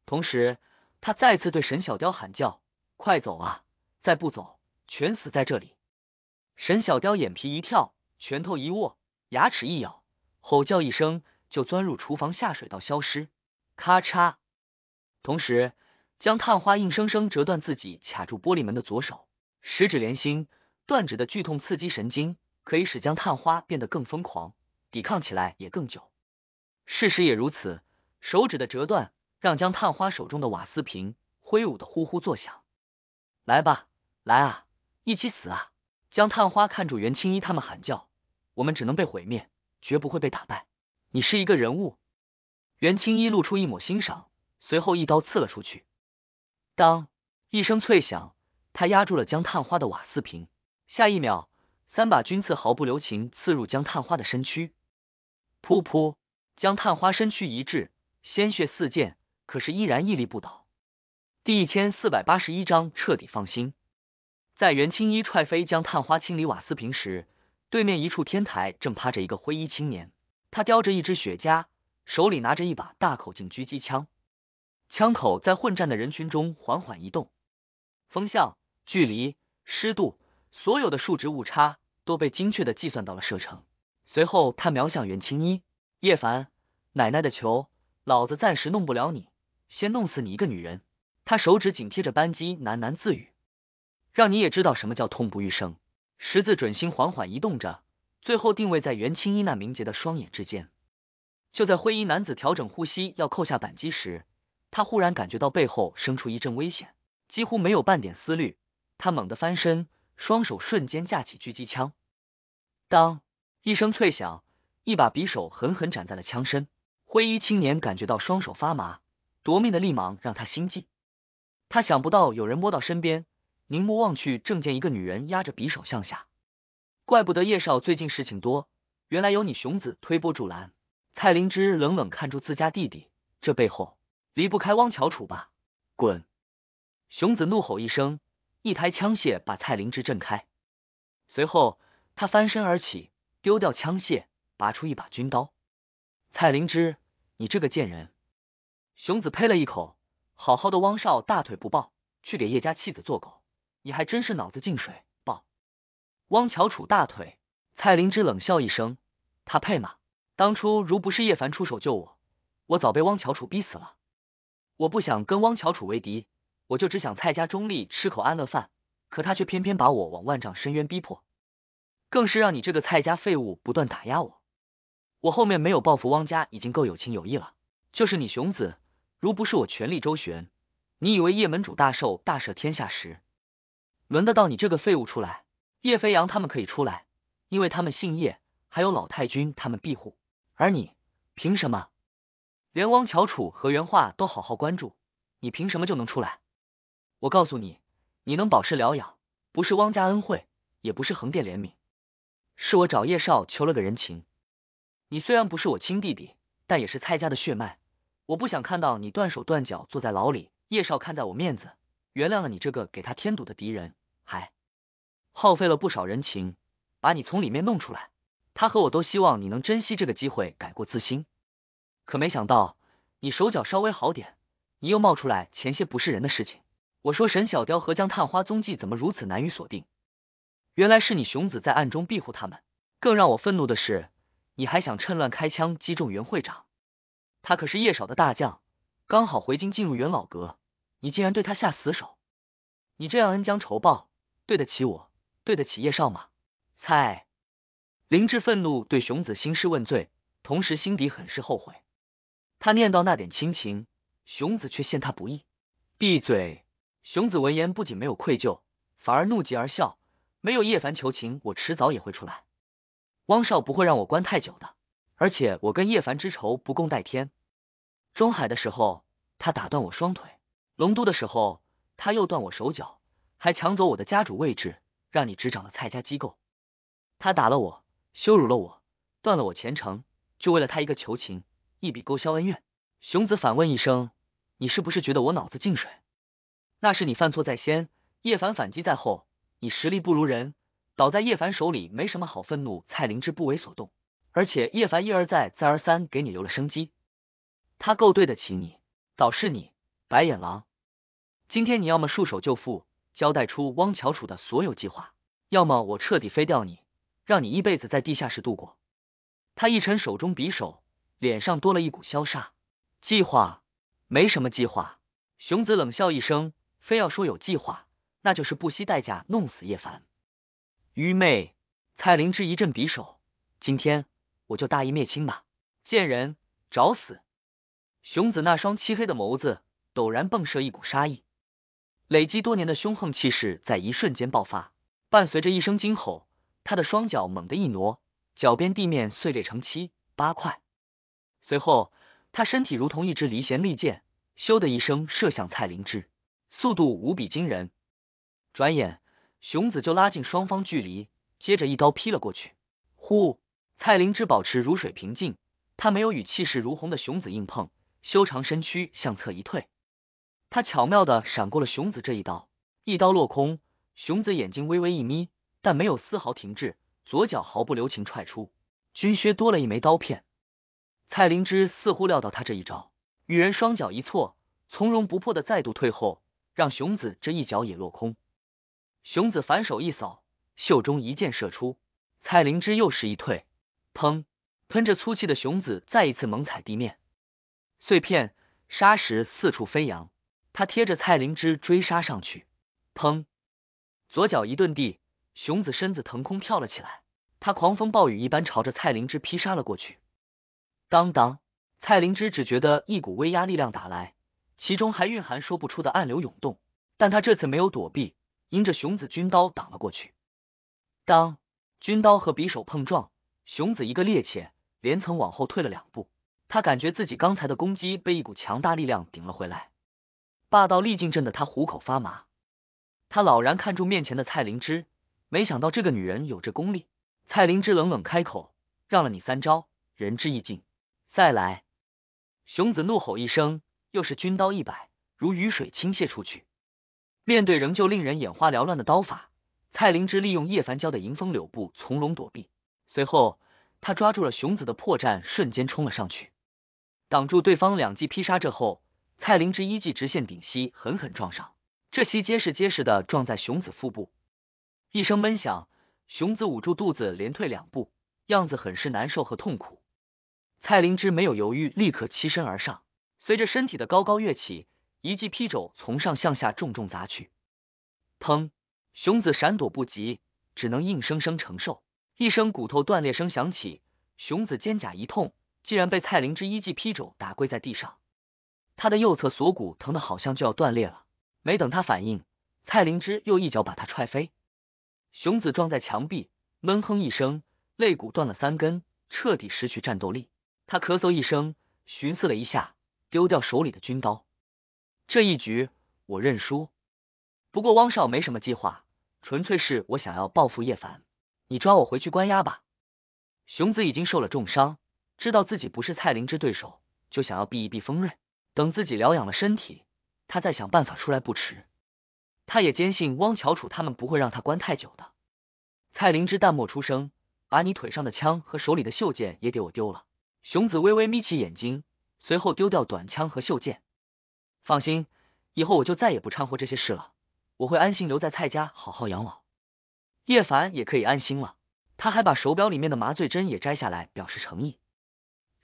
同时，他再次对沈小雕喊叫：“快走啊！再不走，全死在这里！”沈小雕眼皮一跳，拳头一握，牙齿一咬，吼叫一声就钻入厨房下水道消失。咔嚓。同时，江探花硬生生折断自己卡住玻璃门的左手，十指连心，断指的剧痛刺激神经，可以使江探花变得更疯狂，抵抗起来也更久。事实也如此，手指的折断让江探花手中的瓦斯瓶挥舞的呼呼作响。来吧，来啊，一起死啊！江探花看住袁青衣他们喊叫，我们只能被毁灭，绝不会被打败。你是一个人物。袁青衣露出一抹欣赏。随后一刀刺了出去，当一声脆响，他压住了将探花的瓦斯瓶。下一秒，三把军刺毫不留情刺入将探花的身躯。噗噗，将探花身躯一滞，鲜血四溅，可是依然屹立不倒。第一千四百八十一章彻底放心。在袁青衣踹飞将探花清理瓦斯瓶时，对面一处天台正趴着一个灰衣青年，他叼着一支雪茄，手里拿着一把大口径狙击枪。枪口在混战的人群中缓缓移动，风向、距离、湿度，所有的数值误差都被精确的计算到了射程。随后他瞄向袁青衣，叶凡奶奶的球，老子暂时弄不了你，先弄死你一个女人。他手指紧贴着扳机，喃喃自语：“让你也知道什么叫痛不欲生。”十字准星缓缓移动着，最后定位在袁青衣那明洁的双眼之间。就在灰衣男子调整呼吸要扣下扳机时，他忽然感觉到背后生出一阵危险，几乎没有半点思虑，他猛地翻身，双手瞬间架起狙击枪。当一声脆响，一把匕首狠狠斩在了枪身。灰衣青年感觉到双手发麻，夺命的利芒让他心悸。他想不到有人摸到身边，凝目望去，正见一个女人压着匕首向下。怪不得叶少最近事情多，原来有你熊子推波助澜。蔡灵芝冷冷看住自家弟弟，这背后。离不开汪乔楚吧？滚！熊子怒吼一声，一台枪械把蔡灵芝震开。随后他翻身而起，丢掉枪械，拔出一把军刀。蔡灵芝，你这个贱人！熊子呸了一口，好好的汪少大腿不抱，去给叶家弃子做狗，你还真是脑子进水抱汪乔楚大腿。蔡灵芝冷笑一声，他配吗？当初如不是叶凡出手救我，我早被汪乔楚逼死了。我不想跟汪乔楚为敌，我就只想蔡家中立吃口安乐饭。可他却偏偏把我往万丈深渊逼迫，更是让你这个蔡家废物不断打压我。我后面没有报复汪家已经够有情有义了，就是你熊子，如不是我全力周旋，你以为叶门主大寿大赦天下时，轮得到你这个废物出来？叶飞扬他们可以出来，因为他们姓叶，还有老太君他们庇护，而你凭什么？连汪乔楚和原画都好好关注，你凭什么就能出来？我告诉你，你能保释疗养，不是汪家恩惠，也不是横店怜悯，是我找叶少求了个人情。你虽然不是我亲弟弟，但也是蔡家的血脉。我不想看到你断手断脚坐在牢里。叶少看在我面子，原谅了你这个给他添堵的敌人，还耗费了不少人情，把你从里面弄出来。他和我都希望你能珍惜这个机会，改过自新。可没想到，你手脚稍微好点，你又冒出来前些不是人的事情。我说沈小雕和江探花踪迹怎么如此难以锁定？原来是你熊子在暗中庇护他们。更让我愤怒的是，你还想趁乱开枪击中袁会长，他可是叶少的大将，刚好回京进入元老阁，你竟然对他下死手！你这样恩将仇报，对得起我，对得起叶少吗？蔡林志愤怒对熊子兴师问罪，同时心底很是后悔。他念叨那点亲情，熊子却陷他不义。闭嘴！熊子闻言不仅没有愧疚，反而怒极而笑。没有叶凡求情，我迟早也会出来。汪少不会让我关太久的，而且我跟叶凡之仇不共戴天。中海的时候，他打断我双腿；龙都的时候，他又断我手脚，还抢走我的家主位置，让你执掌了蔡家机构。他打了我，羞辱了我，断了我前程，就为了他一个求情。一笔勾销恩怨。雄子反问一声：“你是不是觉得我脑子进水？”那是你犯错在先，叶凡反击在后，你实力不如人，倒在叶凡手里没什么好愤怒。蔡灵芝不为所动，而且叶凡一而再再而三给你留了生机，他够对得起你，倒是你白眼狼。今天你要么束手就缚，交代出汪乔楚的所有计划，要么我彻底飞掉你，让你一辈子在地下室度过。他一沉手中匕首。脸上多了一股消煞。计划没什么计划。熊子冷笑一声，非要说有计划，那就是不惜代价弄死叶凡。愚昧！蔡灵芝一阵匕首，今天我就大义灭亲吧！贱人，找死！熊子那双漆黑的眸子陡然迸射一股杀意，累积多年的凶横气势在一瞬间爆发，伴随着一声惊吼，他的双脚猛地一挪，脚边地面碎裂成七八块。随后，他身体如同一支离弦利箭，咻的一声射向蔡灵芝，速度无比惊人。转眼，熊子就拉近双方距离，接着一刀劈了过去。呼！蔡灵芝保持如水平静，他没有与气势如虹的熊子硬碰，修长身躯向侧一退，他巧妙的闪过了熊子这一刀，一刀落空。熊子眼睛微微一眯，但没有丝毫停滞，左脚毫不留情踹出，军靴多了一枚刀片。蔡灵芝似乎料到他这一招，女人双脚一错，从容不迫的再度退后，让熊子这一脚也落空。熊子反手一扫，袖中一箭射出，蔡灵芝又是一退。砰！喷着粗气的熊子再一次猛踩地面，碎片沙石四处飞扬。他贴着蔡灵芝追杀上去。砰！左脚一顿地，熊子身子腾空跳了起来，他狂风暴雨一般朝着蔡灵芝劈杀了过去。当当！蔡灵芝只觉得一股威压力量打来，其中还蕴含说不出的暗流涌动。但她这次没有躲避，迎着熊子军刀挡了过去。当，军刀和匕首碰撞，熊子一个趔趄，连层往后退了两步。他感觉自己刚才的攻击被一股强大力量顶了回来，霸道力劲震得他虎口发麻。他老然看住面前的蔡灵芝，没想到这个女人有这功力。蔡灵芝冷冷开口：“让了你三招，仁至义尽。”再来，熊子怒吼一声，又是军刀一摆，如雨水倾泻出去。面对仍旧令人眼花缭乱的刀法，蔡灵芝利用叶凡娇的迎风柳步从容躲避。随后，他抓住了熊子的破绽，瞬间冲了上去，挡住对方两记劈杀。这后，蔡灵芝一记直线顶膝狠狠撞上，这膝结实结实的撞在熊子腹部，一声闷响，熊子捂住肚子连退两步，样子很是难受和痛苦。蔡灵芝没有犹豫，立刻栖身而上。随着身体的高高跃起，一记劈肘从上向下重重砸去。砰！熊子闪躲不及，只能硬生生承受。一声骨头断裂声响起，熊子肩胛一痛，竟然被蔡灵芝一记劈肘打跪在地上。他的右侧锁骨疼得好像就要断裂了。没等他反应，蔡灵芝又一脚把他踹飞。熊子撞在墙壁，闷哼一声，肋骨断了三根，彻底失去战斗力。他咳嗽一声，寻思了一下，丢掉手里的军刀。这一局我认输。不过汪少没什么计划，纯粹是我想要报复叶凡。你抓我回去关押吧。熊子已经受了重伤，知道自己不是蔡灵芝对手，就想要避一避锋锐，等自己疗养了身体，他再想办法出来不迟。他也坚信汪乔楚他们不会让他关太久的。蔡灵芝淡漠出声：“把你腿上的枪和手里的袖剑也给我丢了。”熊子微微眯起眼睛，随后丢掉短枪和袖剑。放心，以后我就再也不掺和这些事了。我会安心留在蔡家好好养老。叶凡也可以安心了。他还把手表里面的麻醉针也摘下来，表示诚意。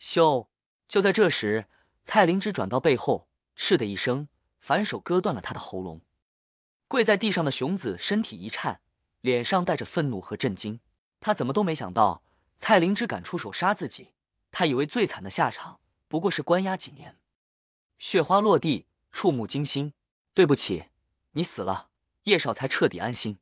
咻！就在这时，蔡灵芝转到背后，嗤的一声，反手割断了他的喉咙。跪在地上的熊子身体一颤，脸上带着愤怒和震惊。他怎么都没想到，蔡灵芝敢出手杀自己。他以为最惨的下场不过是关押几年，雪花落地，触目惊心。对不起，你死了，叶少才彻底安心。